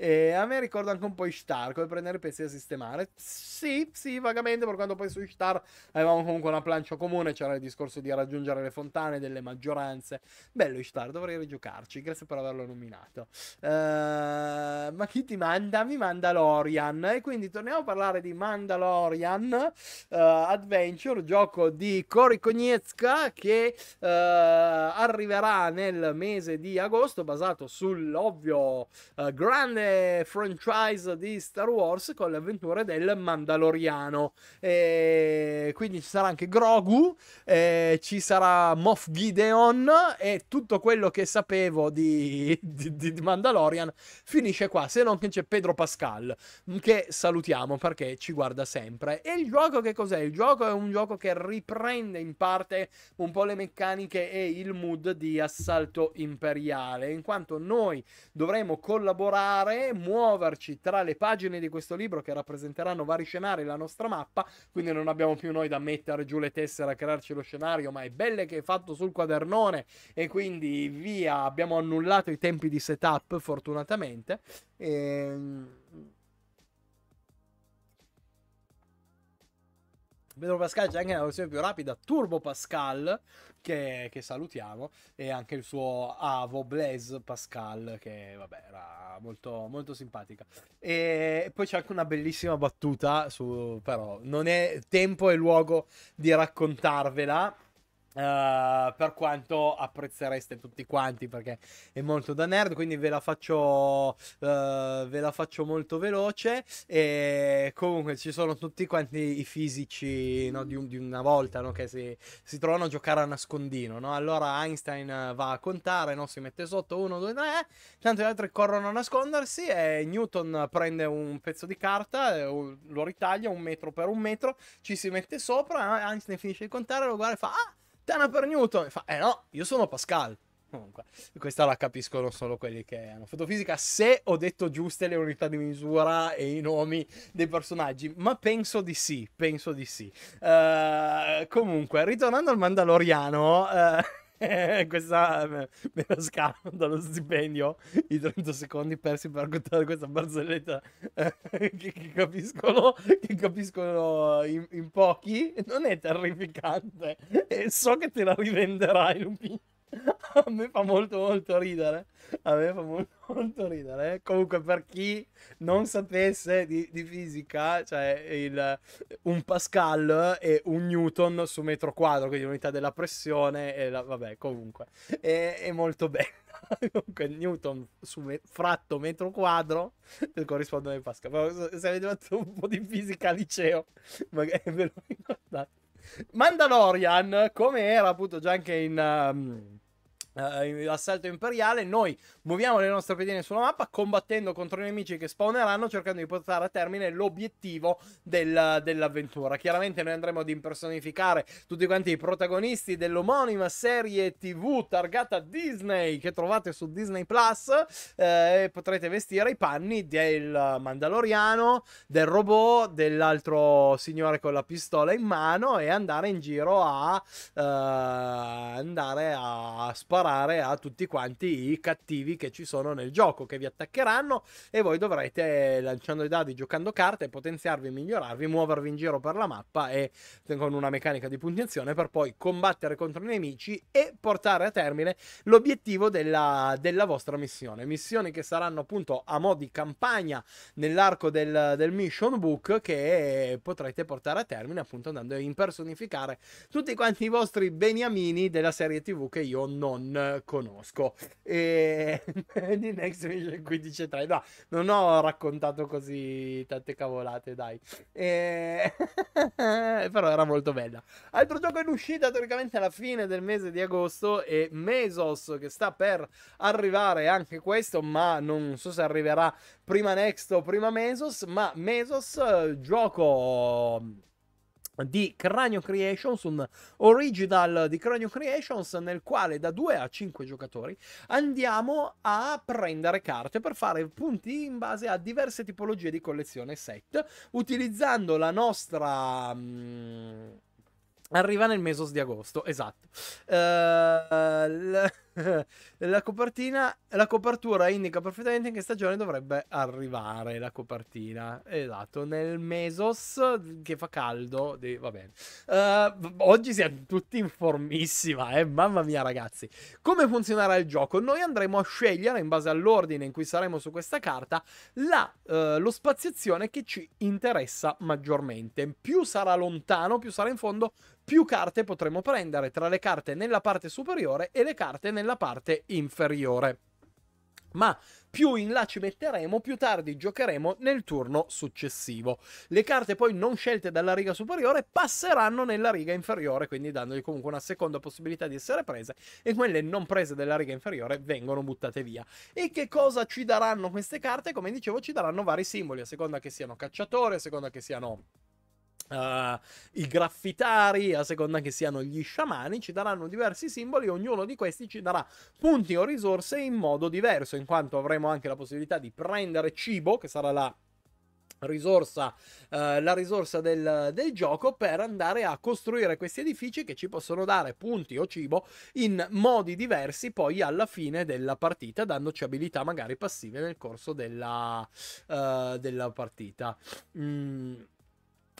E a me ricorda anche un po' Ishtar, come prendere pezzi e sistemare. Sì, sì, vagamente, per quanto poi su Ishtar avevamo comunque una plancia comune, c'era il discorso di raggiungere le fontane delle maggioranze. Bello Ishtar, dovrei rigiocarci, grazie per averlo nominato. Uh, ma chi ti manda? Mi manda Lorian. E quindi torniamo a parlare di Mandalorian uh, Adventure, gioco di Cory Konietzka che uh, arriverà nel mese di agosto, basato sull'ovvio eh, grande eh, franchise di Star Wars con le avventure del Mandaloriano. E eh, quindi ci sarà anche Grogu, eh, ci sarà Moff Gideon e tutto quello che sapevo di, di, di Mandalorian finisce qua, se non che c'è Pedro Pascal, che salutiamo perché ci guarda sempre. E il gioco che cos'è? Il gioco è un gioco che riprende in parte un po' le meccaniche e il mood di Assalto Imperiale, in quanto noi dovremo collaborare è muoverci tra le pagine di questo libro che rappresenteranno vari scenari la nostra mappa, quindi non abbiamo più noi da mettere giù le tessere a crearci lo scenario, ma è belle che è fatto sul quadernone e quindi via, abbiamo annullato i tempi di setup fortunatamente. Ehm. Pedro Pascal c'è anche una versione più rapida, Turbo Pascal, che, che, salutiamo, e anche il suo avo Blaise Pascal, che vabbè era molto, molto simpatica. E poi c'è anche una bellissima battuta, su, però non è tempo e luogo di raccontarvela Uh, per quanto apprezzereste tutti quanti perché è molto da nerd quindi ve la faccio uh, ve la faccio molto veloce e comunque ci sono tutti quanti i fisici no, di, un, di, una volta no, che si, si, trovano a giocare a nascondino no? allora Einstein va a contare si mette sotto 1, 2, 3 tanto gli altri corrono a nascondersi e Newton prende un pezzo di carta eh, lo ritaglia un metro per un metro ci si mette sopra Einstein finisce di contare lo guarda e fa ah Tana per Newton. E fa, eh no, io sono Pascal. Comunque, questa la capiscono solo quelli che hanno fatto fisica. Se ho detto giuste le unità di misura e i nomi dei personaggi, ma penso di sì, penso di sì. Uh, comunque, ritornando al Mandaloriano... Uh... questa me, lo la scavo dallo stipendio i 30 secondi persi per raccontare questa barzelletta eh, che, che, capiscono, che capiscono in, in, pochi non è terrificante e so che te la rivenderai Lupin a me fa molto molto ridere. A me fa molto molto ridere. Comunque, per chi non sapesse di, di fisica, cioè il, un Pascal e un Newton su metro quadro, quindi l'unità della pressione, e la, vabbè, comunque è, è molto bello. comunque, Newton su me, fratto metro quadro corrisponde a Pascal. se avete fatto un po' di fisica al liceo, magari ve lo ricordate. Mandalorian, come era appunto già anche in... Um, Uh, assalto imperiale, noi muoviamo le nostre pedine sulla mappa combattendo contro i nemici che spawneranno cercando di portare a termine l'obiettivo del, dell'avventura. Chiaramente noi andremo ad impersonificare tutti quanti i protagonisti dell'omonima serie TV targata Disney che trovate su Disney Plus eh, e potrete vestire i panni del Mandaloriano, del robot, dell'altro signore con la pistola in mano e andare in giro a uh, andare a sparare sparare a tutti quanti i cattivi che ci sono nel gioco, che vi attaccheranno e voi dovrete, eh, lanciando i dadi, giocando carte, potenziarvi, migliorarvi, muovervi in giro per la mappa e con una meccanica di puntazione per poi combattere contro i nemici e portare a termine l'obiettivo della, della vostra missione. Missioni che saranno appunto a mo' di campagna nell'arco del, del mission book che potrete portare a termine appunto andando a impersonificare tutti quanti i vostri beniamini della serie tv che io non conosco. E di Next invece 15 3. No, non ho raccontato così tante cavolate, dai. E... Però era molto bella. Altro gioco in uscita teoricamente alla fine del mese di agosto e Mesos che sta per arrivare anche questo, ma non so se arriverà prima Next o prima Mesos, ma Mesos eh, gioco di Cranio Creations, un original di Cranio Creations nel quale da 2 a 5 giocatori andiamo a prendere carte per fare punti in base a diverse tipologie di collezione set utilizzando la nostra... Mh, mm, Arriva nel mesos di agosto, esatto. Uh, eh, la, la, copertina, la copertura indica perfettamente in che stagione dovrebbe arrivare la copertina. Esatto, nel mesos che fa caldo. Di, va bene. Uh, oggi siamo tutti in formissima, eh? mamma mia ragazzi. Come funzionerà il gioco? Noi andremo a scegliere, in base all'ordine in cui saremo su questa carta, la, uh, lo spaziazione che ci interessa maggiormente. Più sarà lontano, più sarà in fondo più carte potremo prendere tra le carte nella parte superiore e le carte nella parte inferiore. Ma più in là ci metteremo, più tardi giocheremo nel turno successivo. Le carte poi non scelte dalla riga superiore passeranno nella riga inferiore, quindi dandogli comunque una seconda possibilità di essere prese e quelle non prese dalla riga inferiore vengono buttate via. E che cosa ci daranno queste carte? Come dicevo, ci daranno vari simboli, a seconda che siano cacciatori, a seconda che siano Uh, i graffitari, a seconda che siano gli sciamani, ci daranno diversi simboli e ognuno di questi ci darà punti o risorse in modo diverso, in quanto avremo anche la possibilità di prendere cibo, che sarà la risorsa, eh, la risorsa del, del, gioco per andare a costruire questi edifici che ci possono dare punti o cibo in modi diversi poi alla fine della partita dandoci abilità magari passive nel corso della, uh, della partita. Mm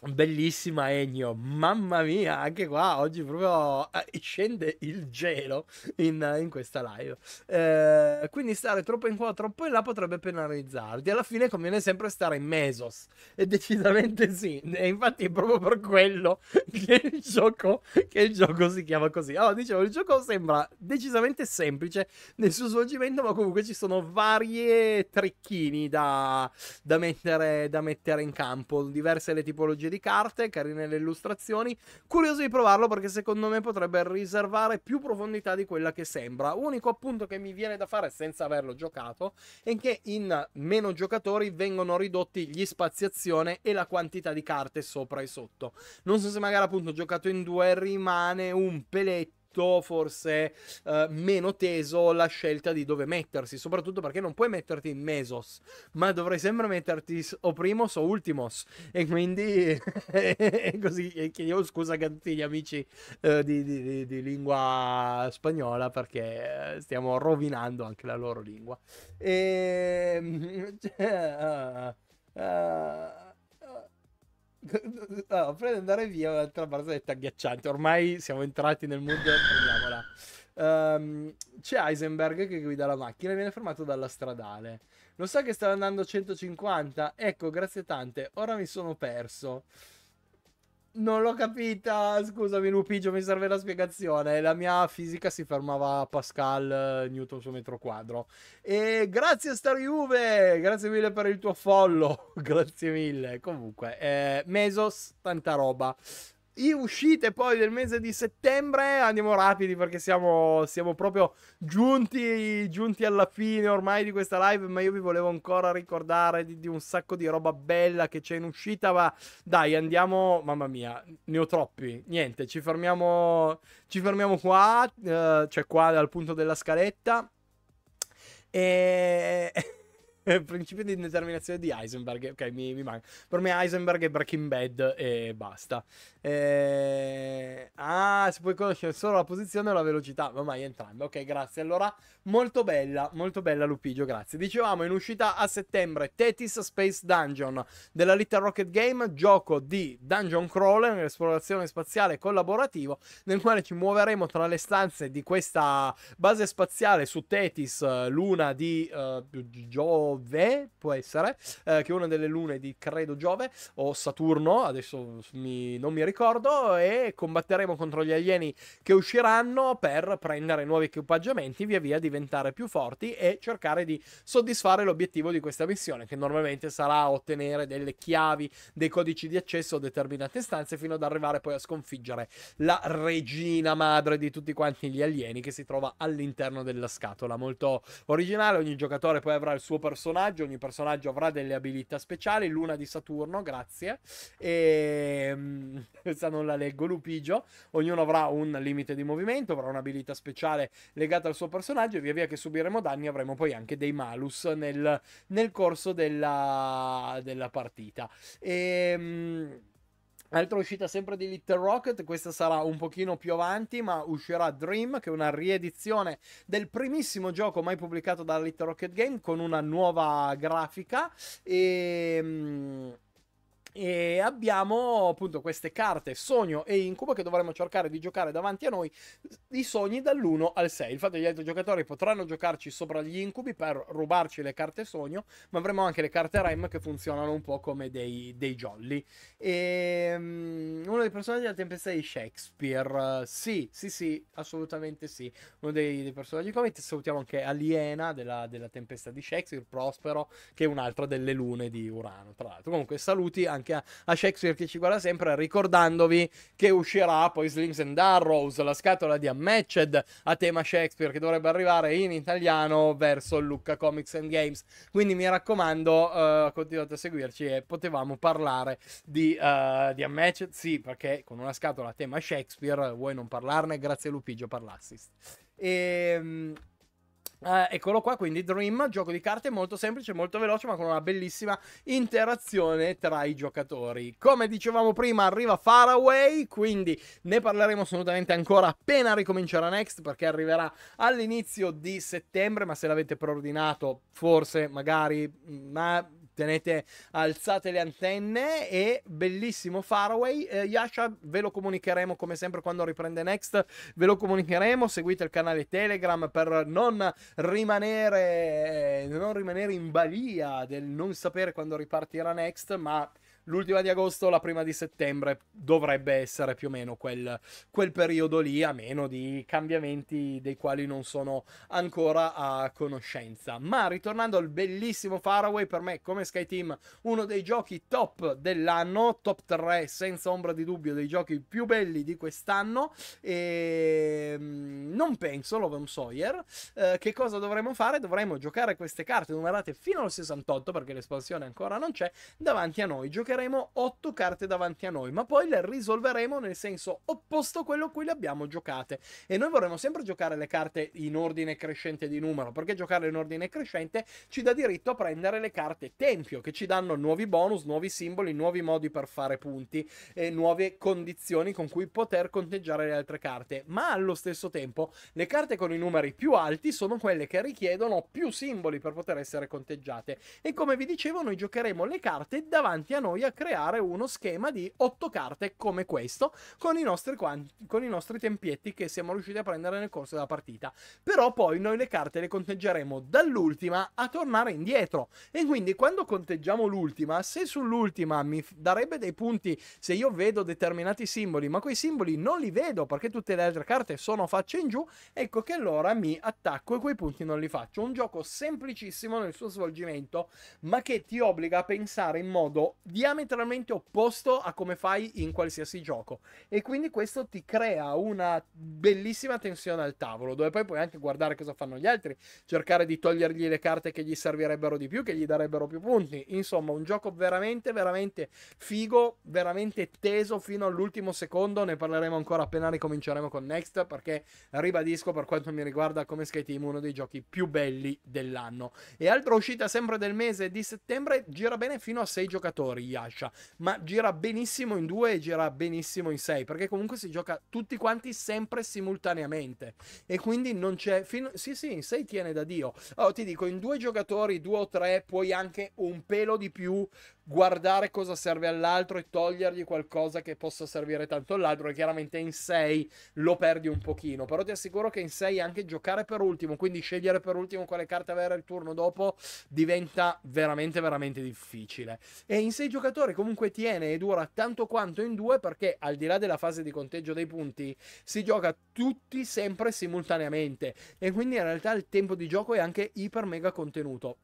Bellissima Ennio, mamma mia, anche qua oggi proprio eh, scende il gelo in, in questa live. Eh, quindi stare troppo in qua, troppo in là potrebbe penalizzarti. Alla fine conviene sempre stare in mesos. E decisamente sì. E infatti è proprio per quello che il gioco, che il gioco si chiama così. Allora, oh, dicevo, il gioco sembra decisamente semplice nel suo svolgimento, ma comunque ci sono varie tricchini da, da, mettere, da mettere in campo, diverse le tipologie tipologie di carte, carine le illustrazioni. Curioso di provarlo perché secondo me potrebbe riservare più profondità di quella che sembra. Unico appunto che mi viene da fare senza averlo giocato è che in meno giocatori vengono ridotti gli spaziazione e la quantità di carte sopra e sotto. Non so se magari appunto giocato in due rimane un peletto piatto, forse eh, meno teso la scelta di dove mettersi, soprattutto perché non puoi metterti in mesos, ma dovrei sempre metterti o primos o ultimos. E quindi è così e chiedevo scusa a tutti gli amici eh, di, di, di, lingua spagnola perché eh, stiamo rovinando anche la loro lingua. E... uh, uh... Allora, prima di andare via, un'altra barzelletta agghiacciante. Ormai siamo entrati nel mondo. Prendiamola. Um, c'è Heisenberg che guida la macchina e viene fermato dalla stradale. Lo so che stava andando 150. Ecco, grazie tante. Ora mi sono perso. Non l'ho capita, scusami Lupigio, mi serve la spiegazione. La mia fisica si fermava a Pascal eh, Newton su metro quadro. E grazie Star Juve, grazie mille per il tuo follow, grazie mille. Comunque, eh, Mesos, tanta roba. E uscite poi del mese di settembre, andiamo rapidi perché siamo, siamo proprio giunti, giunti, alla fine ormai di questa live, ma io vi volevo ancora ricordare di, di un sacco di roba bella che c'è in uscita, ma dai andiamo, mamma mia, ne ho troppi, niente, ci fermiamo, ci fermiamo qua, eh, cioè qua dal punto della scaletta. E... il principio di indeterminazione di Heisenberg. Ok, mi, mi manca. Per me Heisenberg è Breaking Bad e basta. E... Eh, ah, si può conoscere solo la posizione o la velocità, ma mai entrambe. Ok, grazie. Allora Molto bella, molto bella Lupigio, grazie. Dicevamo in uscita a settembre Tetis Space Dungeon della Little Rocket Game, gioco di dungeon crawler, esplorazione spaziale collaborativo, nel quale ci muoveremo tra le stanze di questa base spaziale su Tetis, eh, luna di uh, Giove, può essere, eh, che è una delle lune di credo Giove o Saturno, adesso mi, non mi ricordo, e combatteremo contro gli alieni che usciranno per prendere nuovi equipaggiamenti via via diventando diventare più forti e cercare di soddisfare l'obiettivo di questa missione, che normalmente sarà ottenere delle chiavi, dei codici di accesso a determinate stanze, fino ad arrivare poi a sconfiggere la regina madre di tutti quanti gli alieni che si trova all'interno della scatola. Molto originale, ogni giocatore poi avrà il suo personaggio, ogni personaggio avrà delle abilità speciali, l'una di Saturno, grazie, e ehm, questa non la leggo, Lupigio, ognuno avrà un limite di movimento, avrà un'abilità speciale legata al suo personaggio e via via che subiremo danni avremo poi anche dei malus nel, nel corso della, della partita. E, ehm, Altra uscita sempre di Little Rocket, questa sarà un pochino più avanti, ma uscirà Dream, che è una riedizione del primissimo gioco mai pubblicato da Little Rocket Game con una nuova grafica e ehm, e abbiamo appunto queste carte sogno e incubo che dovremmo cercare di giocare davanti a noi i sogni dall'1 al 6. il fatto che gli altri giocatori potranno giocarci sopra gli incubi per rubarci le carte sogno, ma avremo anche le carte rem che funzionano un po' come dei, dei jolly. E, ehm, uno dei personaggi della tempesta di Shakespeare, sì, sì, sì, assolutamente sì. Uno dei, dei personaggi comici, salutiamo anche Aliena della, della tempesta di Shakespeare, Prospero, che è un'altra delle lune di Urano, tra l'altro. Comunque saluti anche anche a, a, Shakespeare che ci guarda sempre, ricordandovi che uscirà poi Slings and Arrows, la scatola di Unmatched a tema Shakespeare che dovrebbe arrivare in italiano verso Lucca Comics and Games. Quindi mi raccomando, uh, continuate a seguirci e potevamo parlare di, uh, di Unmatched, sì, perché con una scatola a tema Shakespeare vuoi non parlarne? Grazie Lupigio per l'assist. Ehm... Eh, eccolo qua, quindi Dream, gioco di carte molto semplice, molto veloce, ma con una bellissima interazione tra i giocatori. Come dicevamo prima, arriva Faraway, quindi ne parleremo assolutamente ancora appena ricomincerà Next, perché arriverà all'inizio di settembre, ma se l'avete preordinato, forse, magari, mm, ma tenete alzate le antenne e bellissimo Faraway eh, Yasha ve lo comunicheremo come sempre quando riprende Next ve lo comunicheremo seguite il canale Telegram per non rimanere non rimanere in balia del non sapere quando ripartirà Next ma l'ultima di agosto, la prima di settembre dovrebbe essere più o meno quel, quel periodo lì, a meno di cambiamenti dei quali non sono ancora a conoscenza. Ma ritornando al bellissimo Faraway, per me come Sky Team, uno dei giochi top dell'anno, top 3 senza ombra di dubbio dei giochi più belli di quest'anno e ehm, non penso, Love Sawyer, eh, che cosa dovremmo fare? Dovremmo giocare queste carte numerate fino al 68 perché l'espansione ancora non c'è davanti a noi, giocheremo giocheremo 8 carte davanti a noi, ma poi le risolveremo nel senso opposto a quello a cui le abbiamo giocate. E noi vorremmo sempre giocare le carte in ordine crescente di numero, perché giocarle in ordine crescente ci dà diritto a prendere le carte tempio, che ci danno nuovi bonus, nuovi simboli, nuovi modi per fare punti e nuove condizioni con cui poter conteggiare le altre carte. Ma allo stesso tempo le carte con i numeri più alti sono quelle che richiedono più simboli per poter essere conteggiate. E come vi dicevo, noi giocheremo le carte davanti a noi a significa creare uno schema di otto carte come questo, con i nostri, quanti, con i nostri tempietti che siamo riusciti a prendere nel corso della partita. Però poi noi le carte le conteggeremo dall'ultima a tornare indietro. E quindi quando conteggiamo l'ultima, se sull'ultima mi darebbe dei punti se io vedo determinati simboli, ma quei simboli non li vedo perché tutte le altre carte sono facce in giù, ecco che allora mi attacco e quei punti non li faccio. Un gioco semplicissimo nel suo svolgimento, ma che ti obbliga a pensare in modo dialettico diametralmente opposto a come fai in qualsiasi gioco. E quindi questo ti crea una bellissima tensione al tavolo, dove poi puoi anche guardare cosa fanno gli altri, cercare di togliergli le carte che gli servirebbero di più, che gli darebbero più punti. Insomma, un gioco veramente, veramente figo, veramente teso fino all'ultimo secondo. Ne parleremo ancora appena ricominceremo con Next, perché ribadisco per quanto mi riguarda come Sky Team uno dei giochi più belli dell'anno. E altra uscita sempre del mese di settembre gira bene fino a 6 giocatori. Yasha, ma gira benissimo in due e gira benissimo in sei, perché comunque si gioca tutti quanti sempre simultaneamente. E quindi non c'è... Fin... Sì, sì, in sei tiene da Dio. Allora oh, ti dico, in due giocatori, due o tre, puoi anche un pelo di più guardare cosa serve all'altro e togliergli qualcosa che possa servire tanto all'altro e chiaramente in 6 lo perdi un pochino però ti assicuro che in 6 anche giocare per ultimo quindi scegliere per ultimo quale carta avere il turno dopo diventa veramente veramente difficile e in 6 giocare giocatore comunque tiene e dura tanto quanto in due perché al di là della fase di conteggio dei punti si gioca tutti sempre simultaneamente e quindi in realtà il tempo di gioco è anche iper mega contenuto.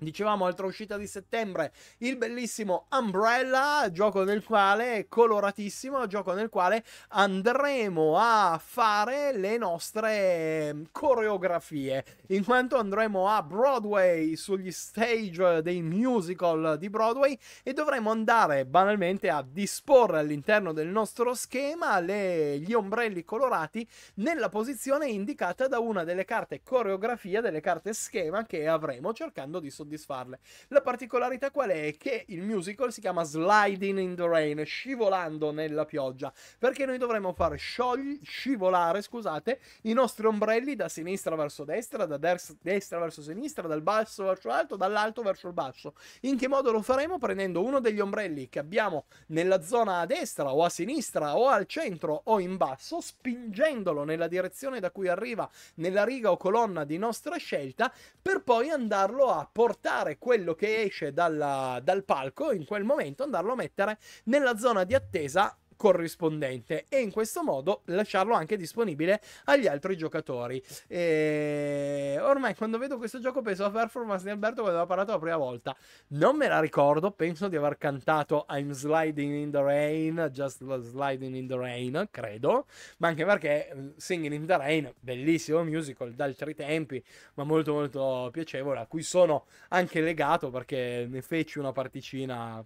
Dicevamo altra uscita di settembre, il bellissimo Umbrella, gioco nel quale, coloratissimo, gioco nel quale andremo a fare le nostre ehm, coreografie, in quanto andremo a Broadway, sugli stage dei musical di Broadway e dovremo andare banalmente a disporre all'interno del nostro schema le, gli ombrelli colorati nella posizione indicata da una delle carte coreografia, delle carte schema che avremo cercando di soddisfare soddisfarle. La particolarità qual è? Che il musical si chiama Sliding in the Rain, scivolando nella pioggia, perché noi dovremmo far sciogli- scivolare, scusate, i nostri ombrelli da sinistra verso destra, da des- destra verso sinistra, dal basso verso l'alto, dall'alto verso il basso. In che modo lo faremo? Prendendo uno degli ombrelli che abbiamo nella zona a destra o a sinistra o al centro o in basso, spingendolo nella direzione da cui arriva nella riga o colonna di nostra scelta, per poi andarlo a portare portare quello che esce dalla, dal palco in quel momento, andarlo a mettere nella zona di attesa corrispondente e in questo modo lasciarlo anche disponibile agli altri giocatori. E ormai quando vedo questo gioco penso a performance di Alberto quando aveva parlato la prima volta. Non me la ricordo, penso di aver cantato I'm sliding in the rain, just sliding in the rain, credo, ma anche perché mm, Singing in the Rain, bellissimo musical altri tempi, ma molto molto piacevole, a cui sono anche legato perché ne feci una particina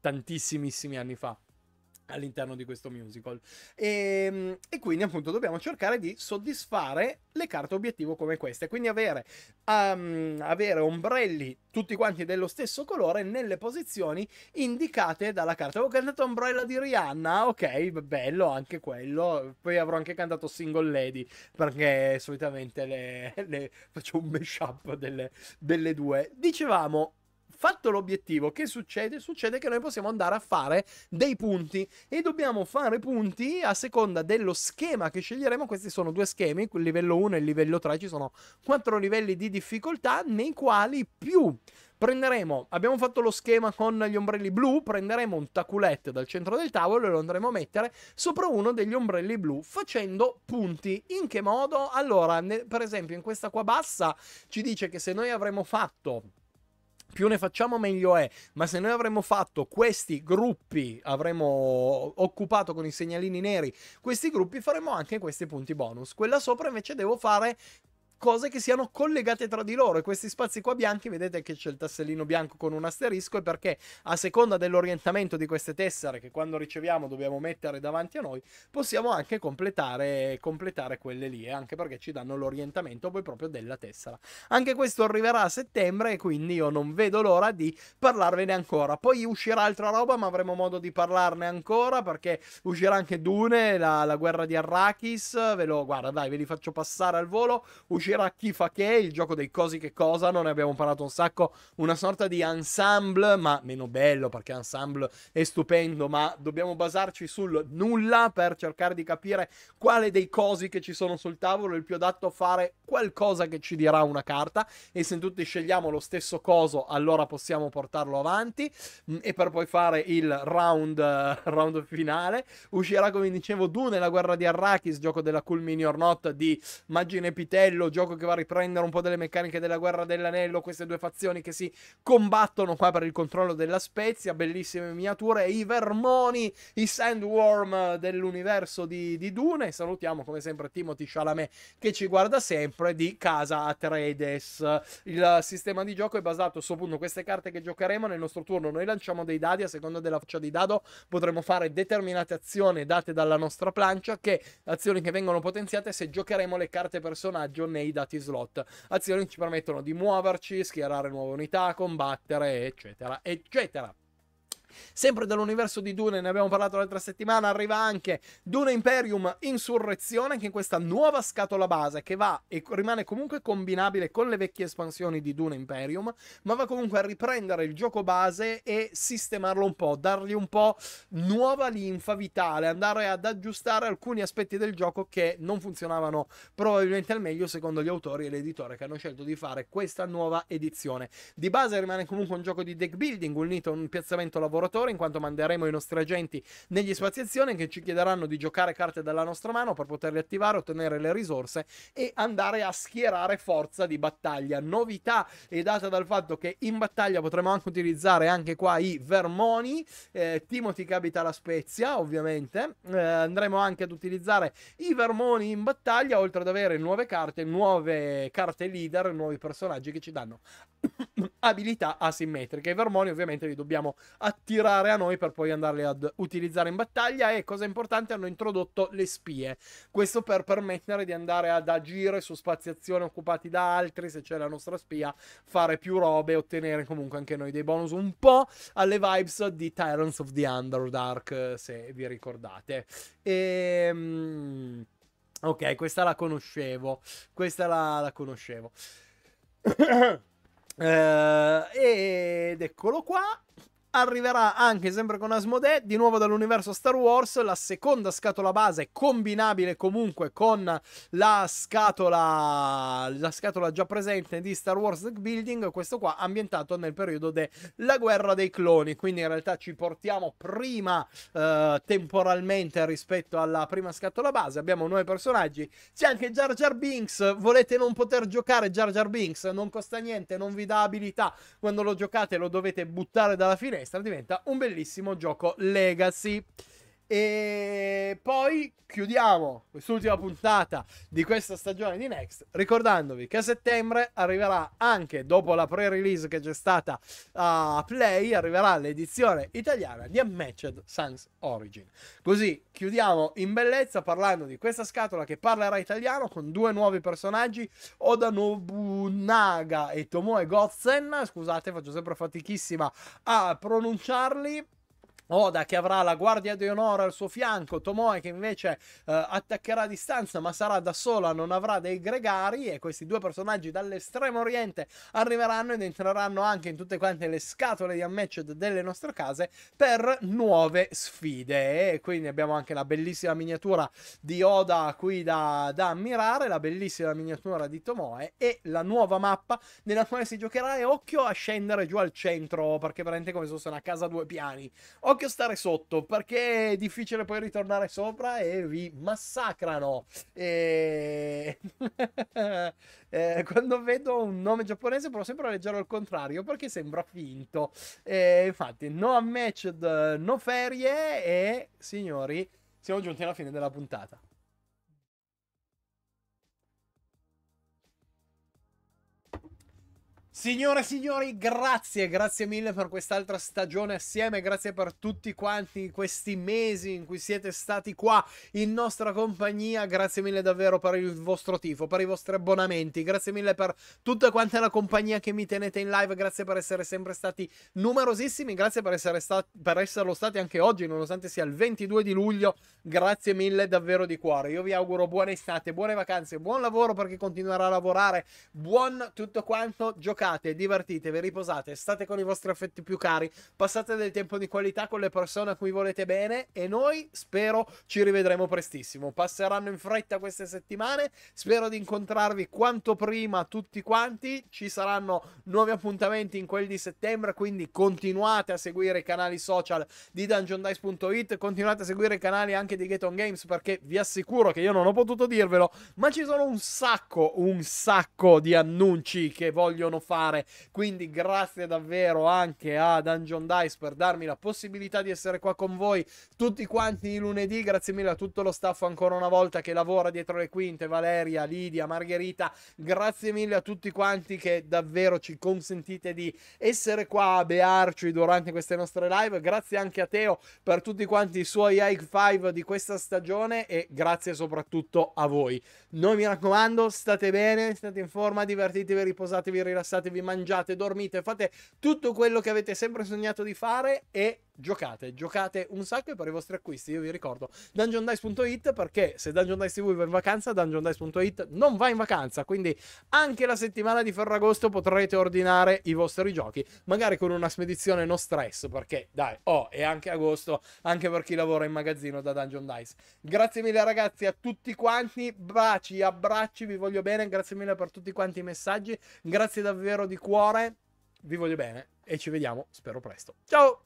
tantissimissimi anni fa all'interno di questo musical. E, ehm, e, quindi appunto dobbiamo cercare di soddisfare le carte obiettivo come queste, quindi avere, um, avere ombrelli tutti quanti dello stesso colore nelle posizioni indicate dalla carta. Ho cantato Umbrella di Rihanna, ok, bello anche quello, poi avrò anche cantato Single Lady perché solitamente le, le faccio un mashup delle, delle due. Dicevamo, Fatto l'obiettivo, che succede? Succede che noi possiamo andare a fare dei punti e dobbiamo fare punti a seconda dello schema che sceglieremo. Questi sono due schemi, il livello 1 e il livello 3. Ci sono quattro livelli di difficoltà nei quali più prenderemo, abbiamo fatto lo schema con gli ombrelli blu, prenderemo un taculette dal centro del tavolo e lo andremo a mettere sopra uno degli ombrelli blu facendo punti. In che modo? Allora, per esempio in questa qua bassa ci dice che se noi avremo fatto più ne facciamo meglio è, ma se noi avremmo fatto questi gruppi, avremmo occupato con i segnalini neri questi gruppi, faremmo anche questi punti bonus. Quella sopra invece devo fare cose che siano collegate tra di loro e questi spazi qua bianchi vedete che c'è il tassellino bianco con un asterisco e perché a seconda dell'orientamento di queste tessere che quando riceviamo dobbiamo mettere davanti a noi possiamo anche completare, completare quelle lì e eh, anche perché ci danno l'orientamento poi proprio della tessera anche questo arriverà a settembre e quindi io non vedo l'ora di parlarvene ancora poi uscirà altra roba ma avremo modo di parlarne ancora perché uscirà anche Dune la, la guerra di Arrakis ve lo guarda dai ve li faccio passare al volo uscirà c'era chi fa che, il gioco dei cosi che cosa, non ne abbiamo parlato un sacco, una sorta di ensemble, ma meno bello perché ensemble è stupendo, ma dobbiamo basarci sul nulla per cercare di capire quale dei cosi che ci sono sul tavolo è il più adatto a fare qualcosa che ci dirà una carta e se tutti scegliamo lo stesso coso allora possiamo portarlo avanti mm, e per poi fare il round, uh, round finale uscirà come dicevo Dune la guerra di Arrakis, gioco della Cool Mini or Not di Maggine Pitello, gioco gioco che va a riprendere un po' delle meccaniche della guerra dell'anello, queste due fazioni che si combattono qua per il controllo della Spezia, bellissime miniature, i vermoni, i sandworm dell'universo di, di Dune, salutiamo come sempre Timothy Chalamet che ci guarda sempre di casa Atreides. Il sistema di gioco è basato su appunto queste carte che giocheremo nel nostro turno, noi lanciamo dei dadi a seconda della faccia di dado, potremo fare determinate azioni date dalla nostra plancia che azioni che vengono potenziate se giocheremo le carte personaggio nei dati slot, azioni ci permettono di muoverci, schierare nuove unità, combattere, eccetera, eccetera. Sempre dall'universo di Dune, ne abbiamo parlato l'altra settimana, arriva anche Dune Imperium Insurrezione, che in questa nuova scatola base che va e rimane comunque combinabile con le vecchie espansioni di Dune Imperium, ma va comunque a riprendere il gioco base e sistemarlo un po', dargli un po' nuova linfa vitale, andare ad aggiustare alcuni aspetti del gioco che non funzionavano probabilmente al meglio secondo gli autori e l'editore che hanno scelto di fare questa nuova edizione. Di base rimane comunque un gioco di deck building unito a un piazzamento lavorativo lavoratore in quanto manderemo i nostri agenti negli spazi azione che ci chiederanno di giocare carte dalla nostra mano per poterle attivare, ottenere le risorse e andare a schierare forza di battaglia. Novità è data dal fatto che in battaglia potremo anche utilizzare anche qua i vermoni, eh, Timothy che abita la Spezia ovviamente, eh, andremo anche ad utilizzare i vermoni in battaglia oltre ad avere nuove carte, nuove carte leader, nuovi personaggi che ci danno abilità asimmetriche. I vermoni ovviamente li dobbiamo attirare a noi per poi andarli ad utilizzare in battaglia e cosa importante hanno introdotto le spie. Questo per permettere di andare ad agire su spazi occupati da altri, se c'è la nostra spia, fare più robe e ottenere comunque anche noi dei bonus un po' alle vibes di Tyrants of the Underdark, se vi ricordate. E... Ehm, ok, questa la conoscevo. Questa la, la conoscevo. Eh, ed eccolo qua arriverà anche sempre con Asmodee, di nuovo dall'universo Star Wars, la seconda scatola base combinabile comunque con la scatola, la scatola già presente di Star Wars Deck Building, questo qua ambientato nel periodo della guerra dei cloni, quindi in realtà ci portiamo prima eh, temporalmente rispetto alla prima scatola base, abbiamo nuovi personaggi, c'è anche Jar Jar Binks, volete non poter giocare Jar Jar Binks, non costa niente, non vi dà abilità, quando lo giocate lo dovete buttare dalla finestra, maestra diventa un bellissimo gioco legacy. E poi chiudiamo quest'ultima puntata di questa stagione di Next ricordandovi che a settembre arriverà anche dopo la pre-release che c'è stata a uh, Play, arriverà l'edizione italiana di Unmatched Sans Origin. Così chiudiamo in bellezza parlando di questa scatola che parlerà italiano con due nuovi personaggi, Oda Nobunaga e Tomoe Gozen. Scusate, faccio sempre fatichissima a pronunciarli Oda che avrà la guardia di onore al suo fianco, Tomoe che invece eh, attaccherà a distanza ma sarà da sola, non avrà dei gregari e questi due personaggi dall'estremo oriente arriveranno ed entreranno anche in tutte quante le scatole di Unmatched delle nostre case per nuove sfide e quindi abbiamo anche la bellissima miniatura di Oda qui da, da ammirare, la bellissima miniatura di Tomoe e la nuova mappa nella quale si giocherà e occhio a scendere giù al centro perché veramente come se fosse una casa a due piani occhio a stare sotto perché è difficile poi ritornare sopra e vi massacrano. E... eh, quando vedo un nome giapponese provo sempre a leggere al contrario perché sembra finto. E infatti, no unmatched, no ferie e signori, siamo giunti alla fine della puntata. Signore e signori, grazie, grazie mille per quest'altra stagione assieme, grazie per tutti quanti questi mesi in cui siete stati qua in nostra compagnia, grazie mille davvero per il vostro tifo, per i vostri abbonamenti, grazie mille per tutta quanta la compagnia che mi tenete in live, grazie per essere sempre stati numerosissimi, grazie per, essere stati, per esserlo stati anche oggi, nonostante sia il 22 di luglio, grazie mille davvero di cuore, io vi auguro buona estate, buone vacanze, buon lavoro per chi continuerà a lavorare, buon tutto quanto, giocate giocate, divertitevi, riposate, state con i vostri affetti più cari, passate del tempo di qualità con le persone a cui volete bene e noi spero ci rivedremo prestissimo. Passeranno in fretta queste settimane, spero di incontrarvi quanto prima tutti quanti, ci saranno nuovi appuntamenti in quel di settembre, quindi continuate a seguire i canali social di dungeondice.it, continuate a seguire i canali anche di Get On Games perché vi assicuro che io non ho potuto dirvelo, ma ci sono un sacco, un sacco di annunci che vogliono fare fare. Quindi grazie davvero anche a Dungeon Dice per darmi la possibilità di essere qua con voi tutti quanti i lunedì. Grazie mille a tutto lo staff ancora una volta che lavora dietro le quinte, Valeria, Lidia, Margherita. Grazie mille a tutti quanti che davvero ci consentite di essere qua a bearci durante queste nostre live. Grazie anche a Teo per tutti quanti i suoi high five di questa stagione e grazie soprattutto a voi. Noi mi raccomando, state bene, state in forma, divertitevi, riposatevi, rilassatevi riposatevi, mangiate, dormite, fate tutto quello che avete sempre sognato di fare e giocate, giocate un sacco per i vostri acquisti io vi ricordo dungeondice.it perché se Dungeon Dice TV va in vacanza dungeondice.it non va in vacanza quindi anche la settimana di Ferragosto potrete ordinare i vostri giochi magari con una spedizione no stress perché dai oh è anche agosto anche per chi lavora in magazzino da Dungeon Dice grazie mille ragazzi a tutti quanti baci abbracci vi voglio bene grazie mille per tutti quanti i messaggi grazie davvero davvero di cuore. Vi voglio bene e ci vediamo, spero presto. Ciao!